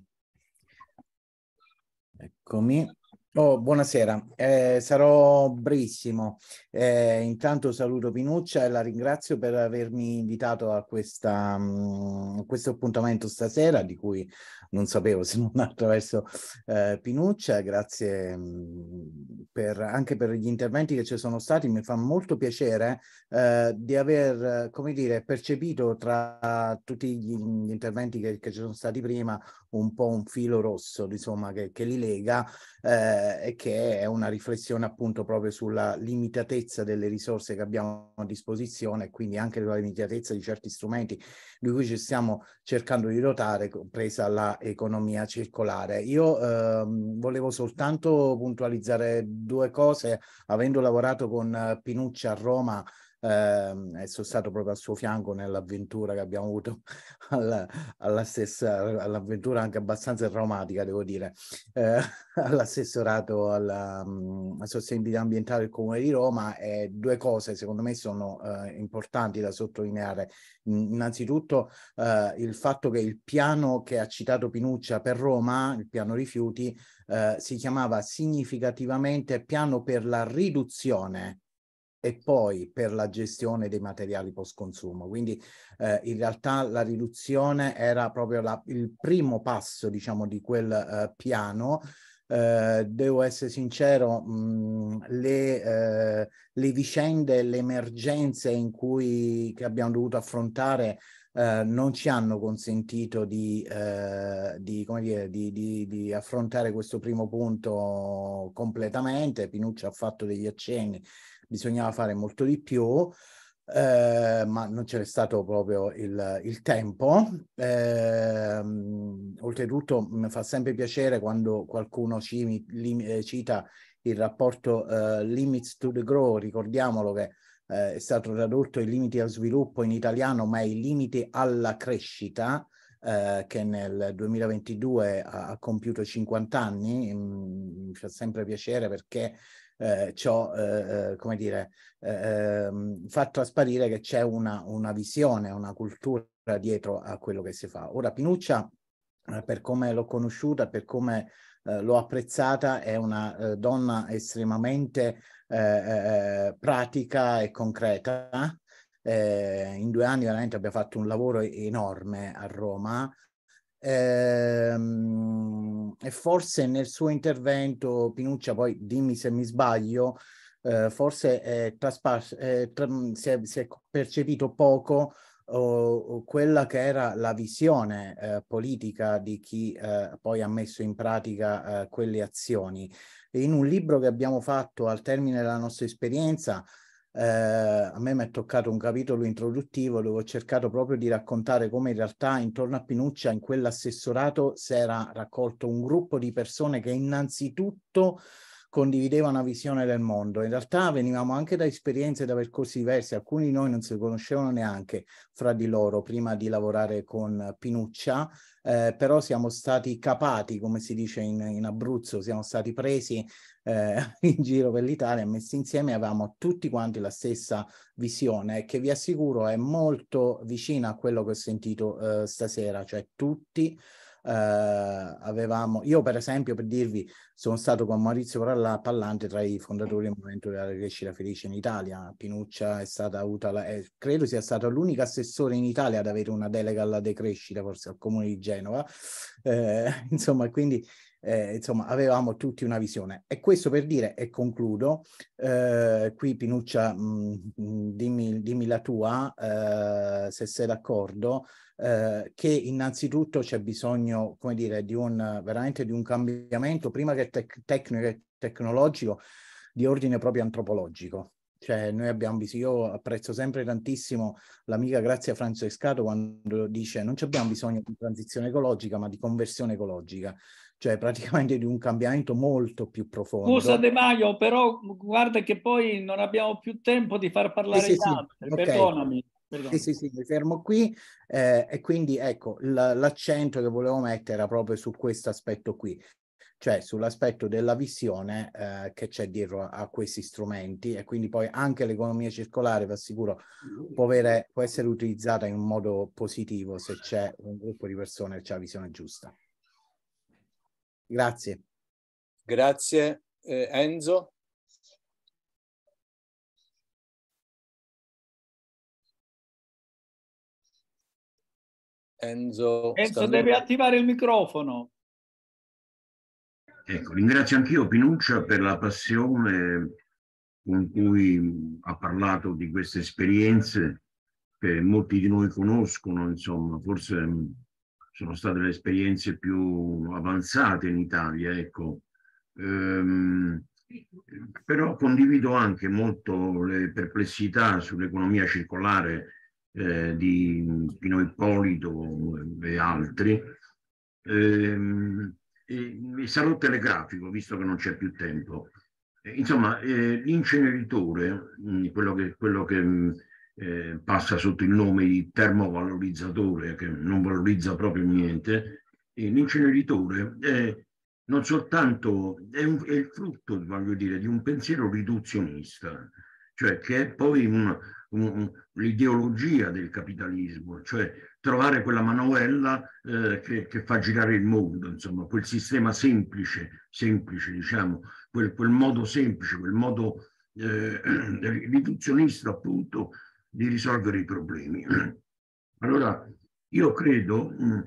Speaker 13: eccomi. Oh, buonasera, eh, sarò brevissimo. Eh, intanto saluto Pinuccia e la ringrazio per avermi invitato a, questa, mh, mm, questo appuntamento stasera, di cui non sapevo se non attraverso eh, Pinuccia. Grazie mm, per, anche per gli interventi che ci sono stati. Mi fa molto piacere eh, di aver, come dire, percepito tra tutti gli, gli interventi che, che, ci sono stati prima un po' un filo rosso, insomma, che, che li lega eh, eh, che è una riflessione appunto proprio sulla limitatezza delle risorse che abbiamo a disposizione e quindi anche sulla limitatezza di certi strumenti di cui ci stiamo cercando di dotare, compresa l'economia circolare. Io ehm, volevo soltanto puntualizzare due cose, avendo lavorato con Pinuccia a Roma eh, sono stato proprio al suo fianco nell'avventura che abbiamo avuto, *laughs* alla, alla stessa, all'avventura anche abbastanza traumatica, devo dire, eh, *laughs* all'assessorato alla um, sostenibilità ambientale del Comune di Roma. E due cose secondo me sono eh, importanti da sottolineare. Innanzitutto eh, il fatto che il piano che ha citato Pinuccia per Roma, il piano rifiuti, eh, si chiamava significativamente piano per la riduzione e poi per la gestione dei materiali post consumo. Quindi eh, in realtà la riduzione era proprio la, il primo passo, diciamo, di quel eh, piano. Eh, devo essere sincero, mh, mm, le, eh, le, vicende, le emergenze in cui che abbiamo dovuto affrontare eh, non ci hanno consentito di, eh, di, dire, di, di, affrontare questo primo punto completamente. Pinuccio ha fatto degli accenni bisognava fare molto di più, eh, ma non c'era stato proprio il, il tempo. Eh, oltretutto mi fa sempre piacere quando qualcuno cimi, lim, eh, cita il rapporto eh, Limits to the Grow, ricordiamolo che eh, è stato tradotto i limiti al sviluppo in italiano, ma i limiti alla crescita, eh, che nel 2022 ha, ha compiuto 50 anni, mm, mi fa sempre piacere perché eh, ciò, eh, eh, come dire, eh, ehm, fa trasparire che c'è una, una visione, una cultura dietro a quello che si fa. Ora Pinuccia, eh, per come l'ho conosciuta, per come eh, l'ho apprezzata, è una eh, donna estremamente eh, eh pratica e concreta. in due anni veramente abbiamo fatto un lavoro enorme a Roma, Ehm, e forse nel suo intervento, Pinuccia, poi dimmi se mi sbaglio, eh, forse è traspar- eh, tra- mm, si, è, si, è, percepito poco oh, quella che era la visione eh, politica di chi eh, poi ha messo in pratica eh, quelle azioni. E in un libro che abbiamo fatto al termine della nostra esperienza, eh, a me mi è toccato un capitolo introduttivo dove ho cercato proprio di raccontare come in realtà intorno a Pinuccia in quell'assessorato si era raccolto un gruppo di persone che innanzitutto condivideva una visione del mondo. In realtà venivamo anche da esperienze, da percorsi diversi, alcuni di noi non si conoscevano neanche fra di loro prima di lavorare con Pinuccia eh, però siamo stati capati, come si dice in, in Abruzzo, siamo stati presi eh, *laughs* in giro per l'Italia, messi insieme, avevamo tutti quanti la stessa visione che vi assicuro è molto vicina a quello che ho sentito eh, stasera, cioè tutti eh, avevamo, io per esempio per dirvi, sono stato con Maurizio Pallante tra i fondatori del Movimento della Crescita Felice in Italia, Pinuccia è stata avuta, la, eh, credo sia stato l'unico assessore in Italia ad avere una delega alla decrescita, forse al comune di Genova, eh, *laughs* insomma quindi... Eh, insomma, avevamo tutti una visione. E questo per dire, e concludo, eh, qui Pinuccia, mh, mm, mm, dimmi, dimmi, la tua, eh, se sei d'accordo, eh, che innanzitutto c'è bisogno, come dire, di un, veramente di un cambiamento, prima che tec- tecnico e tecnologico, di ordine proprio antropologico. Cioè, noi abbiamo bisogno, io apprezzo sempre tantissimo l'amica Grazia Francescato quando dice non abbiamo bisogno di transizione ecologica, ma di conversione ecologica, cioè praticamente di un cambiamento molto più profondo. Scusa De
Speaker 2: Maio, però guarda che poi non abbiamo più tempo di far parlare sì, gli altri, sì. Okay. perdonami.
Speaker 13: Sì, sì, sì, mi fermo qui eh, e quindi ecco l'accento che volevo mettere era proprio su questo aspetto qui, cioè sull'aspetto della visione eh, che c'è dietro a, a, questi strumenti e quindi poi anche l'economia circolare, vi assicuro, può, avere, può essere utilizzata in un modo positivo se c'è un gruppo di persone che ha la visione giusta. Grazie.
Speaker 5: Grazie eh, Enzo. Enzo. Enzo, devi attivare il microfono.
Speaker 3: Ecco, ringrazio anch'io Pinuccia per la passione con cui ha parlato di queste esperienze che molti di noi conoscono, insomma, forse mm, sono state le esperienze più avanzate in Italia, ecco. Ehm, però condivido anche molto le perplessità sull'economia circolare eh, di Pino Ippolito e altri. Eh, e sarò telegrafico, visto che non c'è più tempo. Eh, insomma, eh, l'inceneritore, mm, quello che, quello che mm, eh, passa sotto il nome di termovalorizzatore, che non valorizza proprio niente, eh, l'inceneritore è non soltanto è, un, è il frutto, voglio dire, di un pensiero riduzionista, cioè che è poi un, un, l'ideologia del capitalismo, cioè trovare quella manovella eh, che, che, fa girare il mondo, insomma, quel sistema semplice, semplice diciamo, quel, quel modo semplice, quel modo eh, *clears throat* riduzionista appunto di risolvere i problemi. *clears throat* Allora, io credo, mm,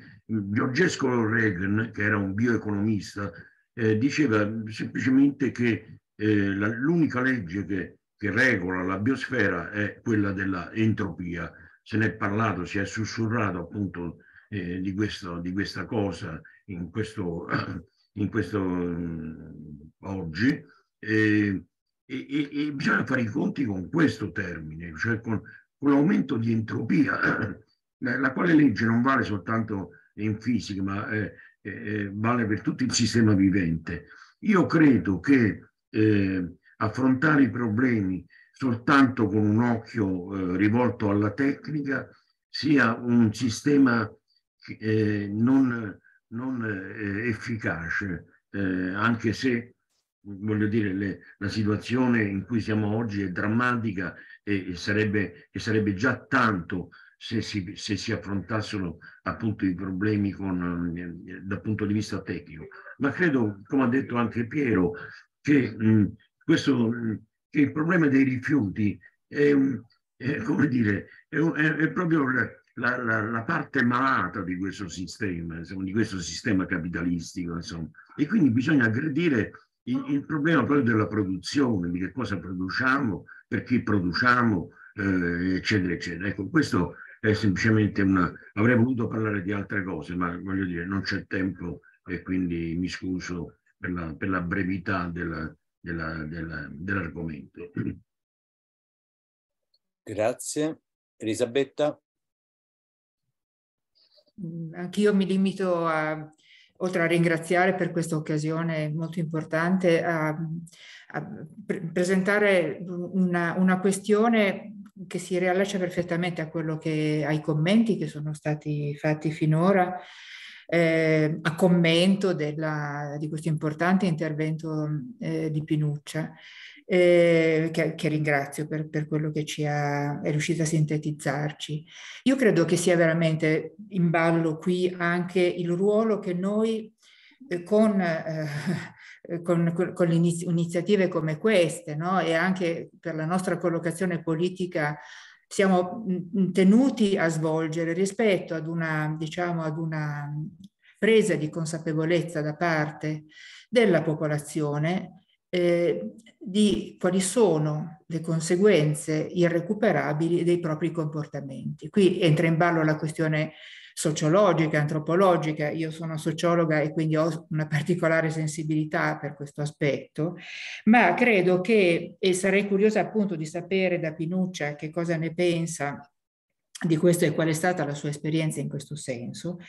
Speaker 3: Giorgesco Reagan, che era un bioeconomista, eh, diceva semplicemente che eh, l'unica legge che che regola la biosfera è quella dell'entropia. Se ne è parlato, si è sussurrato appunto eh, di, questo, di, questa cosa in questo, *clears throat* in questo um, oggi. E, e, e, bisogna fare i conti con questo termine, cioè con, con l'aumento di entropia, *clears throat* la quale legge non vale soltanto in fisica, ma eh, eh, vale per tutto il sistema vivente. Io credo che eh, affrontare i problemi soltanto con un occhio eh, rivolto alla tecnica sia un sistema eh, non, non eh, efficace, eh, anche se voglio dire, le, la situazione in cui siamo oggi è drammatica e, e, sarebbe, e sarebbe, già tanto se si, se si, affrontassero appunto i problemi con, eh, dal punto di vista tecnico. Ma credo, come ha detto anche Piero, che mh, questo, eh, il problema dei rifiuti è, un, è, dire, è, è proprio la, la, la, parte malata di questo sistema, insomma, di questo sistema capitalistico. Insomma. E quindi bisogna aggredire il, il problema proprio della produzione, di che cosa produciamo, per chi produciamo, eh, eccetera, eccetera. Ecco, questo è semplicemente una... Avrei voluto parlare di altre cose, ma voglio dire, non c'è tempo e quindi mi scuso per la, per la brevità della, dell'argomento.
Speaker 1: Grazie. Elisabetta?
Speaker 7: Mm, anch'io mi limito a, oltre a ringraziare per questa occasione molto importante, a, a pre presentare una, una questione che si riallaccia perfettamente a quello che, ai commenti che sono stati fatti finora eh, a commento della, di questo importante intervento eh, di Pinuccia, eh, che, che, ringrazio per, per, quello che ci ha, è riuscito a sintetizzarci. Io credo che sia veramente in ballo qui anche il ruolo che noi eh, con, eh, con, con, con iniziative come queste no? e anche per la nostra collocazione politica siamo mm, mm, tenuti a svolgere rispetto ad una, diciamo, ad una presa di consapevolezza da parte della popolazione eh, di quali sono le conseguenze irrecuperabili dei propri comportamenti. Qui entra in ballo la questione sociologica, antropologica, io sono sociologa e quindi ho una particolare sensibilità per questo aspetto, ma credo che, e sarei curiosa appunto di sapere da Pinuccia che cosa ne pensa di questo e qual è stata la sua esperienza in questo senso,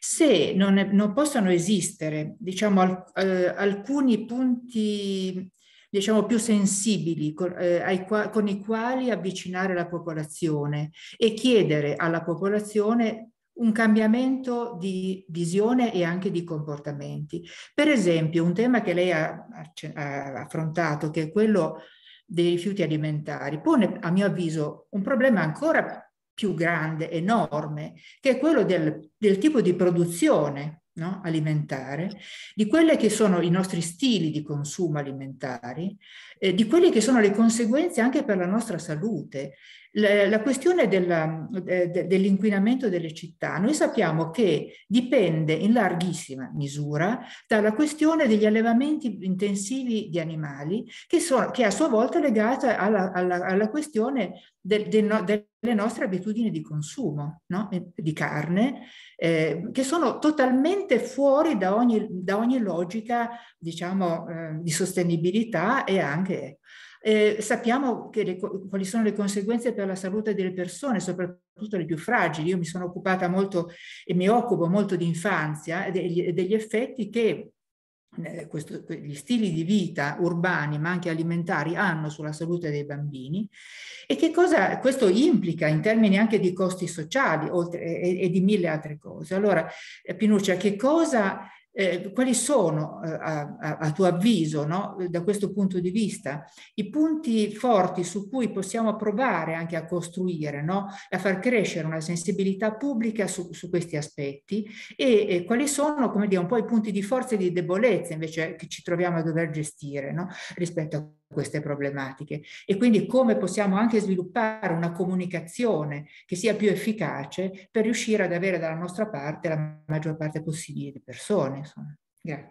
Speaker 7: se non, è, non possono esistere diciamo, alc eh, alcuni punti diciamo, più sensibili con, eh, con i quali avvicinare la popolazione e chiedere alla popolazione un cambiamento di visione e anche di comportamenti. Per esempio, un tema che lei ha, ha affrontato, che è quello dei rifiuti alimentari, pone, a mio avviso, un problema ancora più grande, enorme, che è quello del, del tipo di produzione no? alimentare, di quelli che sono i nostri stili di consumo alimentari, eh, di quelle che sono le conseguenze anche per la nostra salute. La, questione della, de, dell'inquinamento delle città, noi sappiamo che dipende in larghissima misura dalla questione degli allevamenti intensivi di animali, che, so, che a sua volta è legata alla, alla, alla questione del, del no, delle nostre abitudini di consumo no? di carne, eh, che sono totalmente fuori da ogni, da ogni logica diciamo, eh, di sostenibilità e anche eh, sappiamo le, quali sono le conseguenze per la salute delle persone, soprattutto le più fragili. Io mi sono occupata molto e mi occupo molto di infanzia e degli, degli effetti che eh, questo, gli stili di vita urbani ma anche alimentari hanno sulla salute dei bambini e che cosa questo implica in termini anche di costi sociali oltre, e, e, di mille altre cose. Allora, eh, Pinuccia, che cosa eh, quali sono eh, a, a, tuo avviso, no? da questo punto di vista, i punti forti su cui possiamo provare anche a costruire, no? a far crescere una sensibilità pubblica su, su questi aspetti e, e, quali sono, come dire, un po' i punti di forza e di debolezza invece che ci troviamo a dover gestire no? rispetto a queste problematiche e quindi come possiamo anche sviluppare una comunicazione che sia più efficace per riuscire ad avere dalla nostra parte la maggior parte possibile di persone. Insomma. Grazie.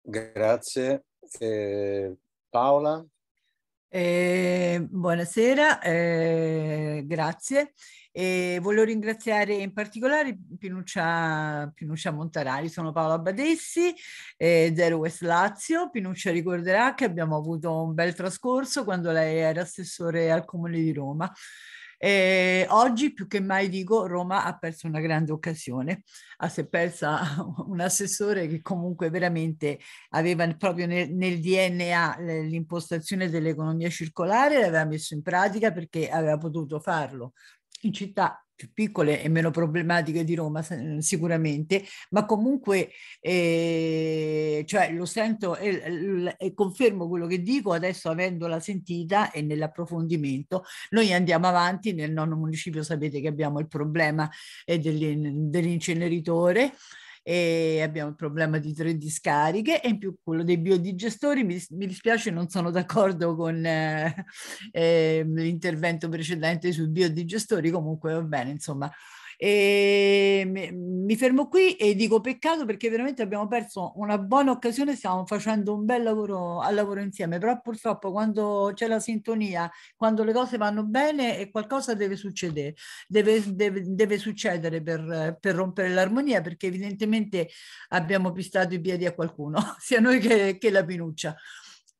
Speaker 1: Grazie. Eh, Paola?
Speaker 8: Eh, buonasera, eh, grazie. E voglio ringraziare in particolare Pinuccia, Pinuccia Montarari, sono Paola Badessi, eh, Zero West Lazio. Pinuccia ricorderà che abbiamo avuto un bel trascorso quando lei era assessore al Comune di Roma. E oggi più che mai dico Roma ha perso una grande occasione, ha si è persa *laughs* un assessore che comunque veramente aveva proprio nel, nel DNA l'impostazione dell'economia circolare, l'aveva messo in pratica perché aveva potuto farlo, in città più piccole e meno problematiche di Roma mm, sicuramente, ma comunque eh, cioè lo sento e, e, confermo quello che dico adesso avendola sentita e nell'approfondimento. Noi andiamo avanti, nel nono municipio sapete che abbiamo il problema eh, dell'in, dell'inceneritore e abbiamo il problema di tre discariche e in più quello dei biodigestori, mi, mi dispiace non sono d'accordo con eh, eh, l'intervento precedente sui biodigestori, comunque va bene, insomma e mi fermo qui e dico peccato perché veramente abbiamo perso una buona occasione, stiamo facendo un bel lavoro al lavoro insieme, però purtroppo quando c'è la sintonia, quando le cose vanno bene e eh, qualcosa deve succedere, deve, deve, deve succedere per, per, rompere l'armonia perché evidentemente abbiamo pistato i piedi a qualcuno, *laughs* sia noi che, che la Pinuccia.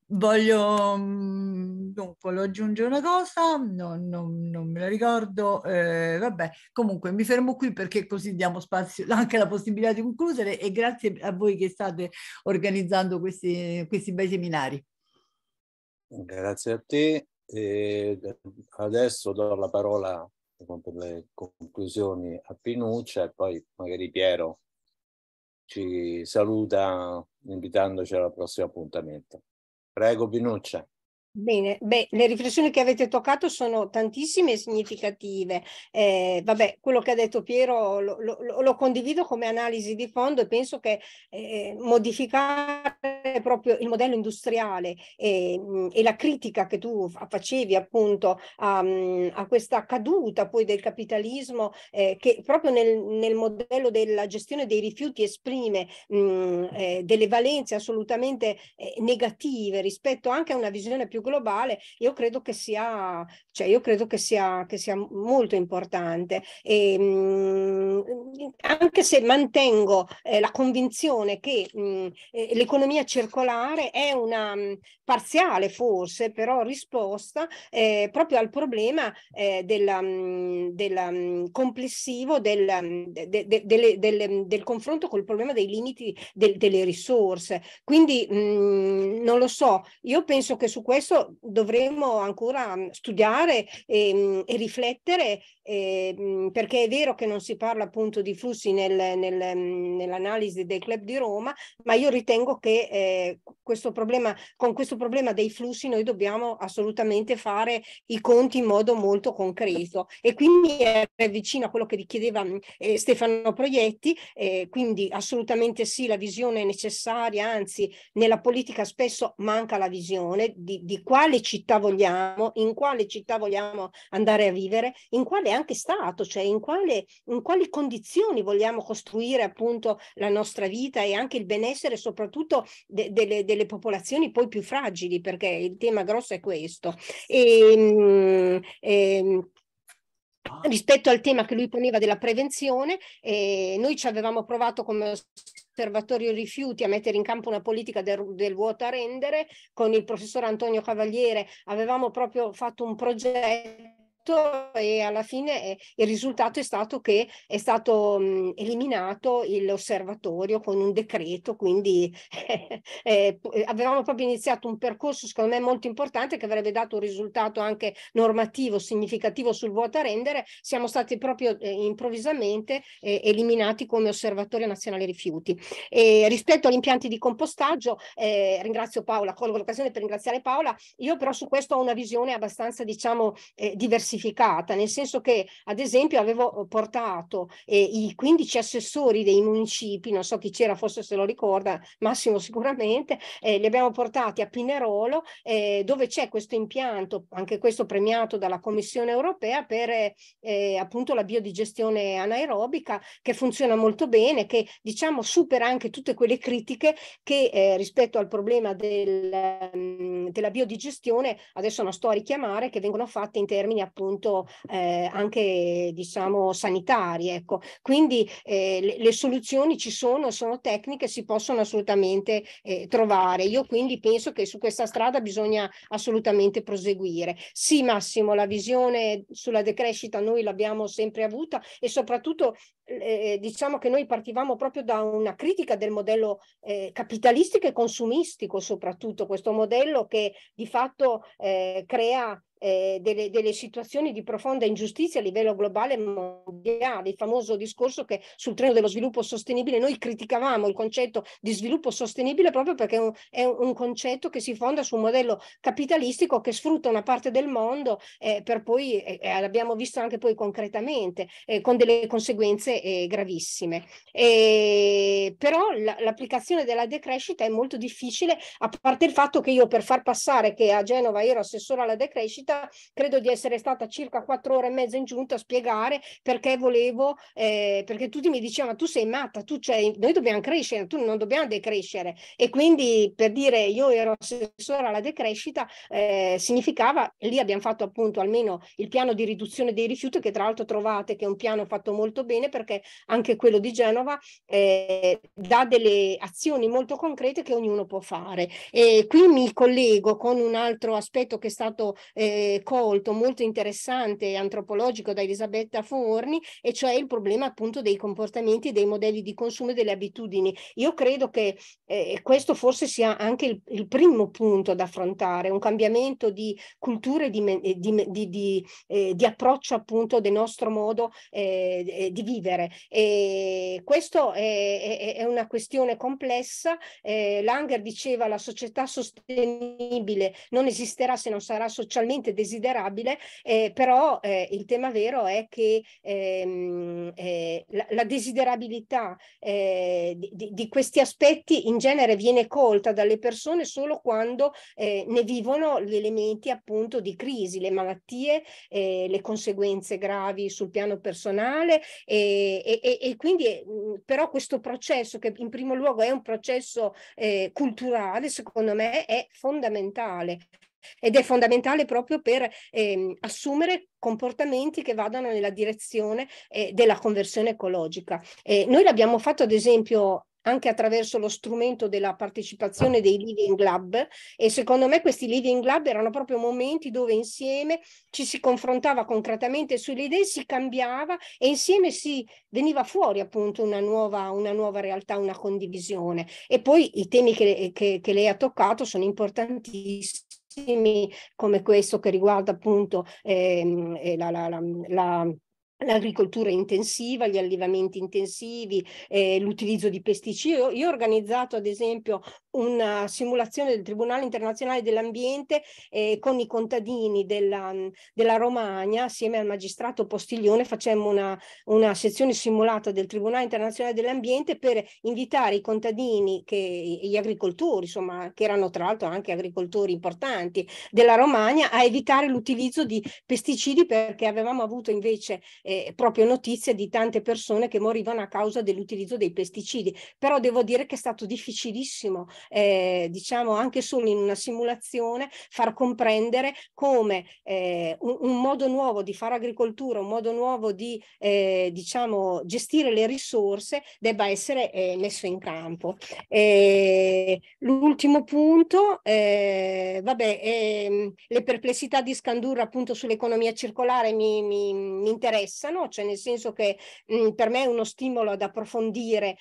Speaker 8: Voglio, mm, dunque, lo aggiunge una cosa, non, non, non me la ricordo, eh, vabbè, comunque mi fermo qui perché così diamo spazio *laughs* anche alla possibilità di concludere e grazie a voi che state organizzando questi, questi bei seminari.
Speaker 1: Grazie a te. E adesso do la parola diciamo, per le conclusioni a Pinuccia e poi magari Piero ci saluta invitandoci al prossimo appuntamento. Prego, Binuccia.
Speaker 6: Bene, beh, le riflessioni che avete toccato sono tantissime e significative. Eh, vabbè, quello che ha detto Piero lo, lo, lo, condivido come analisi di fondo e penso che eh, modificare proprio il modello industriale e, e la critica che tu facevi appunto a, a questa caduta poi del capitalismo eh, che proprio nel, nel, modello della gestione dei rifiuti esprime mh, eh, delle valenze assolutamente eh, negative rispetto anche a una visione più globale, io credo che sia, cioè io credo che sia, che sia molto importante. E, mh, anche se mantengo eh, la convinzione che mh, eh, l'economia circolare circolare è una mm, parziale forse però risposta eh, proprio al problema eh, della, mh, mm, mm, complessivo del, de, de, de, del, del, confronto col problema dei limiti del, delle risorse. Quindi non lo so, io penso che su questo dovremmo ancora studiare e, e riflettere eh, perché è vero che non si parla appunto di flussi nel, nel, nell'analisi del club di Roma, ma io ritengo che eh, eh, questo problema, con questo problema dei flussi noi dobbiamo assolutamente fare i conti in modo molto concreto e quindi è vicino a quello che richiedeva mm, eh, Stefano Proietti, eh, quindi assolutamente sì, la visione è necessaria, anzi nella politica spesso manca la visione di, di quale città vogliamo, in quale città vogliamo andare a vivere, in quale anche stato, cioè in, quale, in quali condizioni vogliamo costruire appunto la nostra vita e anche il benessere soprattutto de, delle, delle, popolazioni poi più fragili, perché il tema grosso è questo. E, e, ehm, ehm, rispetto al tema che lui poneva della prevenzione, eh, noi ci avevamo provato come Osservatorio Rifiuti a mettere in campo una politica del, del, vuoto a rendere, con il professor Antonio Cavaliere avevamo proprio fatto un progetto tutto e alla fine eh, il risultato è stato che è stato mh, eliminato l'osservatorio con un decreto, quindi *laughs* eh, eh, avevamo proprio iniziato un percorso secondo me molto importante che avrebbe dato un risultato anche normativo significativo sul vuoto a rendere, siamo stati proprio eh, improvvisamente eh, eliminati come osservatorio nazionale rifiuti. E rispetto agli impianti di compostaggio, ringrazio Paola, colgo l'occasione per ringraziare Paola, io però su questo ho una visione abbastanza diciamo diversificata diversificata, nel senso che ad esempio avevo eh, portato eh, i 15 assessori dei municipi, non so chi c'era, forse se lo ricorda, Massimo sicuramente, eh, li abbiamo portati a Pinerolo eh, dove c'è questo impianto, anche questo premiato dalla Commissione europea per eh, eh, appunto la biodigestione anaerobica che funziona molto bene, che diciamo supera anche tutte quelle critiche che rispetto al problema del, mm, della biodigestione, adesso non sto a richiamare, che vengono fatte in termini appunto appunto eh, anche diciamo sanitari. Ecco. Quindi eh, le, le, soluzioni ci sono, sono tecniche, si possono assolutamente eh, trovare. Io quindi penso che su questa strada bisogna assolutamente proseguire. Sì Massimo, la visione sulla decrescita noi l'abbiamo sempre avuta e soprattutto eh, diciamo che noi partivamo proprio da una critica del modello eh, capitalistico e consumistico soprattutto, questo modello che di fatto eh, crea eh, delle, delle, situazioni di profonda ingiustizia a livello globale e mondiale, il famoso discorso che sul treno dello sviluppo sostenibile noi criticavamo il concetto di sviluppo sostenibile proprio perché è un, è un concetto che si fonda su un modello capitalistico che sfrutta una parte del mondo eh, per poi, eh, eh l'abbiamo visto anche poi concretamente, eh, con delle conseguenze eh, gravissime. E, però l'applicazione della decrescita è molto difficile, a parte il fatto che io per far passare che a Genova ero assessore alla decrescita, riuscita, credo di essere stata circa quattro ore e mezza in giunta a spiegare perché volevo, eh, perché tutti mi dicevano tu sei matta, tu cioè, noi dobbiamo crescere, tu non dobbiamo decrescere. E quindi per dire io ero assessore alla decrescita, eh, significava, lì abbiamo fatto appunto almeno il piano di riduzione dei rifiuti che tra l'altro trovate che è un piano fatto molto bene perché anche quello di Genova eh, dà delle azioni molto concrete che ognuno può fare. E qui mi collego con un altro aspetto che è stato eh, eh, colto, molto interessante e antropologico da Elisabetta Forni, e cioè il problema appunto dei comportamenti, dei modelli di consumo e delle abitudini. Io credo che eh, questo forse sia anche il, il, primo punto da affrontare, un cambiamento di cultura e di, eh, di, di, eh, di approccio appunto del nostro modo eh, di vivere. E questo è, è, è una questione complessa. Langer diceva la società sostenibile non esisterà se non sarà socialmente assolutamente desiderabile, eh, però eh, il tema vero è che ehm, eh, la, la, desiderabilità eh, di, di, questi aspetti in genere viene colta dalle persone solo quando eh, ne vivono gli elementi appunto di crisi, le malattie, eh, le conseguenze gravi sul piano personale e, e, e quindi mm, però questo processo che in primo luogo è un processo culturale secondo me è fondamentale ed è fondamentale proprio per eh, assumere comportamenti che vadano nella direzione eh, della conversione ecologica. Eh, noi l'abbiamo fatto ad esempio anche attraverso lo strumento della partecipazione dei living lab e secondo me questi living lab erano proprio momenti dove insieme ci si confrontava concretamente sulle idee, si cambiava e insieme si veniva fuori appunto una nuova, una nuova realtà, una condivisione. E poi i temi che, che, che lei ha toccato sono importantissimi come questo che riguarda appunto ehm, eh, la, la, la, la l'agricoltura intensiva, gli allevamenti intensivi, eh, l'utilizzo di pesticidi. Io, io, ho organizzato ad esempio una simulazione del Tribunale internazionale dell'ambiente eh, con i contadini della, mm, della, Romagna, assieme al magistrato Postiglione, facemmo una, una sezione simulata del Tribunale internazionale dell'ambiente per invitare i contadini, che, gli agricoltori, insomma, che erano tra l'altro anche agricoltori importanti della Romagna, a evitare l'utilizzo di pesticidi perché avevamo avuto invece eh, proprio notizie di tante persone che morivano a causa dell'utilizzo dei pesticidi. Però devo dire che è stato difficilissimo eh, diciamo anche solo in una simulazione, far comprendere come eh, un, un, modo nuovo di fare agricoltura, un modo nuovo di eh, diciamo, gestire le risorse debba essere eh, messo in campo. Eh, l'ultimo punto, eh, vabbè, ehm, le perplessità di Scandurra appunto sull'economia circolare mi, mi, mi interessano, cioè nel senso che mh, per me è uno stimolo ad approfondire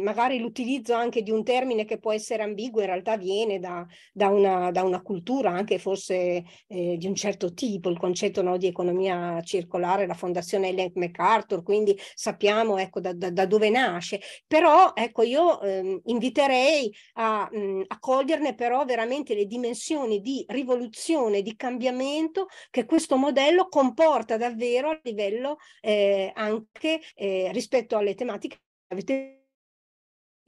Speaker 6: magari l'utilizzo anche di un termine che può essere ambiguo in realtà viene da, da, una, da una, cultura anche forse eh, di un certo tipo, il concetto no, di economia circolare, la fondazione Ellen MacArthur, quindi sappiamo ecco, da, da, dove nasce, però ecco, io ehm, inviterei a, mh, mm, a coglierne però veramente le dimensioni di rivoluzione, di cambiamento che questo modello comporta davvero a livello eh, anche eh, rispetto alle tematiche che avete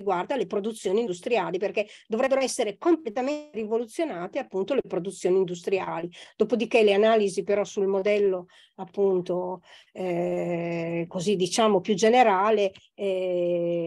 Speaker 6: riguarda le produzioni industriali, perché dovrebbero essere completamente rivoluzionate appunto le produzioni industriali. Dopodiché le analisi però sul modello appunto eh, così diciamo più generale, eh,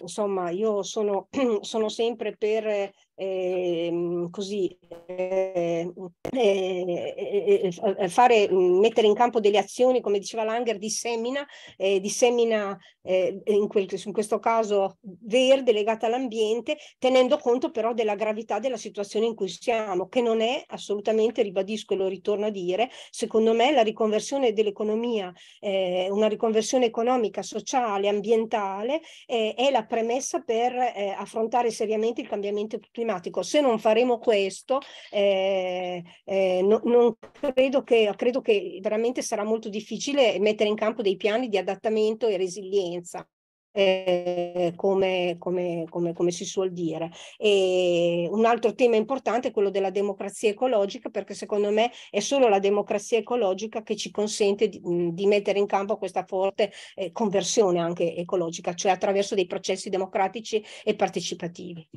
Speaker 6: insomma io sono, *clears throat* sono sempre per Ehm, così, eh, eh, eh, fare, mettere in campo delle azioni, come diceva Langer, dissemina, eh, dissemina eh, in, quel, in, questo caso verde legata all'ambiente, tenendo conto però della gravità della situazione in cui siamo, che non è assolutamente, ribadisco e lo ritorno a dire, secondo me la riconversione dell'economia, una riconversione economica, sociale, ambientale, è la premessa per affrontare seriamente il cambiamento climatico climatico. Se non faremo questo, eh, eh, no, non credo, che, credo che veramente sarà molto difficile mettere in campo dei piani di adattamento e resilienza. Eh, come, come, come, come, si suol dire. E un altro tema importante è quello della democrazia ecologica, perché secondo me è solo la democrazia ecologica che ci consente di, di mettere in campo questa forte eh, conversione anche ecologica, cioè attraverso dei processi democratici e partecipativi.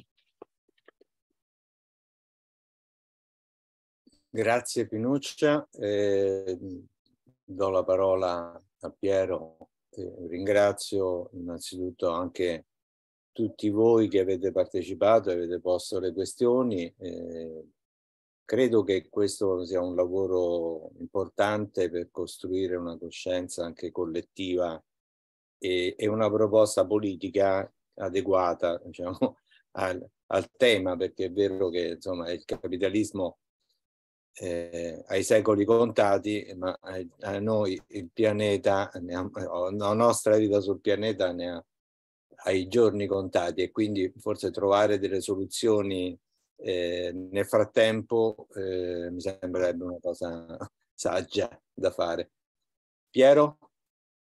Speaker 1: Grazie Pinuccia, eh, do la parola a Piero. Eh, ringrazio innanzitutto anche tutti voi che avete partecipato, avete posto le questioni. Eh, credo che questo sia un lavoro importante per costruire una coscienza anche collettiva e, e una proposta politica adeguata diciamo, *laughs* al, al tema, perché è vero che insomma, il capitalismo eh, ai secoli contati, ma a, noi il pianeta, ha, la nostra vita sul pianeta ne ha ai giorni contati e quindi forse trovare delle soluzioni eh, nel frattempo eh, mi sembrerebbe una cosa saggia da
Speaker 2: fare. Piero?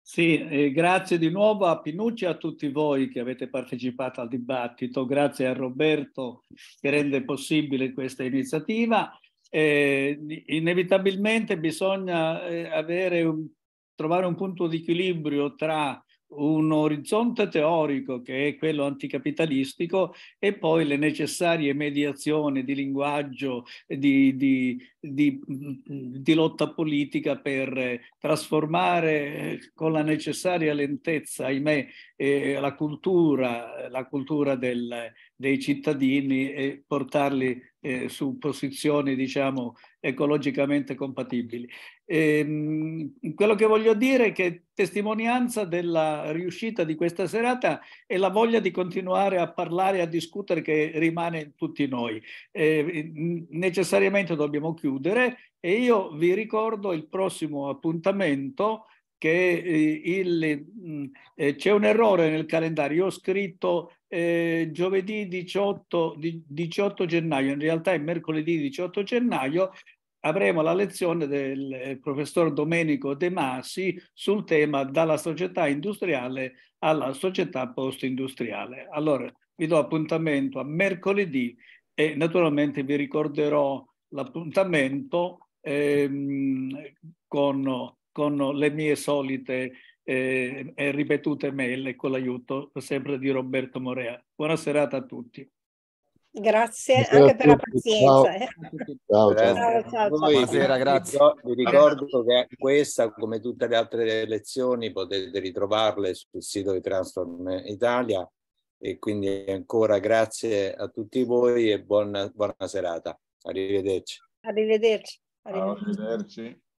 Speaker 2: Sì, eh, grazie di nuovo a Pinucci e a tutti voi che avete partecipato al dibattito, grazie a Roberto che rende possibile questa iniziativa eh, inevitabilmente bisogna eh, avere un, trovare un punto di equilibrio tra un orizzonte teorico che è quello anticapitalistico e poi le necessarie mediazioni di linguaggio, eh, di, di, di, mm, di lotta politica per eh, trasformare con la necessaria lentezza, ahimè, eh, la cultura, la cultura del, dei cittadini e portarli eh, su posizioni diciamo ecologicamente compatibili. E, ehm, quello che voglio dire è che testimonianza della riuscita di questa serata è la voglia di continuare a parlare e a discutere che rimane in tutti noi. E, ehm, necessariamente dobbiamo chiudere e io vi ricordo il prossimo appuntamento che eh, il, mm, eh, c'è un errore nel calendario. Io ho scritto eh, giovedì 18, 18, gennaio, in realtà è mercoledì 18 gennaio. Avremo la lezione del eh, professor Domenico De Masi sul tema dalla società industriale alla società post-industriale. Allora, vi do appuntamento a mercoledì e naturalmente vi ricorderò l'appuntamento ehm, con con le mie solite eh, ripetute mail e con l'aiuto sempre di Roberto Morea. Buona serata a tutti.
Speaker 6: Grazie, anche per la pazienza. Eh. Ciao, ciao, ciao. ciao,
Speaker 5: ciao. Buonasera, grazie. Vi ricordo che
Speaker 1: questa, come tutte le altre lezioni, potete ritrovarle sul sito di Transform Italia e quindi ancora grazie a tutti voi e buona, buona
Speaker 5: serata. Arrivederci.
Speaker 8: Arrivederci. Arrivederci. Arrivederci.